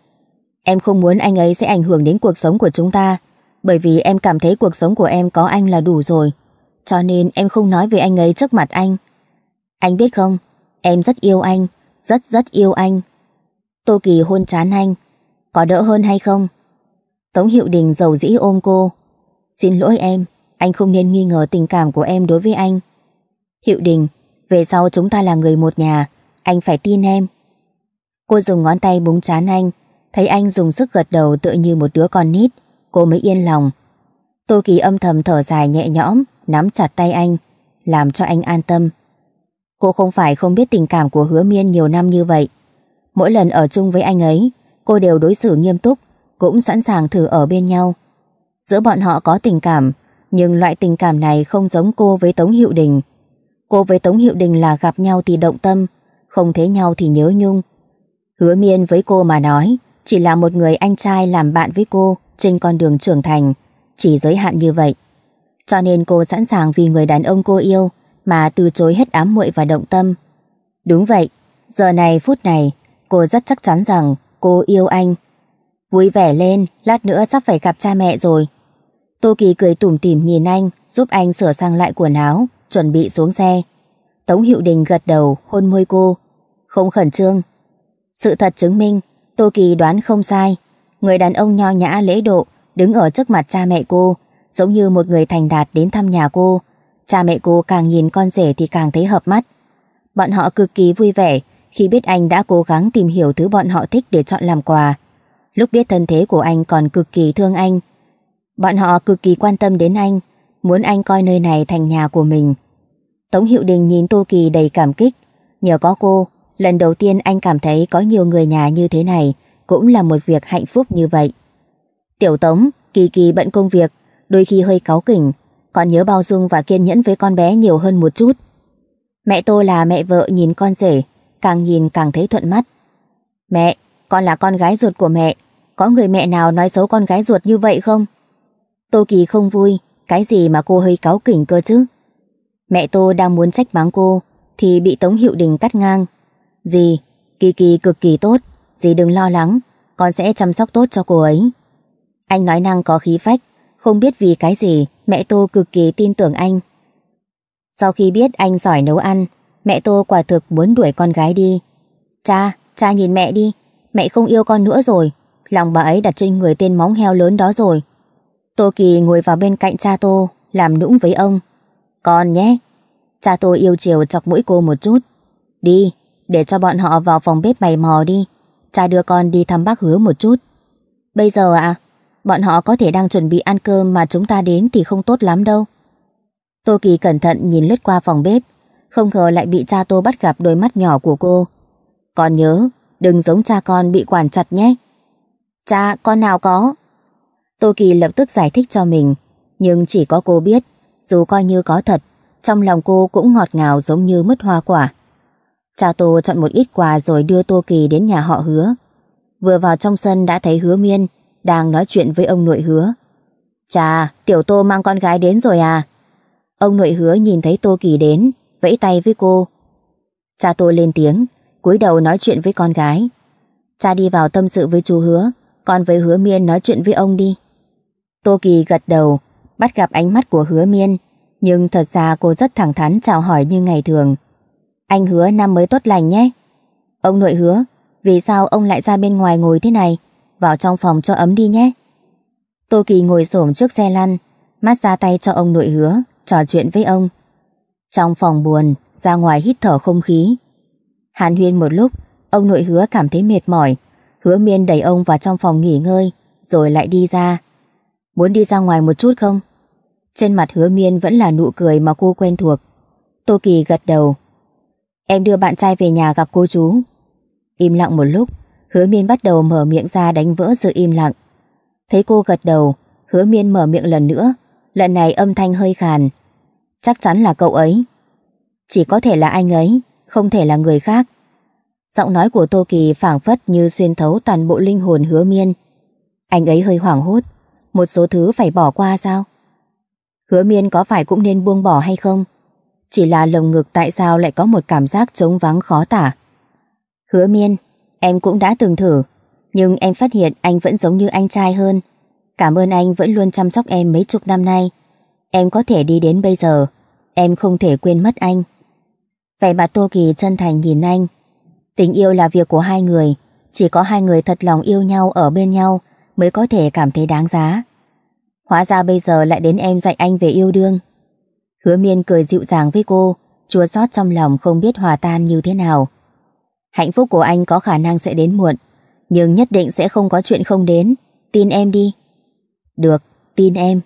Em không muốn anh ấy sẽ ảnh hưởng đến cuộc sống của chúng ta, bởi vì em cảm thấy cuộc sống của em có anh là đủ rồi, cho nên em không nói về anh ấy trước mặt anh. Anh biết không, em rất yêu anh, rất rất yêu anh. Tô Kỳ hôn chán anh, có đỡ hơn hay không? Tống Hiệu Đình giàu dĩ ôm cô. Xin lỗi em, anh không nên nghi ngờ tình cảm của em đối với anh. Hiệu Đình, về sau chúng ta là người một nhà, anh phải tin em. Cô dùng ngón tay búng chán anh, thấy anh dùng sức gật đầu tựa như một đứa con nít, cô mới yên lòng. Tô Kỳ âm thầm thở dài nhẹ nhõm, nắm chặt tay anh, làm cho anh an tâm. Cô không phải không biết tình cảm của hứa miên nhiều năm như vậy. Mỗi lần ở chung với anh ấy, cô đều đối xử nghiêm túc, cũng sẵn sàng thử ở bên nhau. Giữa bọn họ có tình cảm, nhưng loại tình cảm này không giống cô với Tống Hiệu Đình. Cô với Tống Hiệu Đình là gặp nhau thì động tâm, không thấy nhau thì nhớ nhung, Hứa miên với cô mà nói, chỉ là một người anh trai làm bạn với cô trên con đường trưởng thành, chỉ giới hạn như vậy. Cho nên cô sẵn sàng vì người đàn ông cô yêu mà từ chối hết ám muội và động tâm. Đúng vậy, giờ này phút này, cô rất chắc chắn rằng cô yêu anh. Vui vẻ lên, lát nữa sắp phải gặp cha mẹ rồi. Tô Kỳ cười tủm tỉm nhìn anh, giúp anh sửa sang lại quần áo, chuẩn bị xuống xe. Tống Hiệu Đình gật đầu, hôn môi cô. Không khẩn trương, sự thật chứng minh, Tô Kỳ đoán không sai. Người đàn ông nho nhã lễ độ đứng ở trước mặt cha mẹ cô, giống như một người thành đạt đến thăm nhà cô. Cha mẹ cô càng nhìn con rể thì càng thấy hợp mắt. Bọn họ cực kỳ vui vẻ khi biết anh đã cố gắng tìm hiểu thứ bọn họ thích để chọn làm quà. Lúc biết thân thế của anh còn cực kỳ thương anh. Bọn họ cực kỳ quan tâm đến anh, muốn anh coi nơi này thành nhà của mình. Tống Hiệu Đình nhìn Tô Kỳ đầy cảm kích. Nhờ có cô, Lần đầu tiên anh cảm thấy có nhiều người nhà như thế này cũng là một việc hạnh phúc như vậy. Tiểu Tống, Kỳ Kỳ bận công việc, đôi khi hơi cáu kỉnh, còn nhớ bao dung và kiên nhẫn với con bé nhiều hơn một chút. Mẹ Tô là mẹ vợ nhìn con rể, càng nhìn càng thấy thuận mắt. Mẹ, con là con gái ruột của mẹ, có người mẹ nào nói xấu con gái ruột như vậy không? Tô Kỳ không vui, cái gì mà cô hơi cáu kỉnh cơ chứ? Mẹ Tô đang muốn trách mắng cô, thì bị Tống Hiệu Đình cắt ngang. Dì, Kỳ Kỳ cực kỳ tốt, dì đừng lo lắng, con sẽ chăm sóc tốt cho cô ấy. Anh nói năng có khí phách, không biết vì cái gì mẹ Tô cực kỳ tin tưởng anh. Sau khi biết anh giỏi nấu ăn, mẹ Tô quả thực muốn đuổi con gái đi. Cha, cha nhìn mẹ đi, mẹ không yêu con nữa rồi, lòng bà ấy đặt trên người tên móng heo lớn đó rồi. Tô Kỳ ngồi vào bên cạnh cha Tô, làm nũng với ông. Con nhé, cha Tô yêu chiều chọc mũi cô một chút. Đi, để cho bọn họ vào phòng bếp mày mò đi. Cha đưa con đi thăm bác hứa một chút. Bây giờ à, bọn họ có thể đang chuẩn bị ăn cơm mà chúng ta đến thì không tốt lắm đâu. Tô Kỳ cẩn thận nhìn lướt qua phòng bếp, không ngờ lại bị cha Tô bắt gặp đôi mắt nhỏ của cô. Con nhớ, đừng giống cha con bị quản chặt nhé. Cha, con nào có? Tô Kỳ lập tức giải thích cho mình, nhưng chỉ có cô biết, dù coi như có thật, trong lòng cô cũng ngọt ngào giống như mứt hoa quả. Cha Tô chọn một ít quà rồi đưa Tô Kỳ đến nhà họ hứa. Vừa vào trong sân đã thấy hứa miên, đang nói chuyện với ông nội hứa. Chà, tiểu Tô mang con gái đến rồi à? Ông nội hứa nhìn thấy Tô Kỳ đến, vẫy tay với cô. Cha Tô lên tiếng, cúi đầu nói chuyện với con gái. Cha đi vào tâm sự với chú hứa, con với hứa miên nói chuyện với ông đi. Tô Kỳ gật đầu, bắt gặp ánh mắt của hứa miên, nhưng thật ra cô rất thẳng thắn chào hỏi như ngày thường. Anh hứa năm mới tốt lành nhé. Ông nội hứa, vì sao ông lại ra bên ngoài ngồi thế này? Vào trong phòng cho ấm đi nhé. Tô Kỳ ngồi xổm trước xe lăn, mát ra tay cho ông nội hứa, trò chuyện với ông. Trong phòng buồn, ra ngoài hít thở không khí. Hàn huyên một lúc, ông nội hứa cảm thấy mệt mỏi. Hứa miên đẩy ông vào trong phòng nghỉ ngơi, rồi lại đi ra. Muốn đi ra ngoài một chút không? Trên mặt hứa miên vẫn là nụ cười mà cô quen thuộc. Tô Kỳ gật đầu, Em đưa bạn trai về nhà gặp cô chú. Im lặng một lúc, hứa miên bắt đầu mở miệng ra đánh vỡ sự im lặng. Thấy cô gật đầu, hứa miên mở miệng lần nữa, lần này âm thanh hơi khàn. Chắc chắn là cậu ấy. Chỉ có thể là anh ấy, không thể là người khác. Giọng nói của Tô Kỳ phảng phất như xuyên thấu toàn bộ linh hồn hứa miên. Anh ấy hơi hoảng hốt, một số thứ phải bỏ qua sao? Hứa miên có phải cũng nên buông bỏ hay không? Chỉ là lồng ngực tại sao lại có một cảm giác trống vắng khó tả. Hứa miên, em cũng đã từng thử, nhưng em phát hiện anh vẫn giống như anh trai hơn. Cảm ơn anh vẫn luôn chăm sóc em mấy chục năm nay. Em có thể đi đến bây giờ, em không thể quên mất anh. Vậy mà Tô Kỳ chân thành nhìn anh. Tình yêu là việc của hai người, chỉ có hai người thật lòng yêu nhau ở bên nhau mới có thể cảm thấy đáng giá. Hóa ra bây giờ lại đến em dạy anh về yêu đương. Hứa miên cười dịu dàng với cô, chua xót trong lòng không biết hòa tan như thế nào. Hạnh phúc của anh có khả năng sẽ đến muộn, nhưng nhất định sẽ không có chuyện không đến, tin em đi. Được, tin em.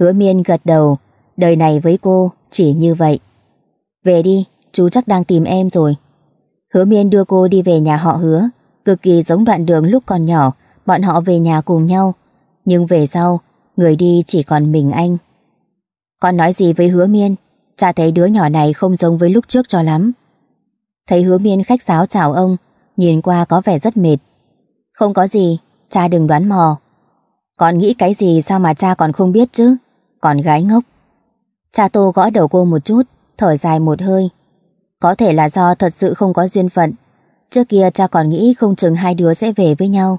Hứa miên gật đầu, đời này với cô chỉ như vậy. Về đi, chú chắc đang tìm em rồi. Hứa miên đưa cô đi về nhà họ hứa, cực kỳ giống đoạn đường lúc còn nhỏ, bọn họ về nhà cùng nhau. Nhưng về sau, người đi chỉ còn mình anh con nói gì với hứa miên Cha thấy đứa nhỏ này không giống với lúc trước cho lắm Thấy hứa miên khách giáo chào ông Nhìn qua có vẻ rất mệt Không có gì Cha đừng đoán mò Con nghĩ cái gì sao mà cha còn không biết chứ Còn gái ngốc Cha Tô gõ đầu cô một chút Thở dài một hơi Có thể là do thật sự không có duyên phận Trước kia cha còn nghĩ không chừng hai đứa sẽ về với nhau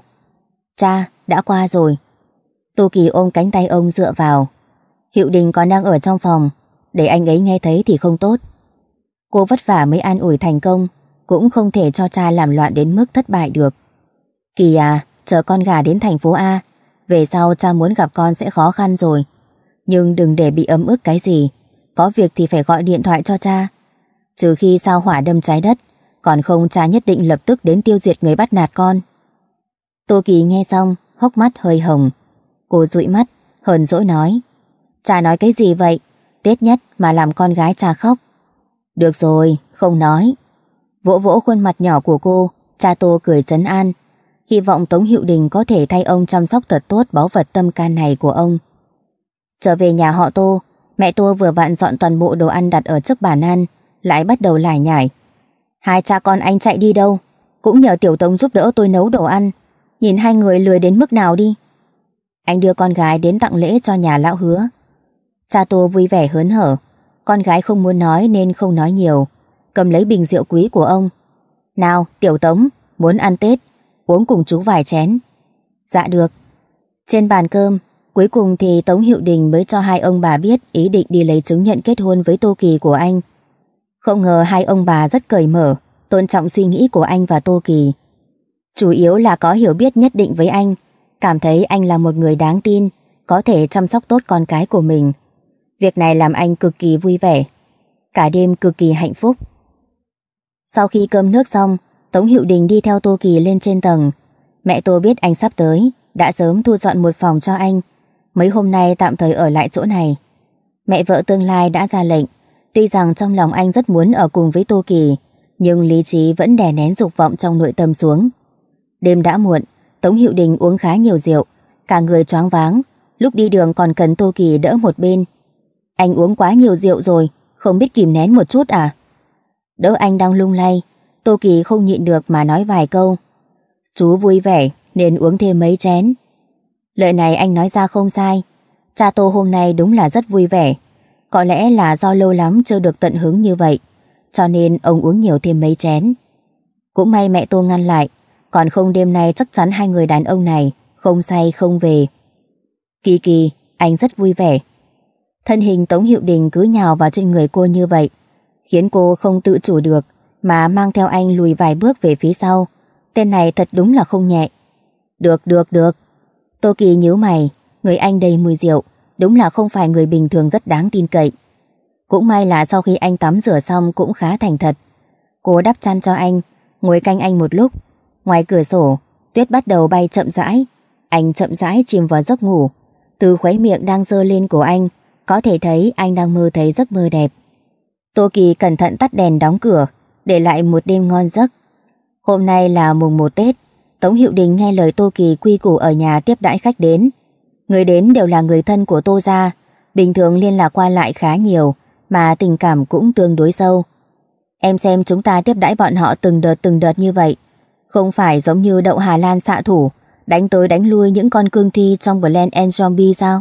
Cha, đã qua rồi Tô Kỳ ôm cánh tay ông dựa vào Hiệu Đình còn đang ở trong phòng Để anh ấy nghe thấy thì không tốt Cô vất vả mới an ủi thành công Cũng không thể cho cha làm loạn đến mức thất bại được Kỳ à Chờ con gà đến thành phố A Về sau cha muốn gặp con sẽ khó khăn rồi Nhưng đừng để bị ấm ức cái gì Có việc thì phải gọi điện thoại cho cha Trừ khi sao hỏa đâm trái đất Còn không cha nhất định lập tức đến tiêu diệt người bắt nạt con Tô Kỳ nghe xong Hốc mắt hơi hồng Cô dụi mắt Hờn dỗi nói Cha nói cái gì vậy? Tết nhất mà làm con gái cha khóc. Được rồi, không nói. Vỗ vỗ khuôn mặt nhỏ của cô, cha Tô cười trấn an. Hy vọng Tống Hiệu Đình có thể thay ông chăm sóc thật tốt báu vật tâm can này của ông. Trở về nhà họ Tô, mẹ Tô vừa vặn dọn toàn bộ đồ ăn đặt ở trước bàn ăn, lại bắt đầu lải nhải. Hai cha con anh chạy đi đâu? Cũng nhờ Tiểu Tống giúp đỡ tôi nấu đồ ăn. Nhìn hai người lười đến mức nào đi. Anh đưa con gái đến tặng lễ cho nhà lão hứa. Cha Tô vui vẻ hớn hở, con gái không muốn nói nên không nói nhiều, cầm lấy bình rượu quý của ông. Nào, Tiểu Tống, muốn ăn Tết, uống cùng chú vài chén. Dạ được. Trên bàn cơm, cuối cùng thì Tống Hiệu Đình mới cho hai ông bà biết ý định đi lấy chứng nhận kết hôn với Tô Kỳ của anh. Không ngờ hai ông bà rất cởi mở, tôn trọng suy nghĩ của anh và Tô Kỳ. Chủ yếu là có hiểu biết nhất định với anh, cảm thấy anh là một người đáng tin, có thể chăm sóc tốt con cái của mình. Việc này làm anh cực kỳ vui vẻ, cả đêm cực kỳ hạnh phúc. Sau khi cơm nước xong, Tống Hiệu Đình đi theo Tô Kỳ lên trên tầng. Mẹ tô biết anh sắp tới, đã sớm thu dọn một phòng cho anh. Mấy hôm nay tạm thời ở lại chỗ này. Mẹ vợ tương lai đã ra lệnh, tuy rằng trong lòng anh rất muốn ở cùng với Tô Kỳ, nhưng lý trí vẫn đè nén dục vọng trong nội tâm xuống. Đêm đã muộn, Tống Hiệu Đình uống khá nhiều rượu, cả người choáng váng, lúc đi đường còn cần Tô Kỳ đỡ một bên, anh uống quá nhiều rượu rồi, không biết kìm nén một chút à? Đỡ anh đang lung lay, Tô Kỳ không nhịn được mà nói vài câu. Chú vui vẻ nên uống thêm mấy chén. Lời này anh nói ra không sai. Cha Tô hôm nay đúng là rất vui vẻ. Có lẽ là do lâu lắm chưa được tận hứng như vậy. Cho nên ông uống nhiều thêm mấy chén. Cũng may mẹ Tô ngăn lại. Còn không đêm nay chắc chắn hai người đàn ông này không say không về. Kỳ kỳ, anh rất vui vẻ. Thân hình Tống Hiệu Đình cứ nhào vào trên người cô như vậy, khiến cô không tự chủ được mà mang theo anh lùi vài bước về phía sau. Tên này thật đúng là không nhẹ. Được, được, được. Tô Kỳ nhớ mày, người anh đầy mùi rượu, đúng là không phải người bình thường rất đáng tin cậy. Cũng may là sau khi anh tắm rửa xong cũng khá thành thật. Cô đắp chăn cho anh, ngồi canh anh một lúc. Ngoài cửa sổ, tuyết bắt đầu bay chậm rãi. Anh chậm rãi chìm vào giấc ngủ. Từ khuấy miệng đang dơ lên của anh, có thể thấy anh đang mơ thấy giấc mơ đẹp. Tô Kỳ cẩn thận tắt đèn đóng cửa, để lại một đêm ngon giấc. Hôm nay là mùng 1 Tết, Tống Hiệu Đình nghe lời Tô Kỳ quy củ ở nhà tiếp đãi khách đến. Người đến đều là người thân của Tô Gia, bình thường liên lạc qua lại khá nhiều, mà tình cảm cũng tương đối sâu. Em xem chúng ta tiếp đãi bọn họ từng đợt từng đợt như vậy, không phải giống như đậu Hà Lan xạ thủ, đánh tới đánh lui những con cương thi trong Blend and Zombie sao?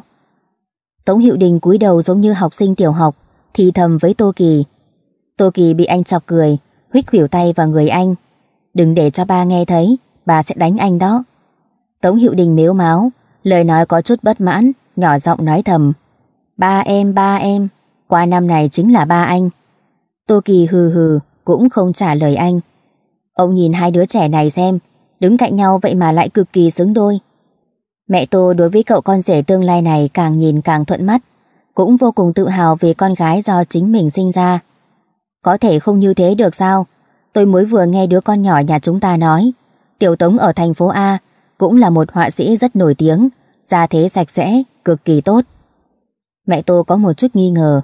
Tống Hiệu Đình cúi đầu giống như học sinh tiểu học, thì thầm với Tô Kỳ. Tô Kỳ bị anh chọc cười, huých khỉu tay vào người anh. Đừng để cho ba nghe thấy, bà sẽ đánh anh đó. Tống Hiệu Đình miếu máu, lời nói có chút bất mãn, nhỏ giọng nói thầm. Ba em, ba em, qua năm này chính là ba anh. Tô Kỳ hừ hừ, cũng không trả lời anh. Ông nhìn hai đứa trẻ này xem, đứng cạnh nhau vậy mà lại cực kỳ xứng đôi. Mẹ Tô đối với cậu con rể tương lai này càng nhìn càng thuận mắt, cũng vô cùng tự hào vì con gái do chính mình sinh ra. Có thể không như thế được sao? Tôi mới vừa nghe đứa con nhỏ nhà chúng ta nói, Tiểu Tống ở thành phố A cũng là một họa sĩ rất nổi tiếng, gia thế sạch sẽ, cực kỳ tốt. Mẹ Tô có một chút nghi ngờ,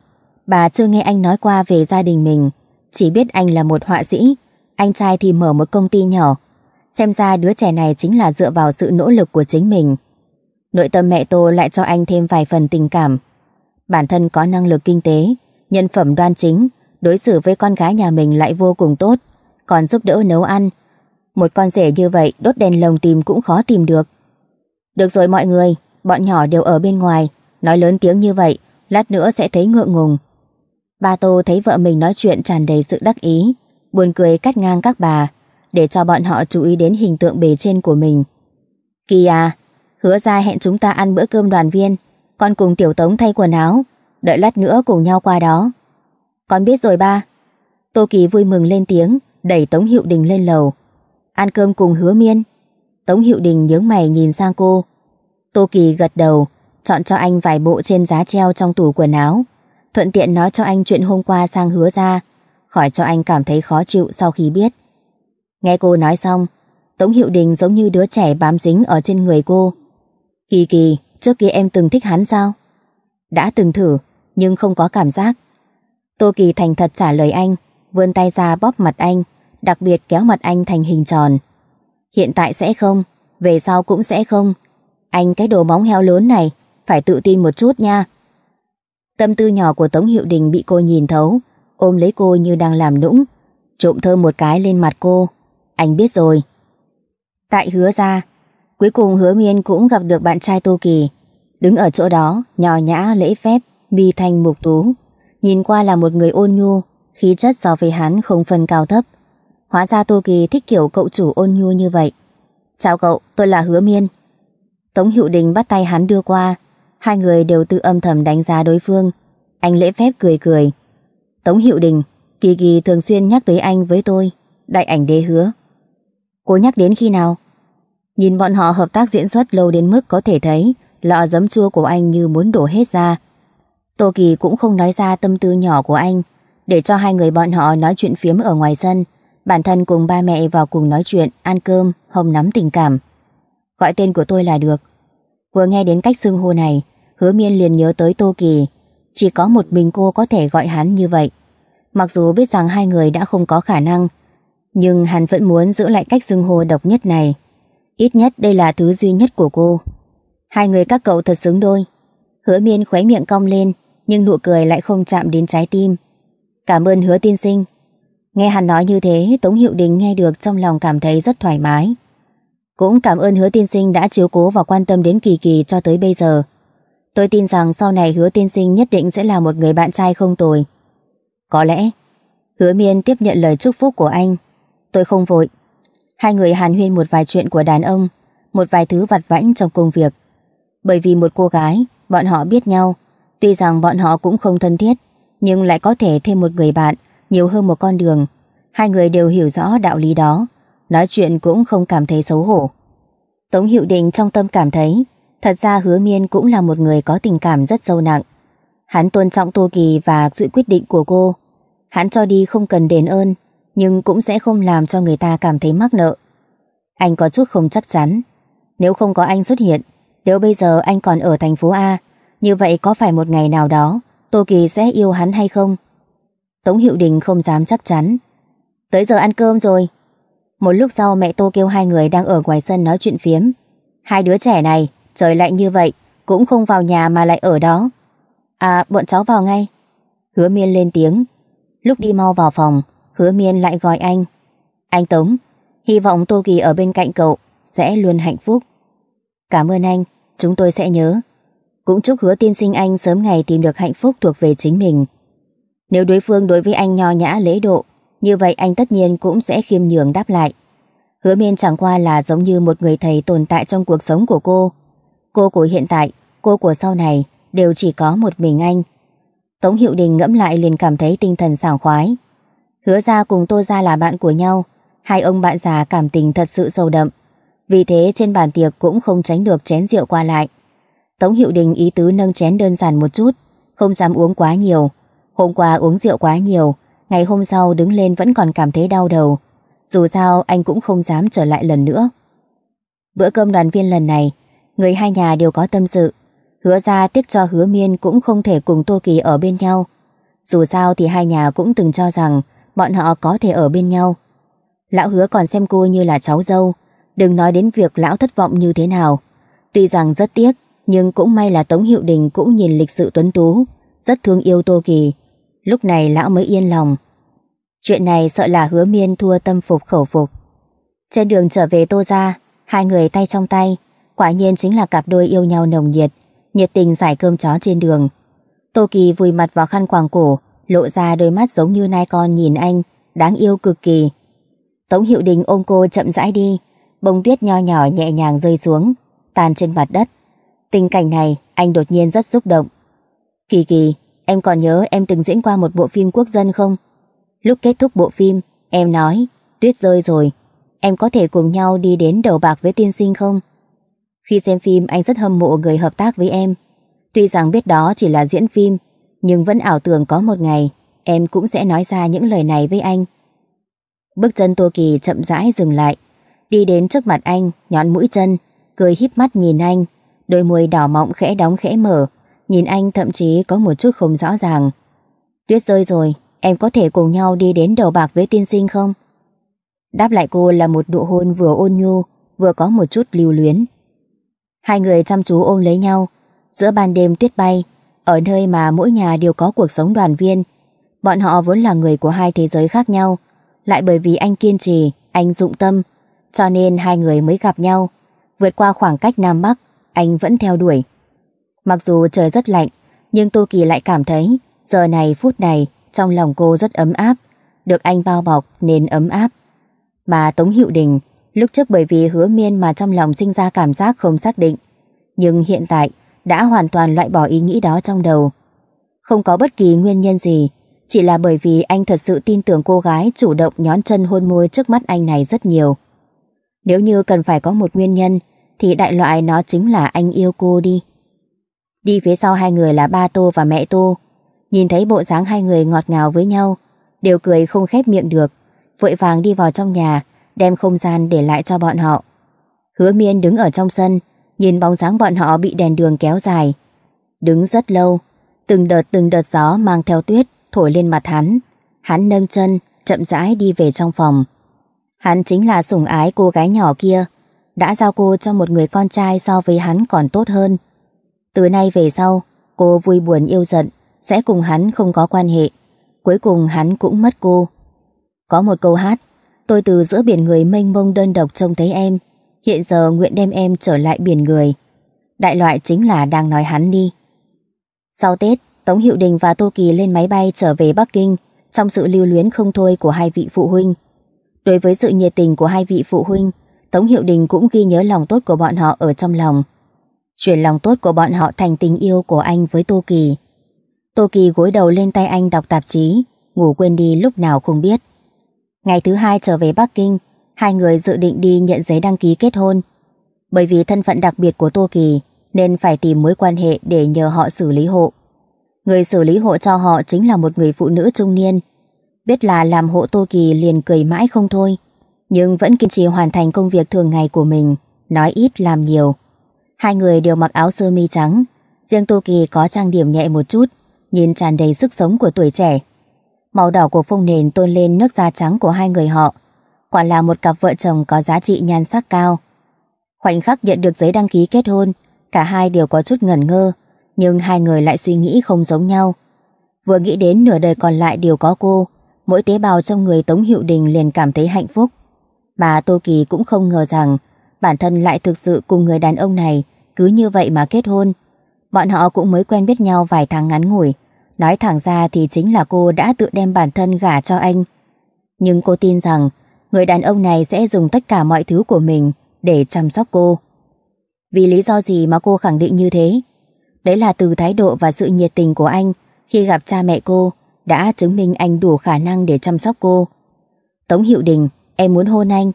bà chưa nghe anh nói qua về gia đình mình, chỉ biết anh là một họa sĩ, anh trai thì mở một công ty nhỏ. Xem ra đứa trẻ này chính là dựa vào sự nỗ lực của chính mình Nội tâm mẹ Tô lại cho anh thêm vài phần tình cảm. Bản thân có năng lực kinh tế, nhân phẩm đoan chính, đối xử với con gái nhà mình lại vô cùng tốt, còn giúp đỡ nấu ăn. Một con rể như vậy đốt đèn lồng tìm cũng khó tìm được. Được rồi mọi người, bọn nhỏ đều ở bên ngoài, nói lớn tiếng như vậy, lát nữa sẽ thấy ngượng ngùng. Ba Tô thấy vợ mình nói chuyện tràn đầy sự đắc ý, buồn cười cắt ngang các bà, để cho bọn họ chú ý đến hình tượng bề trên của mình. Kỳ à, Hứa ra hẹn chúng ta ăn bữa cơm đoàn viên Con cùng tiểu tống thay quần áo Đợi lát nữa cùng nhau qua đó Con biết rồi ba Tô Kỳ vui mừng lên tiếng Đẩy Tống Hiệu Đình lên lầu Ăn cơm cùng hứa miên Tống Hiệu Đình nhớ mày nhìn sang cô Tô Kỳ gật đầu Chọn cho anh vài bộ trên giá treo trong tủ quần áo Thuận tiện nói cho anh chuyện hôm qua sang hứa ra Khỏi cho anh cảm thấy khó chịu sau khi biết Nghe cô nói xong Tống Hiệu Đình giống như đứa trẻ bám dính ở trên người cô Kỳ kỳ, trước kia em từng thích hắn sao? Đã từng thử, nhưng không có cảm giác. Tô Kỳ thành thật trả lời anh, vươn tay ra bóp mặt anh, đặc biệt kéo mặt anh thành hình tròn. Hiện tại sẽ không, về sau cũng sẽ không. Anh cái đồ móng heo lớn này, phải tự tin một chút nha. Tâm tư nhỏ của Tống Hiệu Đình bị cô nhìn thấu, ôm lấy cô như đang làm nũng, trộm thơm một cái lên mặt cô. Anh biết rồi. Tại hứa ra, Cuối cùng hứa miên cũng gặp được bạn trai Tô Kỳ. Đứng ở chỗ đó, nhỏ nhã, lễ phép, bi thanh mục tú. Nhìn qua là một người ôn nhu, khí chất so với hắn không phân cao thấp. Hóa ra Tô Kỳ thích kiểu cậu chủ ôn nhu như vậy. Chào cậu, tôi là Hứa Miên. Tống Hữu Đình bắt tay hắn đưa qua. Hai người đều tự âm thầm đánh giá đối phương. Anh lễ phép cười cười. Tống Hữu Đình, Kỳ Kỳ thường xuyên nhắc tới anh với tôi. Đại ảnh đế hứa. Cô nhắc đến khi nào? Nhìn bọn họ hợp tác diễn xuất lâu đến mức có thể thấy lọ giấm chua của anh như muốn đổ hết ra. Tô Kỳ cũng không nói ra tâm tư nhỏ của anh, để cho hai người bọn họ nói chuyện phiếm ở ngoài sân. Bản thân cùng ba mẹ vào cùng nói chuyện, ăn cơm, hồng nắm tình cảm. Gọi tên của tôi là được. Vừa nghe đến cách xưng hô này, hứa miên liền nhớ tới Tô Kỳ. Chỉ có một mình cô có thể gọi hắn như vậy. Mặc dù biết rằng hai người đã không có khả năng, nhưng hắn vẫn muốn giữ lại cách xưng hô độc nhất này. Ít nhất đây là thứ duy nhất của cô. Hai người các cậu thật xứng đôi. Hứa miên khóe miệng cong lên, nhưng nụ cười lại không chạm đến trái tim. Cảm ơn hứa tiên sinh. Nghe hắn nói như thế, Tống Hiệu Đình nghe được trong lòng cảm thấy rất thoải mái. Cũng cảm ơn hứa tiên sinh đã chiếu cố và quan tâm đến Kỳ Kỳ cho tới bây giờ. Tôi tin rằng sau này hứa tiên sinh nhất định sẽ là một người bạn trai không tồi. Có lẽ, hứa miên tiếp nhận lời chúc phúc của anh. Tôi không vội, Hai người hàn huyên một vài chuyện của đàn ông, một vài thứ vặt vãnh trong công việc. Bởi vì một cô gái, bọn họ biết nhau, tuy rằng bọn họ cũng không thân thiết, nhưng lại có thể thêm một người bạn, nhiều hơn một con đường. Hai người đều hiểu rõ đạo lý đó, nói chuyện cũng không cảm thấy xấu hổ. Tống Hiệu Định trong tâm cảm thấy, thật ra Hứa Miên cũng là một người có tình cảm rất sâu nặng. Hắn tôn trọng Tô Kỳ và sự quyết định của cô. Hắn cho đi không cần đền ơn, nhưng cũng sẽ không làm cho người ta cảm thấy mắc nợ. Anh có chút không chắc chắn. Nếu không có anh xuất hiện, nếu bây giờ anh còn ở thành phố A, như vậy có phải một ngày nào đó Tô Kỳ sẽ yêu hắn hay không? Tống Hiệu Đình không dám chắc chắn. Tới giờ ăn cơm rồi. Một lúc sau mẹ Tô kêu hai người đang ở ngoài sân nói chuyện phiếm. Hai đứa trẻ này, trời lạnh như vậy, cũng không vào nhà mà lại ở đó. À, bọn cháu vào ngay. Hứa miên lên tiếng. Lúc đi mau vào phòng, Hứa Miên lại gọi anh. Anh Tống, hy vọng Tô Kỳ ở bên cạnh cậu sẽ luôn hạnh phúc. Cảm ơn anh, chúng tôi sẽ nhớ. Cũng chúc hứa tiên sinh anh sớm ngày tìm được hạnh phúc thuộc về chính mình. Nếu đối phương đối với anh nho nhã lễ độ, như vậy anh tất nhiên cũng sẽ khiêm nhường đáp lại. Hứa miên chẳng qua là giống như một người thầy tồn tại trong cuộc sống của cô. Cô của hiện tại, cô của sau này đều chỉ có một mình anh. Tống Hiệu Đình ngẫm lại liền cảm thấy tinh thần sảng khoái. Hứa ra cùng Tô ra là bạn của nhau, hai ông bạn già cảm tình thật sự sâu đậm. Vì thế trên bàn tiệc cũng không tránh được chén rượu qua lại. Tống Hiệu Đình ý tứ nâng chén đơn giản một chút, không dám uống quá nhiều. Hôm qua uống rượu quá nhiều, ngày hôm sau đứng lên vẫn còn cảm thấy đau đầu. Dù sao anh cũng không dám trở lại lần nữa. Bữa cơm đoàn viên lần này, người hai nhà đều có tâm sự. Hứa ra tiếc cho hứa miên cũng không thể cùng Tô Kỳ ở bên nhau. Dù sao thì hai nhà cũng từng cho rằng bọn họ có thể ở bên nhau. Lão hứa còn xem cô như là cháu dâu, đừng nói đến việc lão thất vọng như thế nào. Tuy rằng rất tiếc, nhưng cũng may là Tống Hiệu Đình cũng nhìn lịch sự tuấn tú, rất thương yêu Tô Kỳ. Lúc này lão mới yên lòng. Chuyện này sợ là hứa miên thua tâm phục khẩu phục. Trên đường trở về Tô ra, hai người tay trong tay, quả nhiên chính là cặp đôi yêu nhau nồng nhiệt, nhiệt tình giải cơm chó trên đường. Tô Kỳ vùi mặt vào khăn quàng cổ, lộ ra đôi mắt giống như nai con nhìn anh, đáng yêu cực kỳ. Tống Hiệu Đình ôm cô chậm rãi đi, bông tuyết nho nhỏ nhẹ nhàng rơi xuống, tan trên mặt đất. Tình cảnh này, anh đột nhiên rất xúc động. Kỳ kỳ, em còn nhớ em từng diễn qua một bộ phim quốc dân không? Lúc kết thúc bộ phim, em nói, tuyết rơi rồi, em có thể cùng nhau đi đến đầu bạc với tiên sinh không? Khi xem phim anh rất hâm mộ người hợp tác với em. Tuy rằng biết đó chỉ là diễn phim, nhưng vẫn ảo tưởng có một ngày em cũng sẽ nói ra những lời này với anh. Bước chân Tô Kỳ chậm rãi dừng lại, đi đến trước mặt anh, nhón mũi chân, cười híp mắt nhìn anh, đôi môi đỏ mọng khẽ đóng khẽ mở, nhìn anh thậm chí có một chút không rõ ràng. Tuyết rơi rồi, em có thể cùng nhau đi đến đầu bạc với tiên sinh không? Đáp lại cô là một nụ hôn vừa ôn nhu, vừa có một chút lưu luyến. Hai người chăm chú ôm lấy nhau, giữa ban đêm tuyết bay, ở nơi mà mỗi nhà đều có cuộc sống đoàn viên. Bọn họ vốn là người của hai thế giới khác nhau, lại bởi vì anh kiên trì, anh dụng tâm, cho nên hai người mới gặp nhau. Vượt qua khoảng cách Nam Bắc, anh vẫn theo đuổi. Mặc dù trời rất lạnh, nhưng Tô Kỳ lại cảm thấy giờ này phút này trong lòng cô rất ấm áp, được anh bao bọc nên ấm áp. Mà Tống hiệu Đình lúc trước bởi vì hứa miên mà trong lòng sinh ra cảm giác không xác định. Nhưng hiện tại đã hoàn toàn loại bỏ ý nghĩ đó trong đầu. Không có bất kỳ nguyên nhân gì, chỉ là bởi vì anh thật sự tin tưởng cô gái chủ động nhón chân hôn môi trước mắt anh này rất nhiều. Nếu như cần phải có một nguyên nhân, thì đại loại nó chính là anh yêu cô đi. Đi phía sau hai người là ba Tô và mẹ Tô. Nhìn thấy bộ dáng hai người ngọt ngào với nhau, đều cười không khép miệng được, vội vàng đi vào trong nhà, đem không gian để lại cho bọn họ. Hứa miên đứng ở trong sân, nhìn bóng dáng bọn họ bị đèn đường kéo dài. Đứng rất lâu, từng đợt từng đợt gió mang theo tuyết thổi lên mặt hắn. Hắn nâng chân, chậm rãi đi về trong phòng. Hắn chính là sủng ái cô gái nhỏ kia, đã giao cô cho một người con trai so với hắn còn tốt hơn. Từ nay về sau, cô vui buồn yêu giận, sẽ cùng hắn không có quan hệ. Cuối cùng hắn cũng mất cô. Có một câu hát, tôi từ giữa biển người mênh mông đơn độc trông thấy em, Hiện giờ nguyện đem em trở lại biển người. Đại loại chính là đang nói hắn đi. Sau Tết, Tống Hiệu Đình và Tô Kỳ lên máy bay trở về Bắc Kinh trong sự lưu luyến không thôi của hai vị phụ huynh. Đối với sự nhiệt tình của hai vị phụ huynh, Tống Hiệu Đình cũng ghi nhớ lòng tốt của bọn họ ở trong lòng. Chuyển lòng tốt của bọn họ thành tình yêu của anh với Tô Kỳ. Tô Kỳ gối đầu lên tay anh đọc tạp chí, ngủ quên đi lúc nào không biết. Ngày thứ hai trở về Bắc Kinh, hai người dự định đi nhận giấy đăng ký kết hôn. Bởi vì thân phận đặc biệt của Tô Kỳ nên phải tìm mối quan hệ để nhờ họ xử lý hộ. Người xử lý hộ cho họ chính là một người phụ nữ trung niên. Biết là làm hộ Tô Kỳ liền cười mãi không thôi, nhưng vẫn kiên trì hoàn thành công việc thường ngày của mình, nói ít làm nhiều. Hai người đều mặc áo sơ mi trắng, riêng Tô Kỳ có trang điểm nhẹ một chút, nhìn tràn đầy sức sống của tuổi trẻ. Màu đỏ của phông nền tôn lên nước da trắng của hai người họ, quả là một cặp vợ chồng có giá trị nhan sắc cao. Khoảnh khắc nhận được giấy đăng ký kết hôn, cả hai đều có chút ngẩn ngơ, nhưng hai người lại suy nghĩ không giống nhau. Vừa nghĩ đến nửa đời còn lại đều có cô, mỗi tế bào trong người Tống Hiệu Đình liền cảm thấy hạnh phúc. Mà Tô Kỳ cũng không ngờ rằng bản thân lại thực sự cùng người đàn ông này cứ như vậy mà kết hôn. Bọn họ cũng mới quen biết nhau vài tháng ngắn ngủi, nói thẳng ra thì chính là cô đã tự đem bản thân gả cho anh. Nhưng cô tin rằng người đàn ông này sẽ dùng tất cả mọi thứ của mình để chăm sóc cô. Vì lý do gì mà cô khẳng định như thế? Đấy là từ thái độ và sự nhiệt tình của anh khi gặp cha mẹ cô đã chứng minh anh đủ khả năng để chăm sóc cô. Tống Hiệu Đình, em muốn hôn anh.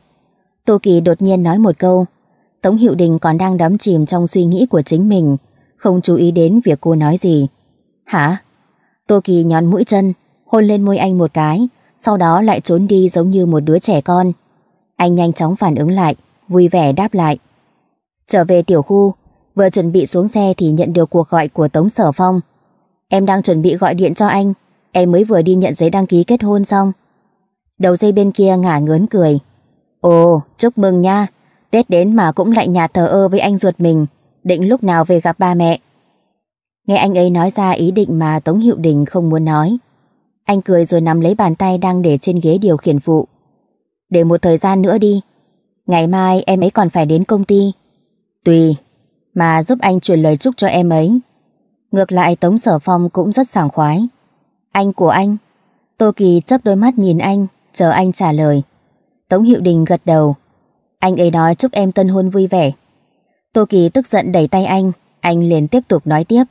Tô Kỳ đột nhiên nói một câu. Tống Hiệu Đình còn đang đắm chìm trong suy nghĩ của chính mình, không chú ý đến việc cô nói gì. Hả? Tô Kỳ nhón mũi chân, hôn lên môi anh một cái, sau đó lại trốn đi giống như một đứa trẻ con. Anh nhanh chóng phản ứng lại, vui vẻ đáp lại. Trở về tiểu khu, vừa chuẩn bị xuống xe thì nhận được cuộc gọi của Tống Sở Phong. Em đang chuẩn bị gọi điện cho anh, em mới vừa đi nhận giấy đăng ký kết hôn xong. Đầu dây bên kia ngả ngớn cười. Ồ, chúc mừng nha, Tết đến mà cũng lại nhà thờ ơ với anh ruột mình, định lúc nào về gặp ba mẹ. Nghe anh ấy nói ra ý định mà Tống Hiệu Đình không muốn nói. Anh cười rồi nắm lấy bàn tay đang để trên ghế điều khiển vụ. Để một thời gian nữa đi. Ngày mai em ấy còn phải đến công ty. Tùy, mà giúp anh truyền lời chúc cho em ấy. Ngược lại Tống Sở Phong cũng rất sảng khoái. Anh của anh. Tô Kỳ chấp đôi mắt nhìn anh, chờ anh trả lời. Tống Hiệu Đình gật đầu. Anh ấy nói chúc em tân hôn vui vẻ. Tô Kỳ tức giận đẩy tay anh, anh liền tiếp tục nói tiếp.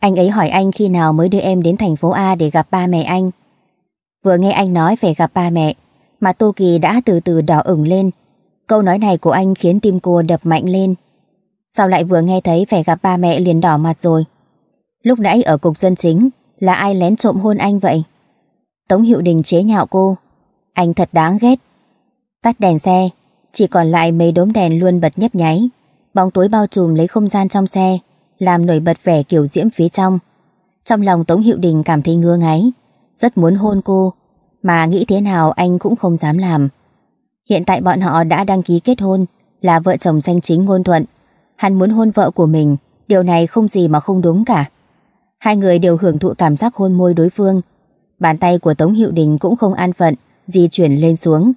Anh ấy hỏi anh khi nào mới đưa em đến thành phố A để gặp ba mẹ anh. Vừa nghe anh nói về gặp ba mẹ, mà Tô Kỳ đã từ từ đỏ ửng lên. Câu nói này của anh khiến tim cô đập mạnh lên. Sao lại vừa nghe thấy phải gặp ba mẹ liền đỏ mặt rồi? Lúc nãy ở cục dân chính, là ai lén trộm hôn anh vậy? Tống Hiệu Đình chế nhạo cô. Anh thật đáng ghét. Tắt đèn xe, chỉ còn lại mấy đốm đèn luôn bật nhấp nháy. Bóng tối bao trùm lấy không gian trong xe làm nổi bật vẻ kiểu diễm phía trong. Trong lòng Tống Hiệu Đình cảm thấy ngứa ngáy, rất muốn hôn cô, mà nghĩ thế nào anh cũng không dám làm. Hiện tại bọn họ đã đăng ký kết hôn, là vợ chồng danh chính ngôn thuận. Hắn muốn hôn vợ của mình, điều này không gì mà không đúng cả. Hai người đều hưởng thụ cảm giác hôn môi đối phương. Bàn tay của Tống Hiệu Đình cũng không an phận, di chuyển lên xuống.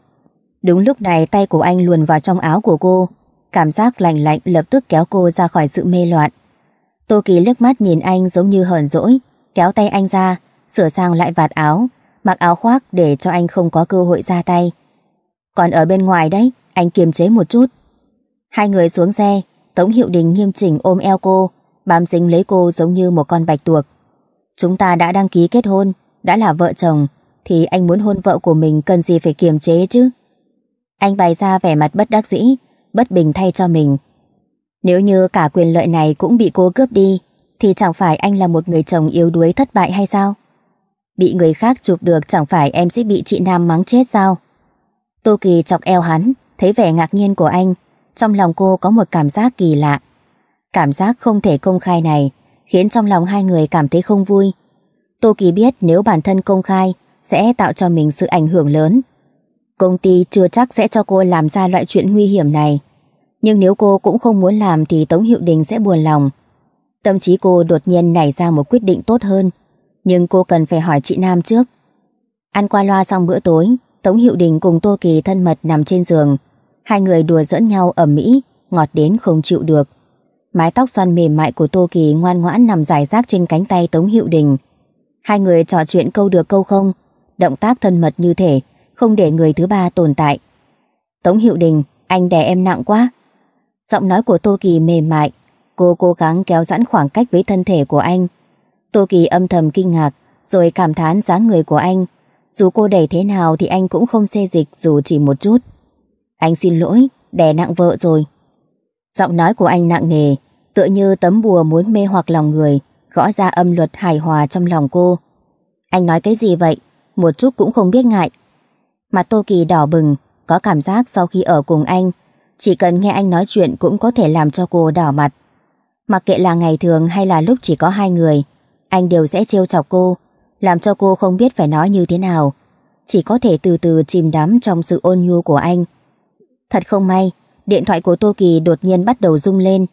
Đúng lúc này tay của anh luồn vào trong áo của cô, cảm giác lạnh lạnh lập tức kéo cô ra khỏi sự mê loạn. Tô Kỳ lướt mắt nhìn anh giống như hờn dỗi, kéo tay anh ra, sửa sang lại vạt áo, mặc áo khoác để cho anh không có cơ hội ra tay. Còn ở bên ngoài đấy, anh kiềm chế một chút. Hai người xuống xe, Tống Hiệu Đình nghiêm chỉnh ôm eo cô, bám dính lấy cô giống như một con bạch tuộc. Chúng ta đã đăng ký kết hôn, đã là vợ chồng, thì anh muốn hôn vợ của mình cần gì phải kiềm chế chứ? Anh bày ra vẻ mặt bất đắc dĩ, bất bình thay cho mình. Nếu như cả quyền lợi này cũng bị cô cướp đi, thì chẳng phải anh là một người chồng yếu đuối thất bại hay sao? Bị người khác chụp được chẳng phải em sẽ bị chị Nam mắng chết sao? Tô Kỳ chọc eo hắn, thấy vẻ ngạc nhiên của anh, trong lòng cô có một cảm giác kỳ lạ. Cảm giác không thể công khai này khiến trong lòng hai người cảm thấy không vui. Tô Kỳ biết nếu bản thân công khai sẽ tạo cho mình sự ảnh hưởng lớn. Công ty chưa chắc sẽ cho cô làm ra loại chuyện nguy hiểm này. Nhưng nếu cô cũng không muốn làm thì Tống Hiệu Đình sẽ buồn lòng. Tâm trí cô đột nhiên nảy ra một quyết định tốt hơn. Nhưng cô cần phải hỏi chị Nam trước. Ăn qua loa xong bữa tối, Tống Hiệu Đình cùng Tô Kỳ thân mật nằm trên giường. Hai người đùa giỡn nhau ẩm Mỹ, ngọt đến không chịu được. Mái tóc xoăn mềm mại của Tô Kỳ ngoan ngoãn nằm dài rác trên cánh tay Tống Hiệu Đình. Hai người trò chuyện câu được câu không, động tác thân mật như thể, không để người thứ ba tồn tại. Tống Hiệu Đình, anh đè em nặng quá, Giọng nói của Tô Kỳ mềm mại, cô cố gắng kéo giãn khoảng cách với thân thể của anh. Tô Kỳ âm thầm kinh ngạc, rồi cảm thán dáng người của anh. Dù cô đẩy thế nào thì anh cũng không xê dịch dù chỉ một chút. Anh xin lỗi, đè nặng vợ rồi. Giọng nói của anh nặng nề, tựa như tấm bùa muốn mê hoặc lòng người, gõ ra âm luật hài hòa trong lòng cô. Anh nói cái gì vậy? Một chút cũng không biết ngại. Mặt Tô Kỳ đỏ bừng, có cảm giác sau khi ở cùng anh, chỉ cần nghe anh nói chuyện cũng có thể làm cho cô đỏ mặt. Mặc kệ là ngày thường hay là lúc chỉ có hai người, anh đều sẽ trêu chọc cô, làm cho cô không biết phải nói như thế nào. Chỉ có thể từ từ chìm đắm trong sự ôn nhu của anh. Thật không may, điện thoại của Tô Kỳ đột nhiên bắt đầu rung lên.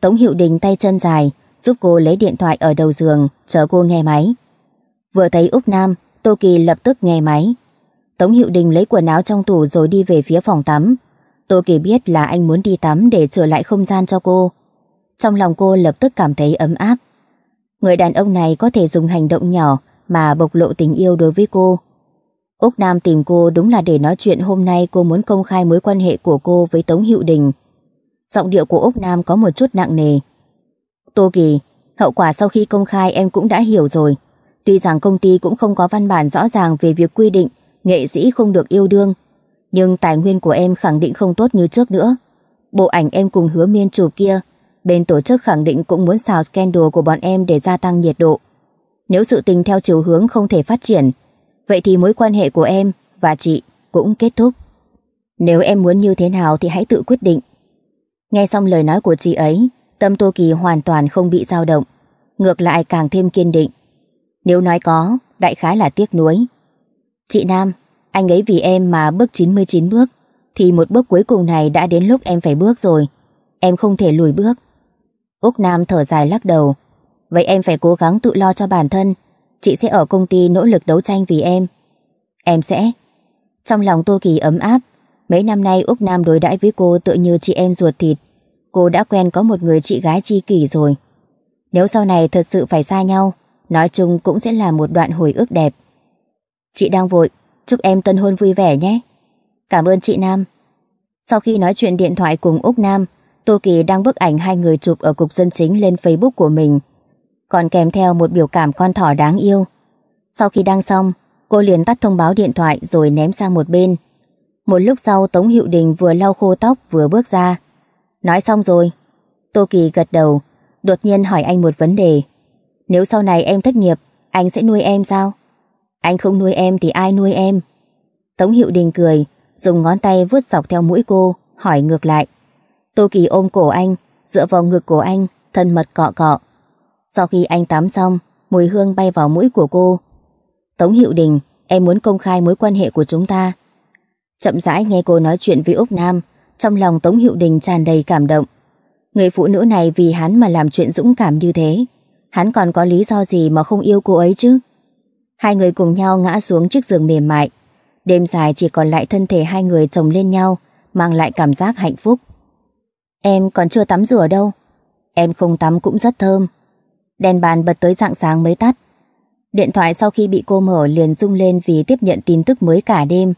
Tống Hiệu Đình tay chân dài, giúp cô lấy điện thoại ở đầu giường, chờ cô nghe máy. Vừa thấy Úc Nam, Tô Kỳ lập tức nghe máy. Tống Hiệu Đình lấy quần áo trong tủ rồi đi về phía phòng tắm, Tô Kỳ biết là anh muốn đi tắm để trở lại không gian cho cô. Trong lòng cô lập tức cảm thấy ấm áp. Người đàn ông này có thể dùng hành động nhỏ mà bộc lộ tình yêu đối với cô. Úc Nam tìm cô đúng là để nói chuyện hôm nay cô muốn công khai mối quan hệ của cô với Tống Hữu Đình. Giọng điệu của Úc Nam có một chút nặng nề. Tô Kỳ, hậu quả sau khi công khai em cũng đã hiểu rồi. Tuy rằng công ty cũng không có văn bản rõ ràng về việc quy định nghệ sĩ không được yêu đương nhưng tài nguyên của em khẳng định không tốt như trước nữa. Bộ ảnh em cùng hứa miên chụp kia, bên tổ chức khẳng định cũng muốn xào scandal của bọn em để gia tăng nhiệt độ. Nếu sự tình theo chiều hướng không thể phát triển, vậy thì mối quan hệ của em và chị cũng kết thúc. Nếu em muốn như thế nào thì hãy tự quyết định. Nghe xong lời nói của chị ấy, tâm Tô Kỳ hoàn toàn không bị dao động, ngược lại càng thêm kiên định. Nếu nói có, đại khái là tiếc nuối. Chị Nam, anh ấy vì em mà bước 99 bước, thì một bước cuối cùng này đã đến lúc em phải bước rồi. Em không thể lùi bước. Úc Nam thở dài lắc đầu. Vậy em phải cố gắng tự lo cho bản thân. Chị sẽ ở công ty nỗ lực đấu tranh vì em. Em sẽ. Trong lòng Tô Kỳ ấm áp, mấy năm nay Úc Nam đối đãi với cô tự như chị em ruột thịt. Cô đã quen có một người chị gái chi kỷ rồi. Nếu sau này thật sự phải xa nhau, nói chung cũng sẽ là một đoạn hồi ức đẹp. Chị đang vội, Chúc em tân hôn vui vẻ nhé. Cảm ơn chị Nam. Sau khi nói chuyện điện thoại cùng Úc Nam, Tô Kỳ đăng bức ảnh hai người chụp ở cục dân chính lên Facebook của mình, còn kèm theo một biểu cảm con thỏ đáng yêu. Sau khi đăng xong, cô liền tắt thông báo điện thoại rồi ném sang một bên. Một lúc sau Tống Hiệu Đình vừa lau khô tóc vừa bước ra. Nói xong rồi. Tô Kỳ gật đầu, đột nhiên hỏi anh một vấn đề. Nếu sau này em thất nghiệp, anh sẽ nuôi em sao? Anh không nuôi em thì ai nuôi em? Tống Hiệu Đình cười, dùng ngón tay vuốt dọc theo mũi cô, hỏi ngược lại. Tô Kỳ ôm cổ anh, dựa vào ngực của anh, thân mật cọ cọ. Sau khi anh tắm xong, mùi hương bay vào mũi của cô. Tống Hiệu Đình, em muốn công khai mối quan hệ của chúng ta. Chậm rãi nghe cô nói chuyện với Úc Nam, trong lòng Tống Hiệu Đình tràn đầy cảm động. Người phụ nữ này vì hắn mà làm chuyện dũng cảm như thế. Hắn còn có lý do gì mà không yêu cô ấy chứ? Hai người cùng nhau ngã xuống chiếc giường mềm mại. Đêm dài chỉ còn lại thân thể hai người chồng lên nhau, mang lại cảm giác hạnh phúc. Em còn chưa tắm rửa đâu. Em không tắm cũng rất thơm. Đèn bàn bật tới rạng sáng mới tắt. Điện thoại sau khi bị cô mở liền rung lên vì tiếp nhận tin tức mới cả đêm.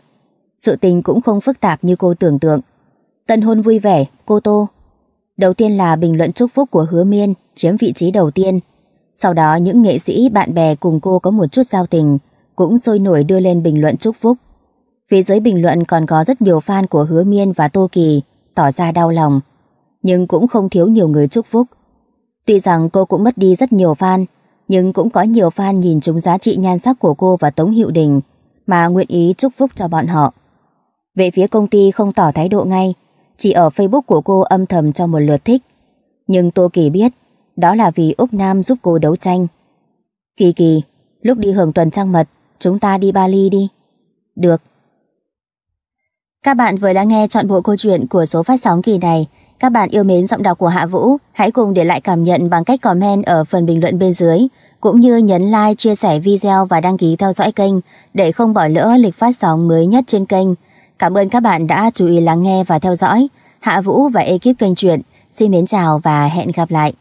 Sự tình cũng không phức tạp như cô tưởng tượng. Tân hôn vui vẻ, cô Tô. Đầu tiên là bình luận chúc phúc của Hứa Miên chiếm vị trí đầu tiên. Sau đó những nghệ sĩ bạn bè cùng cô có một chút giao tình cũng sôi nổi đưa lên bình luận chúc phúc. Phía dưới bình luận còn có rất nhiều fan của Hứa Miên và Tô Kỳ tỏ ra đau lòng, nhưng cũng không thiếu nhiều người chúc phúc. Tuy rằng cô cũng mất đi rất nhiều fan, nhưng cũng có nhiều fan nhìn trúng giá trị nhan sắc của cô và Tống Hiệu Đình mà nguyện ý chúc phúc cho bọn họ. Về phía công ty không tỏ thái độ ngay, chỉ ở Facebook của cô âm thầm cho một lượt thích. Nhưng Tô Kỳ biết, đó là vì Úc Nam giúp cô đấu tranh. Kỳ kỳ, lúc đi hưởng tuần trăng mật, chúng ta đi Bali đi. Được. Các bạn vừa đã nghe chọn bộ câu chuyện của số phát sóng kỳ này. Các bạn yêu mến giọng đọc của Hạ Vũ, hãy cùng để lại cảm nhận bằng cách comment ở phần bình luận bên dưới, cũng như nhấn like, chia sẻ video và đăng ký theo dõi kênh để không bỏ lỡ lịch phát sóng mới nhất trên kênh. Cảm ơn các bạn đã chú ý lắng nghe và theo dõi. Hạ Vũ và ekip kênh truyện xin mến chào và hẹn gặp lại.